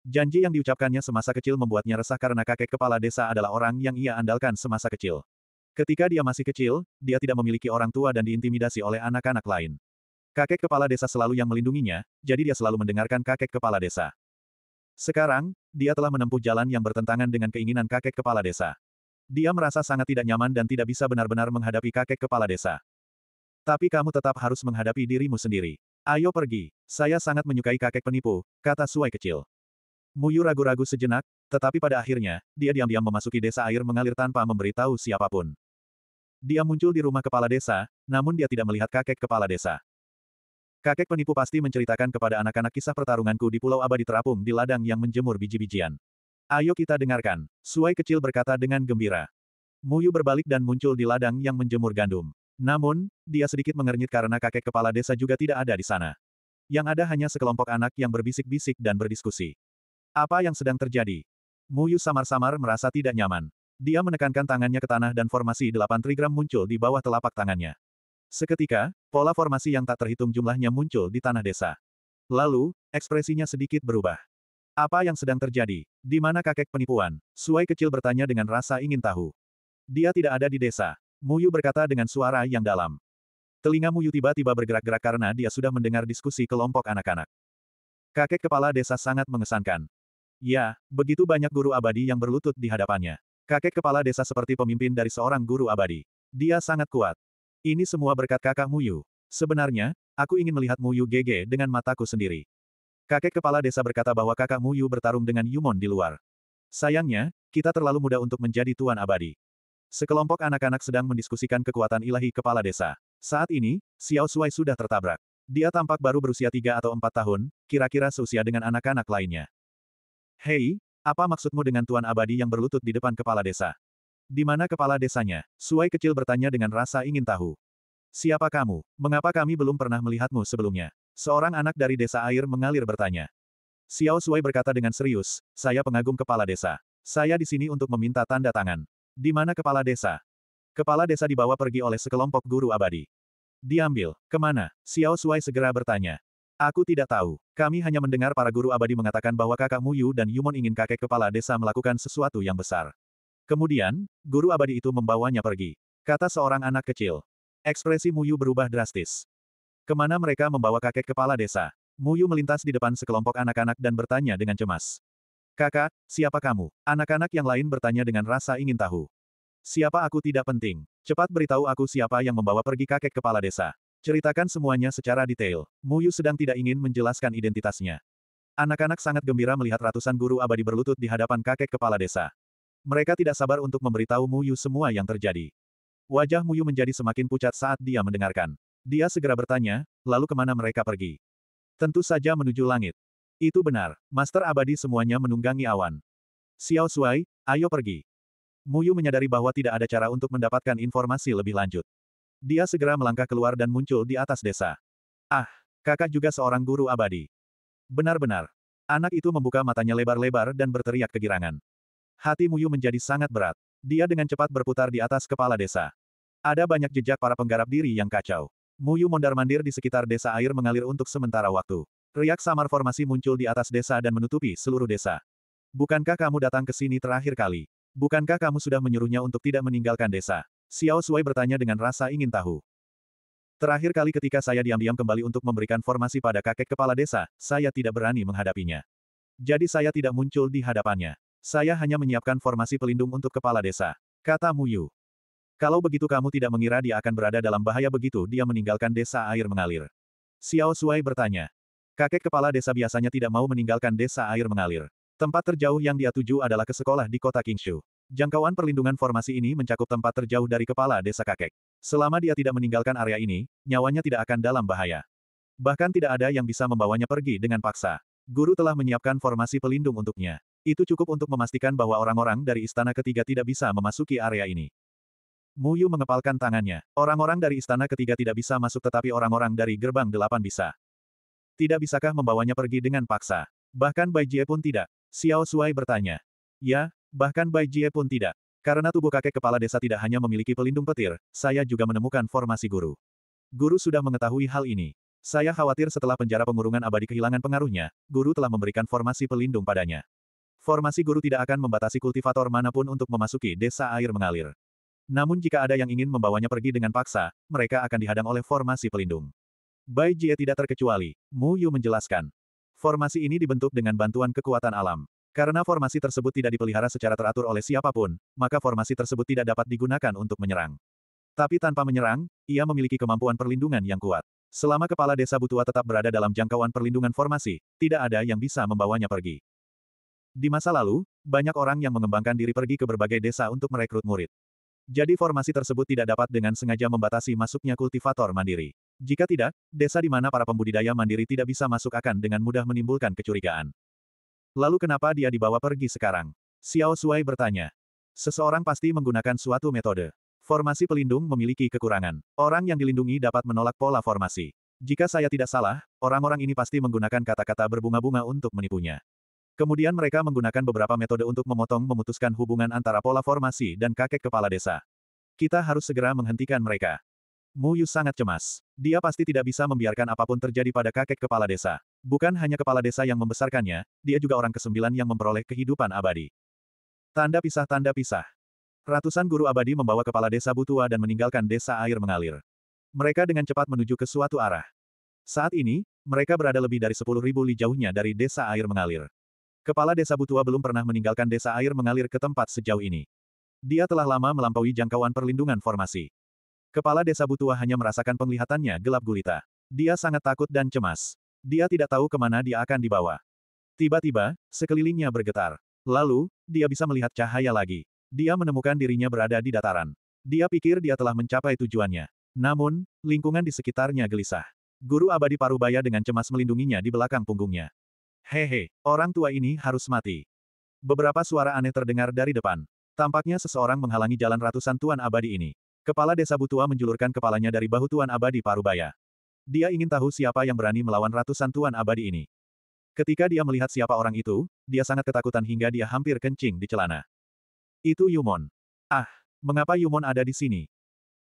Janji yang diucapkannya semasa kecil membuatnya resah karena kakek kepala desa adalah orang yang ia andalkan semasa kecil. Ketika dia masih kecil, dia tidak memiliki orang tua dan diintimidasi oleh anak-anak lain. Kakek kepala desa selalu yang melindunginya, jadi dia selalu mendengarkan kakek kepala desa. Sekarang, dia telah menempuh jalan yang bertentangan dengan keinginan kakek kepala desa. Dia merasa sangat tidak nyaman dan tidak bisa benar-benar menghadapi kakek kepala desa. Tapi kamu tetap harus menghadapi dirimu sendiri. Ayo pergi, saya sangat menyukai kakek penipu, kata Suai kecil. Muyu ragu-ragu sejenak, tetapi pada akhirnya, dia diam-diam memasuki desa air mengalir tanpa memberitahu siapapun. Dia muncul di rumah kepala desa, namun dia tidak melihat kakek kepala desa. Kakek penipu pasti menceritakan kepada anak-anak kisah pertarunganku di Pulau Abadi terapung di ladang yang menjemur biji-bijian. Ayo kita dengarkan, Suai kecil berkata dengan gembira. Muyu berbalik dan muncul di ladang yang menjemur gandum. Namun, dia sedikit mengernyit karena kakek kepala desa juga tidak ada di sana. Yang ada hanya sekelompok anak yang berbisik-bisik dan berdiskusi. Apa yang sedang terjadi? Muyu samar-samar merasa tidak nyaman. Dia menekankan tangannya ke tanah dan formasi delapan trigram muncul di bawah telapak tangannya. Seketika, pola formasi yang tak terhitung jumlahnya muncul di tanah desa. Lalu, ekspresinya sedikit berubah. Apa yang sedang terjadi? Di mana kakek penipuan? Suai kecil bertanya dengan rasa ingin tahu. Dia tidak ada di desa. Muyu berkata dengan suara yang dalam. Telinga Muyu tiba-tiba bergerak-gerak karena dia sudah mendengar diskusi kelompok anak-anak. Kakek kepala desa sangat mengesankan. Ya, begitu banyak guru abadi yang berlutut di hadapannya. Kakek kepala desa seperti pemimpin dari seorang guru abadi. Dia sangat kuat. Ini semua berkat kakak Muyu. Sebenarnya, aku ingin melihat Muyu GG dengan mataku sendiri. Kakek kepala desa berkata bahwa kakak Muyu bertarung dengan Yumon di luar. Sayangnya, kita terlalu muda untuk menjadi tuan abadi. Sekelompok anak-anak sedang mendiskusikan kekuatan ilahi kepala desa. Saat ini, Xiao Sui sudah tertabrak. Dia tampak baru berusia tiga atau empat tahun, kira-kira seusia dengan anak-anak lainnya. Hei, apa maksudmu dengan Tuan Abadi yang berlutut di depan kepala desa? Di mana kepala desanya? Suai kecil bertanya dengan rasa ingin tahu. Siapa kamu? Mengapa kami belum pernah melihatmu sebelumnya? Seorang anak dari desa air mengalir bertanya. Xiao Suai berkata dengan serius, saya pengagum kepala desa. Saya di sini untuk meminta tanda tangan. Di mana kepala desa? Kepala desa dibawa pergi oleh sekelompok guru abadi. Diambil, kemana? Xiao Suai segera bertanya. Aku tidak tahu. Kami hanya mendengar para guru abadi mengatakan bahwa kakakmu Yu dan Yumon ingin kakek kepala desa melakukan sesuatu yang besar. Kemudian, guru abadi itu membawanya pergi. Kata seorang anak kecil. Ekspresi Muyu berubah drastis. Kemana mereka membawa kakek kepala desa? Muyu melintas di depan sekelompok anak-anak dan bertanya dengan cemas. Kakak, siapa kamu? Anak-anak yang lain bertanya dengan rasa ingin tahu. Siapa aku tidak penting. Cepat beritahu aku siapa yang membawa pergi kakek kepala desa. Ceritakan semuanya secara detail. Muyu sedang tidak ingin menjelaskan identitasnya. Anak-anak sangat gembira melihat ratusan guru abadi berlutut di hadapan kakek kepala desa. Mereka tidak sabar untuk memberitahu Muyu semua yang terjadi. Wajah Muyu menjadi semakin pucat saat dia mendengarkan. Dia segera bertanya, lalu kemana mereka pergi? Tentu saja menuju langit. Itu benar, Master Abadi semuanya menunggangi awan. Xiao Suai, ayo pergi. Muyu menyadari bahwa tidak ada cara untuk mendapatkan informasi lebih lanjut. Dia segera melangkah keluar dan muncul di atas desa. Ah, kakak juga seorang guru abadi. Benar-benar. Anak itu membuka matanya lebar-lebar dan berteriak kegirangan. Hati Muyu menjadi sangat berat. Dia dengan cepat berputar di atas kepala desa. Ada banyak jejak para penggarap diri yang kacau. Muyu mondar-mandir di sekitar desa air mengalir untuk sementara waktu. Riak samar formasi muncul di atas desa dan menutupi seluruh desa. Bukankah kamu datang ke sini terakhir kali? Bukankah kamu sudah menyuruhnya untuk tidak meninggalkan desa? Xiao Sui bertanya dengan rasa ingin tahu. Terakhir kali ketika saya diam-diam kembali untuk memberikan formasi pada kakek kepala desa, saya tidak berani menghadapinya. Jadi saya tidak muncul di hadapannya. Saya hanya menyiapkan formasi pelindung untuk kepala desa. Kata Mu Yu. Kalau begitu kamu tidak mengira dia akan berada dalam bahaya begitu dia meninggalkan desa air mengalir. Xiao Sui bertanya. Kakek kepala desa biasanya tidak mau meninggalkan desa air mengalir. Tempat terjauh yang dia tuju adalah ke sekolah di kota Kingshu. Jangkauan perlindungan formasi ini mencakup tempat terjauh dari kepala desa kakek. Selama dia tidak meninggalkan area ini, nyawanya tidak akan dalam bahaya. Bahkan tidak ada yang bisa membawanya pergi dengan paksa. Guru telah menyiapkan formasi pelindung untuknya. Itu cukup untuk memastikan bahwa orang-orang dari istana ketiga tidak bisa memasuki area ini. Muyu mengepalkan tangannya. Orang-orang dari istana ketiga tidak bisa masuk tetapi orang-orang dari gerbang delapan bisa. Tidak bisakah membawanya pergi dengan paksa? Bahkan Bai Jie pun tidak. Xiao Suai bertanya. Ya, Bahkan Bai Jie pun tidak. Karena tubuh kakek kepala desa tidak hanya memiliki pelindung petir, saya juga menemukan formasi guru. Guru sudah mengetahui hal ini. Saya khawatir setelah penjara pengurungan abadi kehilangan pengaruhnya, guru telah memberikan formasi pelindung padanya. Formasi guru tidak akan membatasi kultivator manapun untuk memasuki desa air mengalir. Namun jika ada yang ingin membawanya pergi dengan paksa, mereka akan dihadang oleh formasi pelindung. Bai Jie tidak terkecuali, Mu Yu menjelaskan. Formasi ini dibentuk dengan bantuan kekuatan alam. Karena formasi tersebut tidak dipelihara secara teratur oleh siapapun, maka formasi tersebut tidak dapat digunakan untuk menyerang. Tapi tanpa menyerang, ia memiliki kemampuan perlindungan yang kuat. Selama kepala desa Butua tetap berada dalam jangkauan perlindungan formasi, tidak ada yang bisa membawanya pergi. Di masa lalu, banyak orang yang mengembangkan diri pergi ke berbagai desa untuk merekrut murid. Jadi formasi tersebut tidak dapat dengan sengaja membatasi masuknya kultivator mandiri. Jika tidak, desa di mana para pembudidaya mandiri tidak bisa masuk akan dengan mudah menimbulkan kecurigaan. Lalu kenapa dia dibawa pergi sekarang? Xiao Shuai bertanya. Seseorang pasti menggunakan suatu metode. Formasi pelindung memiliki kekurangan. Orang yang dilindungi dapat menolak pola formasi. Jika saya tidak salah, orang-orang ini pasti menggunakan kata-kata berbunga-bunga untuk menipunya. Kemudian mereka menggunakan beberapa metode untuk memotong memutuskan hubungan antara pola formasi dan kakek kepala desa. Kita harus segera menghentikan mereka. Mu Yu sangat cemas. Dia pasti tidak bisa membiarkan apapun terjadi pada kakek kepala desa. Bukan hanya kepala desa yang membesarkannya, dia juga orang kesembilan yang memperoleh kehidupan abadi. Tanda pisah-tanda pisah. Ratusan guru abadi membawa kepala desa Butua dan meninggalkan desa air mengalir. Mereka dengan cepat menuju ke suatu arah. Saat ini, mereka berada lebih dari 10.000 li jauhnya dari desa air mengalir. Kepala desa Butua belum pernah meninggalkan desa air mengalir ke tempat sejauh ini. Dia telah lama melampaui jangkauan perlindungan formasi. Kepala desa Butua hanya merasakan penglihatannya gelap gulita. Dia sangat takut dan cemas. Dia tidak tahu kemana dia akan dibawa. Tiba-tiba, sekelilingnya bergetar. Lalu, dia bisa melihat cahaya lagi. Dia menemukan dirinya berada di dataran. Dia pikir dia telah mencapai tujuannya. Namun, lingkungan di sekitarnya gelisah. Guru abadi Parubaya dengan cemas melindunginya di belakang punggungnya. Hehe, orang tua ini harus mati. Beberapa suara aneh terdengar dari depan. Tampaknya seseorang menghalangi jalan ratusan tuan abadi ini. Kepala desa Butua menjulurkan kepalanya dari bahu tuan abadi Parubaya. Dia ingin tahu siapa yang berani melawan ratusan tuan abadi ini. Ketika dia melihat siapa orang itu, dia sangat ketakutan hingga dia hampir kencing di celana. Itu Yumon. Ah, mengapa Yumon ada di sini?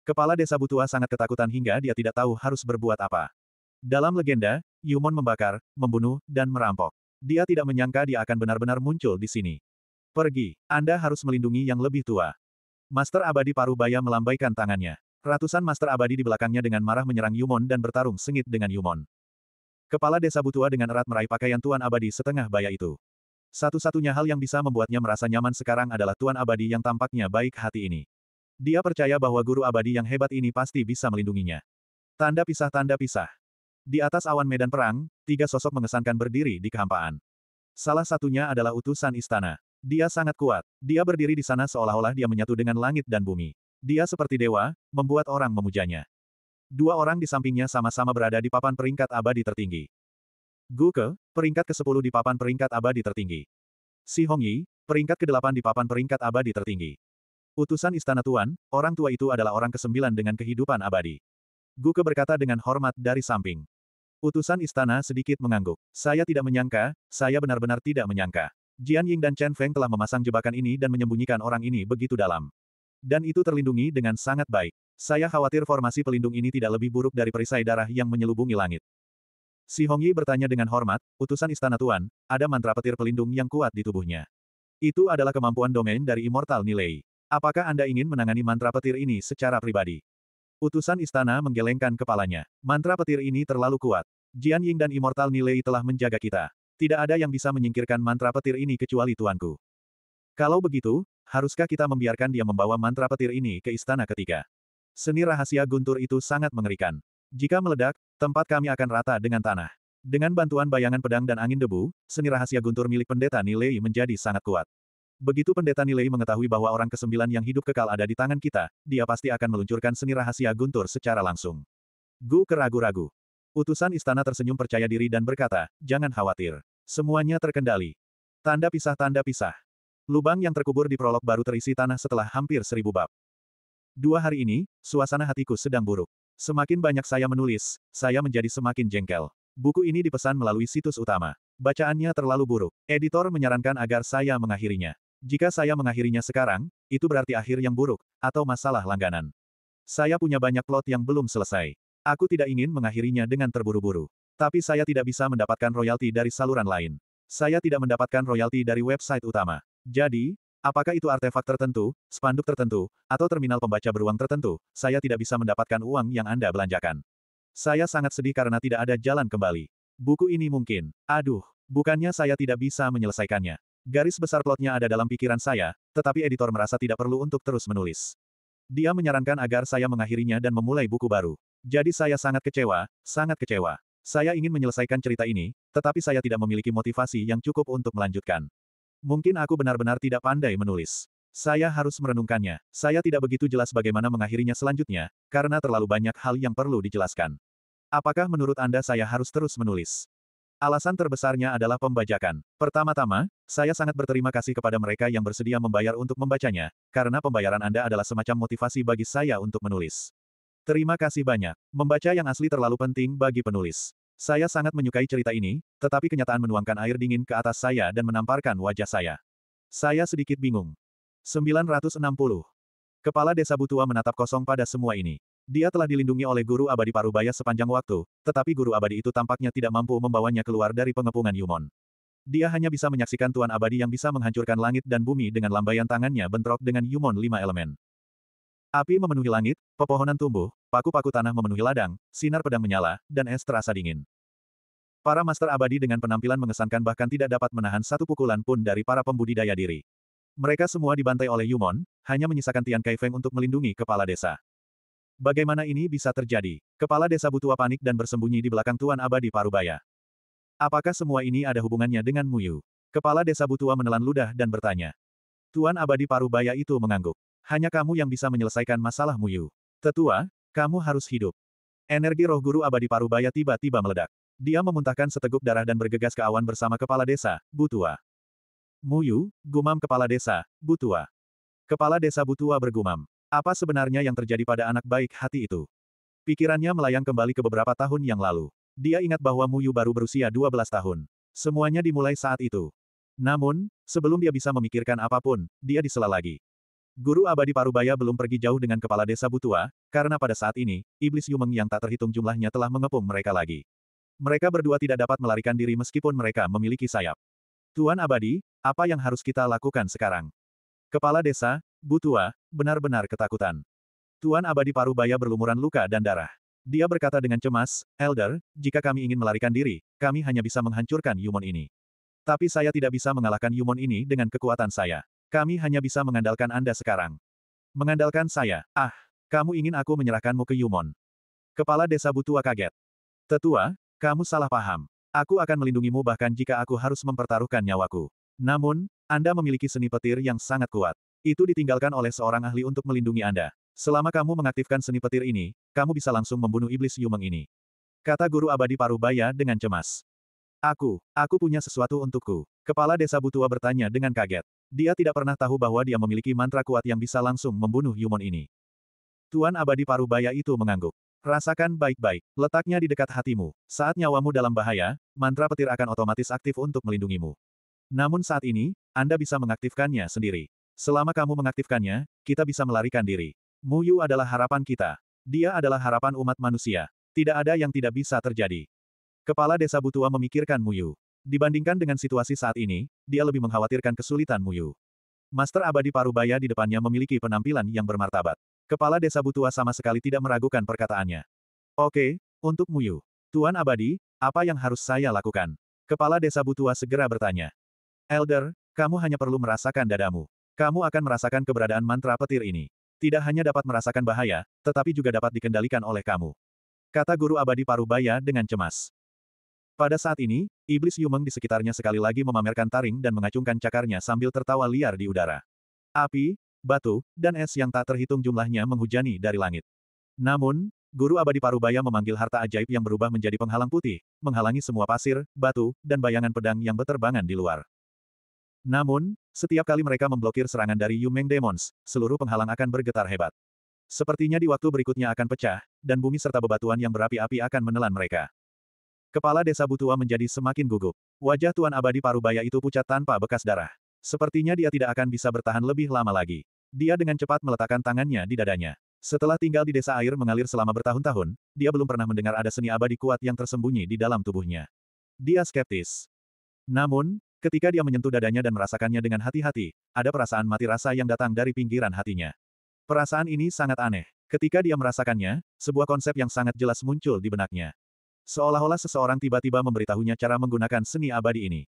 Kepala desa Butua sangat ketakutan hingga dia tidak tahu harus berbuat apa. Dalam legenda, Yumon membakar, membunuh, dan merampok. Dia tidak menyangka dia akan benar-benar muncul di sini. Pergi, Anda harus melindungi yang lebih tua. Master Abadi Parubaya melambaikan tangannya. Ratusan master abadi di belakangnya dengan marah menyerang Yumon dan bertarung sengit dengan Yumon. Kepala desa Butua dengan erat meraih pakaian Tuan Abadi setengah baya itu. Satu-satunya hal yang bisa membuatnya merasa nyaman sekarang adalah Tuan Abadi yang tampaknya baik hati ini. Dia percaya bahwa guru abadi yang hebat ini pasti bisa melindunginya. Tanda pisah-tanda pisah. Di atas awan medan perang, tiga sosok mengesankan berdiri di kehampaan. Salah satunya adalah utusan istana. Dia sangat kuat. Dia berdiri di sana seolah-olah dia menyatu dengan langit dan bumi. Dia seperti dewa, membuat orang memujanya. Dua orang di sampingnya sama-sama berada di papan peringkat abadi tertinggi. Guke, peringkat ke-10 di papan peringkat abadi tertinggi. Si Hong Yi, peringkat ke-8 di papan peringkat abadi tertinggi. Utusan istana tuan, orang tua itu adalah orang ke-9 dengan kehidupan abadi. Guke berkata dengan hormat dari samping. Utusan istana sedikit mengangguk. Saya tidak menyangka, saya benar-benar tidak menyangka. Jian Ying dan Chen Feng telah memasang jebakan ini dan menyembunyikan orang ini begitu dalam. Dan itu terlindungi dengan sangat baik. Saya khawatir formasi pelindung ini tidak lebih buruk dari perisai darah yang menyelubungi langit. Si Hongyi bertanya dengan hormat, utusan istana tuan, ada mantra petir pelindung yang kuat di tubuhnya. Itu adalah kemampuan domain dari Immortal Nilai. Apakah Anda ingin menangani mantra petir ini secara pribadi? Utusan istana menggelengkan kepalanya. Mantra petir ini terlalu kuat. Jian Ying dan Immortal Nilai telah menjaga kita. Tidak ada yang bisa menyingkirkan mantra petir ini kecuali tuanku. Kalau begitu, Haruskah kita membiarkan dia membawa mantra petir ini ke istana ketiga? Seni rahasia guntur itu sangat mengerikan. Jika meledak, tempat kami akan rata dengan tanah. Dengan bantuan bayangan pedang dan angin debu, seni rahasia guntur milik pendeta Nilei menjadi sangat kuat. Begitu pendeta Nilei mengetahui bahwa orang kesembilan yang hidup kekal ada di tangan kita, dia pasti akan meluncurkan seni rahasia guntur secara langsung. Gu keragu-ragu. Utusan istana tersenyum percaya diri dan berkata, jangan khawatir. Semuanya terkendali. Tanda pisah-tanda pisah. Lubang yang terkubur di prolog baru terisi tanah setelah hampir seribu bab. Dua hari ini, suasana hatiku sedang buruk. Semakin banyak saya menulis, saya menjadi semakin jengkel. Buku ini dipesan melalui situs utama. Bacaannya terlalu buruk. Editor menyarankan agar saya mengakhirinya. Jika saya mengakhirinya sekarang, itu berarti akhir yang buruk, atau masalah langganan. Saya punya banyak plot yang belum selesai. Aku tidak ingin mengakhirinya dengan terburu-buru. Tapi saya tidak bisa mendapatkan royalti dari saluran lain. Saya tidak mendapatkan royalti dari website utama. Jadi, apakah itu artefak tertentu, spanduk tertentu, atau terminal pembaca beruang tertentu, saya tidak bisa mendapatkan uang yang Anda belanjakan. Saya sangat sedih karena tidak ada jalan kembali. Buku ini mungkin, aduh, bukannya saya tidak bisa menyelesaikannya. Garis besar plotnya ada dalam pikiran saya, tetapi editor merasa tidak perlu untuk terus menulis. Dia menyarankan agar saya mengakhirinya dan memulai buku baru. Jadi saya sangat kecewa, sangat kecewa. Saya ingin menyelesaikan cerita ini, tetapi saya tidak memiliki motivasi yang cukup untuk melanjutkan. Mungkin aku benar-benar tidak pandai menulis. Saya harus merenungkannya. Saya tidak begitu jelas bagaimana mengakhirinya selanjutnya, karena terlalu banyak hal yang perlu dijelaskan. Apakah menurut Anda saya harus terus menulis? Alasan terbesarnya adalah pembajakan. Pertama-tama, saya sangat berterima kasih kepada mereka yang bersedia membayar untuk membacanya, karena pembayaran Anda adalah semacam motivasi bagi saya untuk menulis. Terima kasih banyak. Membaca yang asli terlalu penting bagi penulis. Saya sangat menyukai cerita ini, tetapi kenyataan menuangkan air dingin ke atas saya dan menamparkan wajah saya. Saya sedikit bingung. 960. Kepala desa Butua menatap kosong pada semua ini. Dia telah dilindungi oleh guru abadi Parubaya sepanjang waktu, tetapi guru abadi itu tampaknya tidak mampu membawanya keluar dari pengepungan Yumon. Dia hanya bisa menyaksikan Tuan Abadi yang bisa menghancurkan langit dan bumi dengan lambaian tangannya bentrok dengan Yumon lima elemen. Api memenuhi langit, pepohonan tumbuh, paku-paku tanah memenuhi ladang, sinar pedang menyala, dan es terasa dingin. Para master abadi dengan penampilan mengesankan bahkan tidak dapat menahan satu pukulan pun dari para pembudidaya diri. Mereka semua dibantai oleh Yumon, hanya menyisakan Tian Kaifeng untuk melindungi kepala desa. Bagaimana ini bisa terjadi? Kepala desa Butua panik dan bersembunyi di belakang Tuan Abadi Parubaya. Apakah semua ini ada hubungannya dengan Muyu? Kepala desa Butua menelan ludah dan bertanya. Tuan Abadi Parubaya itu mengangguk. Hanya kamu yang bisa menyelesaikan masalahmu Yu. Tetua, kamu harus hidup. Energi roh guru abadi Parubaya tiba-tiba meledak. Dia memuntahkan seteguk darah dan bergegas ke awan bersama kepala desa, Butua. Muyu, gumam kepala desa, Butua. Kepala desa Butua bergumam. Apa sebenarnya yang terjadi pada anak baik hati itu? Pikirannya melayang kembali ke beberapa tahun yang lalu. Dia ingat bahwa Muyu baru berusia 12 tahun. Semuanya dimulai saat itu. Namun, sebelum dia bisa memikirkan apapun, dia disela lagi. Guru abadi Parubaya belum pergi jauh dengan kepala desa Butua, karena pada saat ini, iblis Yumeng yang tak terhitung jumlahnya telah mengepung mereka lagi. Mereka berdua tidak dapat melarikan diri meskipun mereka memiliki sayap. Tuan abadi, apa yang harus kita lakukan sekarang? Kepala desa, Butua, benar-benar ketakutan. Tuan abadi Parubaya berlumuran luka dan darah. Dia berkata dengan cemas, Elder, jika kami ingin melarikan diri, kami hanya bisa menghancurkan Yumon ini. Tapi saya tidak bisa mengalahkan Yumon ini dengan kekuatan saya. Kami hanya bisa mengandalkan Anda sekarang. Mengandalkan saya. Ah, kamu ingin aku menyerahkanmu ke Yumon. Kepala desa Butua kaget. Tetua, kamu salah paham. Aku akan melindungimu bahkan jika aku harus mempertaruhkan nyawaku. Namun, Anda memiliki seni petir yang sangat kuat. Itu ditinggalkan oleh seorang ahli untuk melindungi Anda. Selama kamu mengaktifkan seni petir ini, kamu bisa langsung membunuh iblis Yumeng ini. Kata guru abadi Parubaya dengan cemas. Aku, aku punya sesuatu untukku. Kepala desa Butua bertanya dengan kaget. Dia tidak pernah tahu bahwa dia memiliki mantra kuat yang bisa langsung membunuh Yumon ini. Tuan abadi parubaya itu mengangguk. Rasakan baik-baik, letaknya di dekat hatimu. Saat nyawamu dalam bahaya, mantra petir akan otomatis aktif untuk melindungimu. Namun saat ini, Anda bisa mengaktifkannya sendiri. Selama kamu mengaktifkannya, kita bisa melarikan diri. Muyu adalah harapan kita. Dia adalah harapan umat manusia. Tidak ada yang tidak bisa terjadi. Kepala desa Butua memikirkan Muyu. Dibandingkan dengan situasi saat ini, dia lebih mengkhawatirkan kesulitan Muyu. Master abadi Parubaya di depannya memiliki penampilan yang bermartabat. Kepala desa Butua sama sekali tidak meragukan perkataannya. Oke, untuk Muyu. Tuan abadi, apa yang harus saya lakukan? Kepala desa Butua segera bertanya. Elder, kamu hanya perlu merasakan dadamu. Kamu akan merasakan keberadaan mantra petir ini. Tidak hanya dapat merasakan bahaya, tetapi juga dapat dikendalikan oleh kamu. Kata guru abadi Parubaya dengan cemas. Pada saat ini, iblis Yumeng di sekitarnya sekali lagi memamerkan taring dan mengacungkan cakarnya sambil tertawa liar di udara. Api, batu, dan es yang tak terhitung jumlahnya menghujani dari langit. Namun, Guru Abadi Parubaya memanggil harta ajaib yang berubah menjadi penghalang putih, menghalangi semua pasir, batu, dan bayangan pedang yang beterbangan di luar. Namun, setiap kali mereka memblokir serangan dari Yumeng Demons, seluruh penghalang akan bergetar hebat. Sepertinya di waktu berikutnya akan pecah, dan bumi serta bebatuan yang berapi-api akan menelan mereka. Kepala desa Butua menjadi semakin gugup. Wajah Tuan Abadi Parubaya itu pucat tanpa bekas darah. Sepertinya dia tidak akan bisa bertahan lebih lama lagi. Dia dengan cepat meletakkan tangannya di dadanya. Setelah tinggal di desa air mengalir selama bertahun-tahun, dia belum pernah mendengar ada seni abadi kuat yang tersembunyi di dalam tubuhnya. Dia skeptis. Namun, ketika dia menyentuh dadanya dan merasakannya dengan hati-hati, ada perasaan mati rasa yang datang dari pinggiran hatinya. Perasaan ini sangat aneh. Ketika dia merasakannya, sebuah konsep yang sangat jelas muncul di benaknya. Seolah-olah seseorang tiba-tiba memberitahunya cara menggunakan seni abadi ini.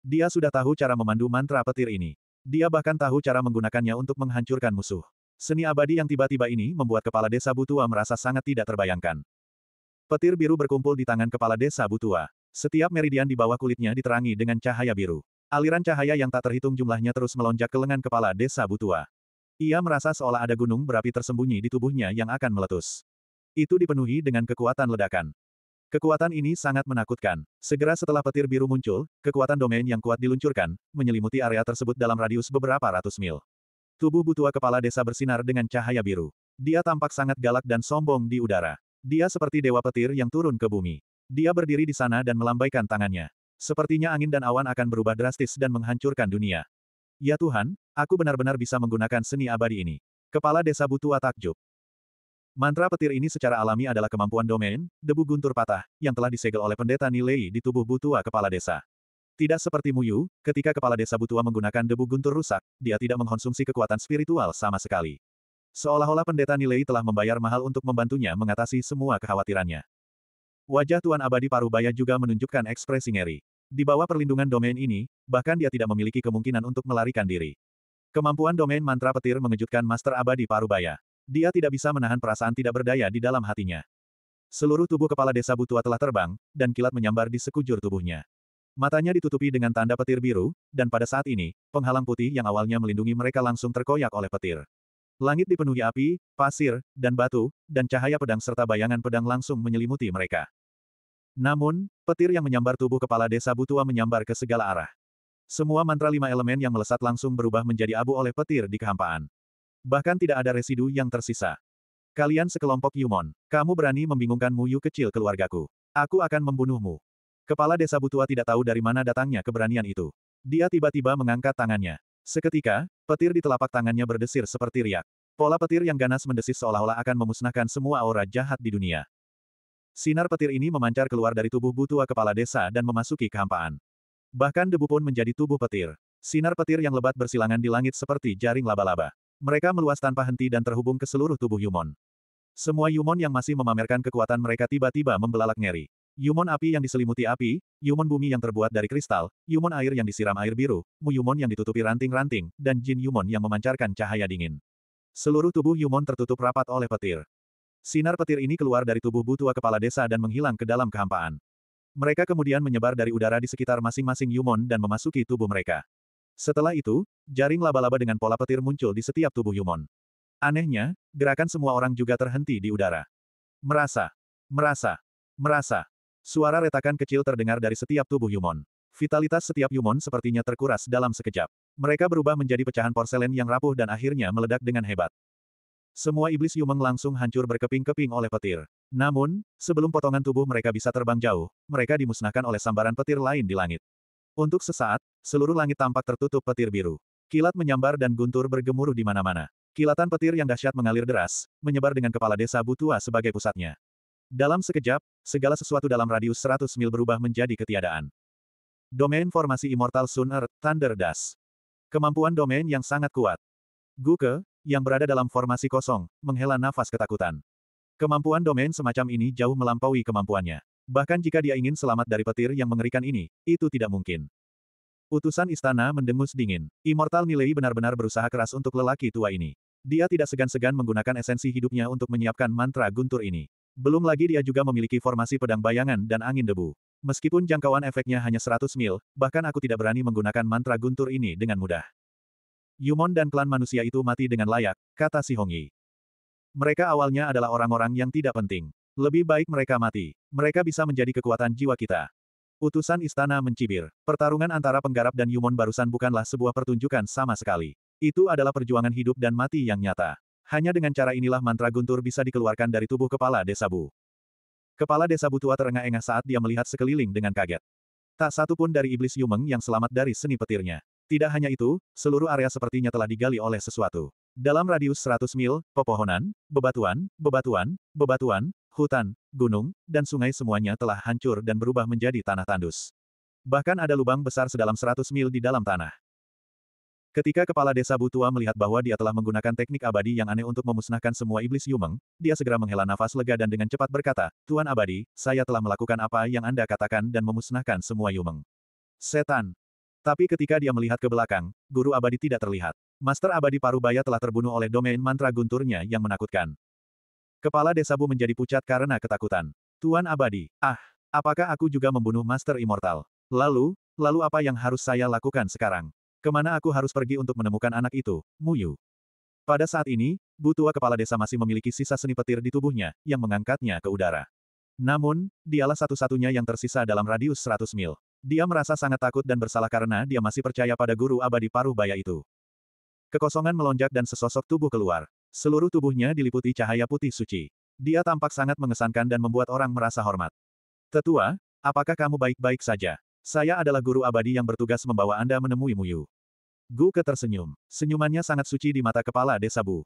Dia sudah tahu cara memandu mantra petir ini. Dia bahkan tahu cara menggunakannya untuk menghancurkan musuh. Seni abadi yang tiba-tiba ini membuat kepala desa Butua merasa sangat tidak terbayangkan. Petir biru berkumpul di tangan kepala desa Butua. Setiap meridian di bawah kulitnya diterangi dengan cahaya biru. Aliran cahaya yang tak terhitung jumlahnya terus melonjak ke lengan kepala desa Butua. Ia merasa seolah ada gunung berapi tersembunyi di tubuhnya yang akan meletus. Itu dipenuhi dengan kekuatan ledakan. Kekuatan ini sangat menakutkan. Segera setelah petir biru muncul, kekuatan domain yang kuat diluncurkan, menyelimuti area tersebut dalam radius beberapa ratus mil. Tubuh Butua kepala desa bersinar dengan cahaya biru. Dia tampak sangat galak dan sombong di udara. Dia seperti dewa petir yang turun ke bumi. Dia berdiri di sana dan melambaikan tangannya. Sepertinya angin dan awan akan berubah drastis dan menghancurkan dunia. Ya Tuhan, aku benar-benar bisa menggunakan seni abadi ini. Kepala desa Butua takjub. Mantra petir ini secara alami adalah kemampuan domain, debu guntur patah, yang telah disegel oleh pendeta Nilei di tubuh Butua Kepala Desa. Tidak seperti Muyu, ketika Kepala Desa Butua menggunakan debu guntur rusak, dia tidak mengkonsumsi kekuatan spiritual sama sekali. Seolah-olah pendeta Nilei telah membayar mahal untuk membantunya mengatasi semua kekhawatirannya. Wajah Tuan Abadi Parubaya juga menunjukkan ekspresi ngeri. Di bawah perlindungan domain ini, bahkan dia tidak memiliki kemungkinan untuk melarikan diri. Kemampuan domain mantra petir mengejutkan Master Abadi Parubaya. Dia tidak bisa menahan perasaan tidak berdaya di dalam hatinya. Seluruh tubuh kepala desa Butua telah terbang, dan kilat menyambar di sekujur tubuhnya. Matanya ditutupi dengan tanda petir biru, dan pada saat ini, penghalang putih yang awalnya melindungi mereka langsung terkoyak oleh petir. Langit dipenuhi api, pasir, dan batu, dan cahaya pedang serta bayangan pedang langsung menyelimuti mereka. Namun, petir yang menyambar tubuh kepala desa Butua menyambar ke segala arah. Semua mantra lima elemen yang melesat langsung berubah menjadi abu oleh petir di kehampaan. Bahkan tidak ada residu yang tersisa. Kalian sekelompok Yumon. Kamu berani membingungkan Muyu kecil keluargaku. Aku akan membunuhmu. Kepala desa Butua tidak tahu dari mana datangnya keberanian itu. Dia tiba-tiba mengangkat tangannya. Seketika, petir di telapak tangannya berdesir seperti riak. Pola petir yang ganas mendesis seolah-olah akan memusnahkan semua aura jahat di dunia. Sinar petir ini memancar keluar dari tubuh Butua kepala desa dan memasuki kehampaan. Bahkan debu pun menjadi tubuh petir. Sinar petir yang lebat bersilangan di langit seperti jaring laba-laba. Mereka meluas tanpa henti dan terhubung ke seluruh tubuh Yumon. Semua Yumon yang masih memamerkan kekuatan mereka tiba-tiba membelalak ngeri. Yumon api yang diselimuti api, Yumon bumi yang terbuat dari kristal, Yumon air yang disiram air biru, Mu Yumon yang ditutupi ranting-ranting, dan Jin Yumon yang memancarkan cahaya dingin. Seluruh tubuh Yumon tertutup rapat oleh petir. Sinar petir ini keluar dari tubuh Butua Kepala Desa dan menghilang ke dalam kehampaan. Mereka kemudian menyebar dari udara di sekitar masing-masing Yumon dan memasuki tubuh mereka. Setelah itu, jaring laba-laba dengan pola petir muncul di setiap tubuh Yumon. Anehnya, gerakan semua orang juga terhenti di udara. Merasa, merasa, merasa. Suara retakan kecil terdengar dari setiap tubuh Yumon. Vitalitas setiap Yumon sepertinya terkuras dalam sekejap. Mereka berubah menjadi pecahan porselen yang rapuh dan akhirnya meledak dengan hebat. Semua iblis Yumeng langsung hancur berkeping-keping oleh petir. Namun, sebelum potongan tubuh mereka bisa terbang jauh, mereka dimusnahkan oleh sambaran petir lain di langit. Untuk sesaat, seluruh langit tampak tertutup petir biru. Kilat menyambar dan guntur bergemuruh di mana-mana. Kilatan petir yang dahsyat mengalir deras, menyebar dengan kepala desa Butua sebagai pusatnya. Dalam sekejap, segala sesuatu dalam radius 100 mil berubah menjadi ketiadaan. Domain formasi Immortal Sun Earth, Thunder Dust. Kemampuan domain yang sangat kuat. Guke, yang berada dalam formasi kosong, menghela nafas ketakutan. Kemampuan domain semacam ini jauh melampaui kemampuannya. Bahkan jika dia ingin selamat dari petir yang mengerikan ini, itu tidak mungkin. Utusan istana mendengus dingin. Immortal Nilei benar-benar berusaha keras untuk lelaki tua ini. Dia tidak segan-segan menggunakan esensi hidupnya untuk menyiapkan mantra guntur ini. Belum lagi dia juga memiliki formasi pedang bayangan dan angin debu. Meskipun jangkauan efeknya hanya 100 mil, bahkan aku tidak berani menggunakan mantra guntur ini dengan mudah. Yumon dan klan manusia itu mati dengan layak, kata Si Hongyi. Mereka awalnya adalah orang-orang yang tidak penting. Lebih baik mereka mati. Mereka bisa menjadi kekuatan jiwa kita. Utusan istana mencibir. Pertarungan antara penggarap dan Yumon barusan bukanlah sebuah pertunjukan sama sekali. Itu adalah perjuangan hidup dan mati yang nyata. Hanya dengan cara inilah mantra guntur bisa dikeluarkan dari tubuh kepala desa Bu. Kepala desa Bu tua terengah-engah saat dia melihat sekeliling dengan kaget. Tak satu pun dari iblis Yumeng yang selamat dari seni petirnya. Tidak hanya itu, seluruh area sepertinya telah digali oleh sesuatu. Dalam radius 100 mil, pepohonan, bebatuan, bebatuan, bebatuan, Hutan, gunung, dan sungai semuanya telah hancur dan berubah menjadi tanah tandus. Bahkan ada lubang besar sedalam 100 mil di dalam tanah. Ketika kepala desa Butua melihat bahwa dia telah menggunakan teknik abadi yang aneh untuk memusnahkan semua iblis Yumeng, dia segera menghela nafas lega dan dengan cepat berkata, Tuan Abadi, saya telah melakukan apa yang Anda katakan dan memusnahkan semua Yumeng. Setan, tapi ketika dia melihat ke belakang, guru abadi tidak terlihat. Master abadi Parubaya telah terbunuh oleh domain mantra gunturnya yang menakutkan. Kepala desa Bu menjadi pucat karena ketakutan. Tuan Abadi, ah, apakah aku juga membunuh Master Immortal? Lalu, lalu apa yang harus saya lakukan sekarang? Kemana aku harus pergi untuk menemukan anak itu, Muyu? Pada saat ini, Bu Tua Kepala Desa masih memiliki sisa seni petir di tubuhnya, yang mengangkatnya ke udara. Namun, dialah satu-satunya yang tersisa dalam radius 100 mil. Dia merasa sangat takut dan bersalah karena dia masih percaya pada guru abadi paruh baya itu. Kekosongan melonjak dan sesosok tubuh keluar. Seluruh tubuhnya diliputi cahaya putih suci. Dia tampak sangat mengesankan dan membuat orang merasa hormat. Tetua, apakah kamu baik-baik saja? Saya adalah guru abadi yang bertugas membawa Anda menemui Muyu. Gu tersenyum. Senyumannya sangat suci di mata kepala desa Bu.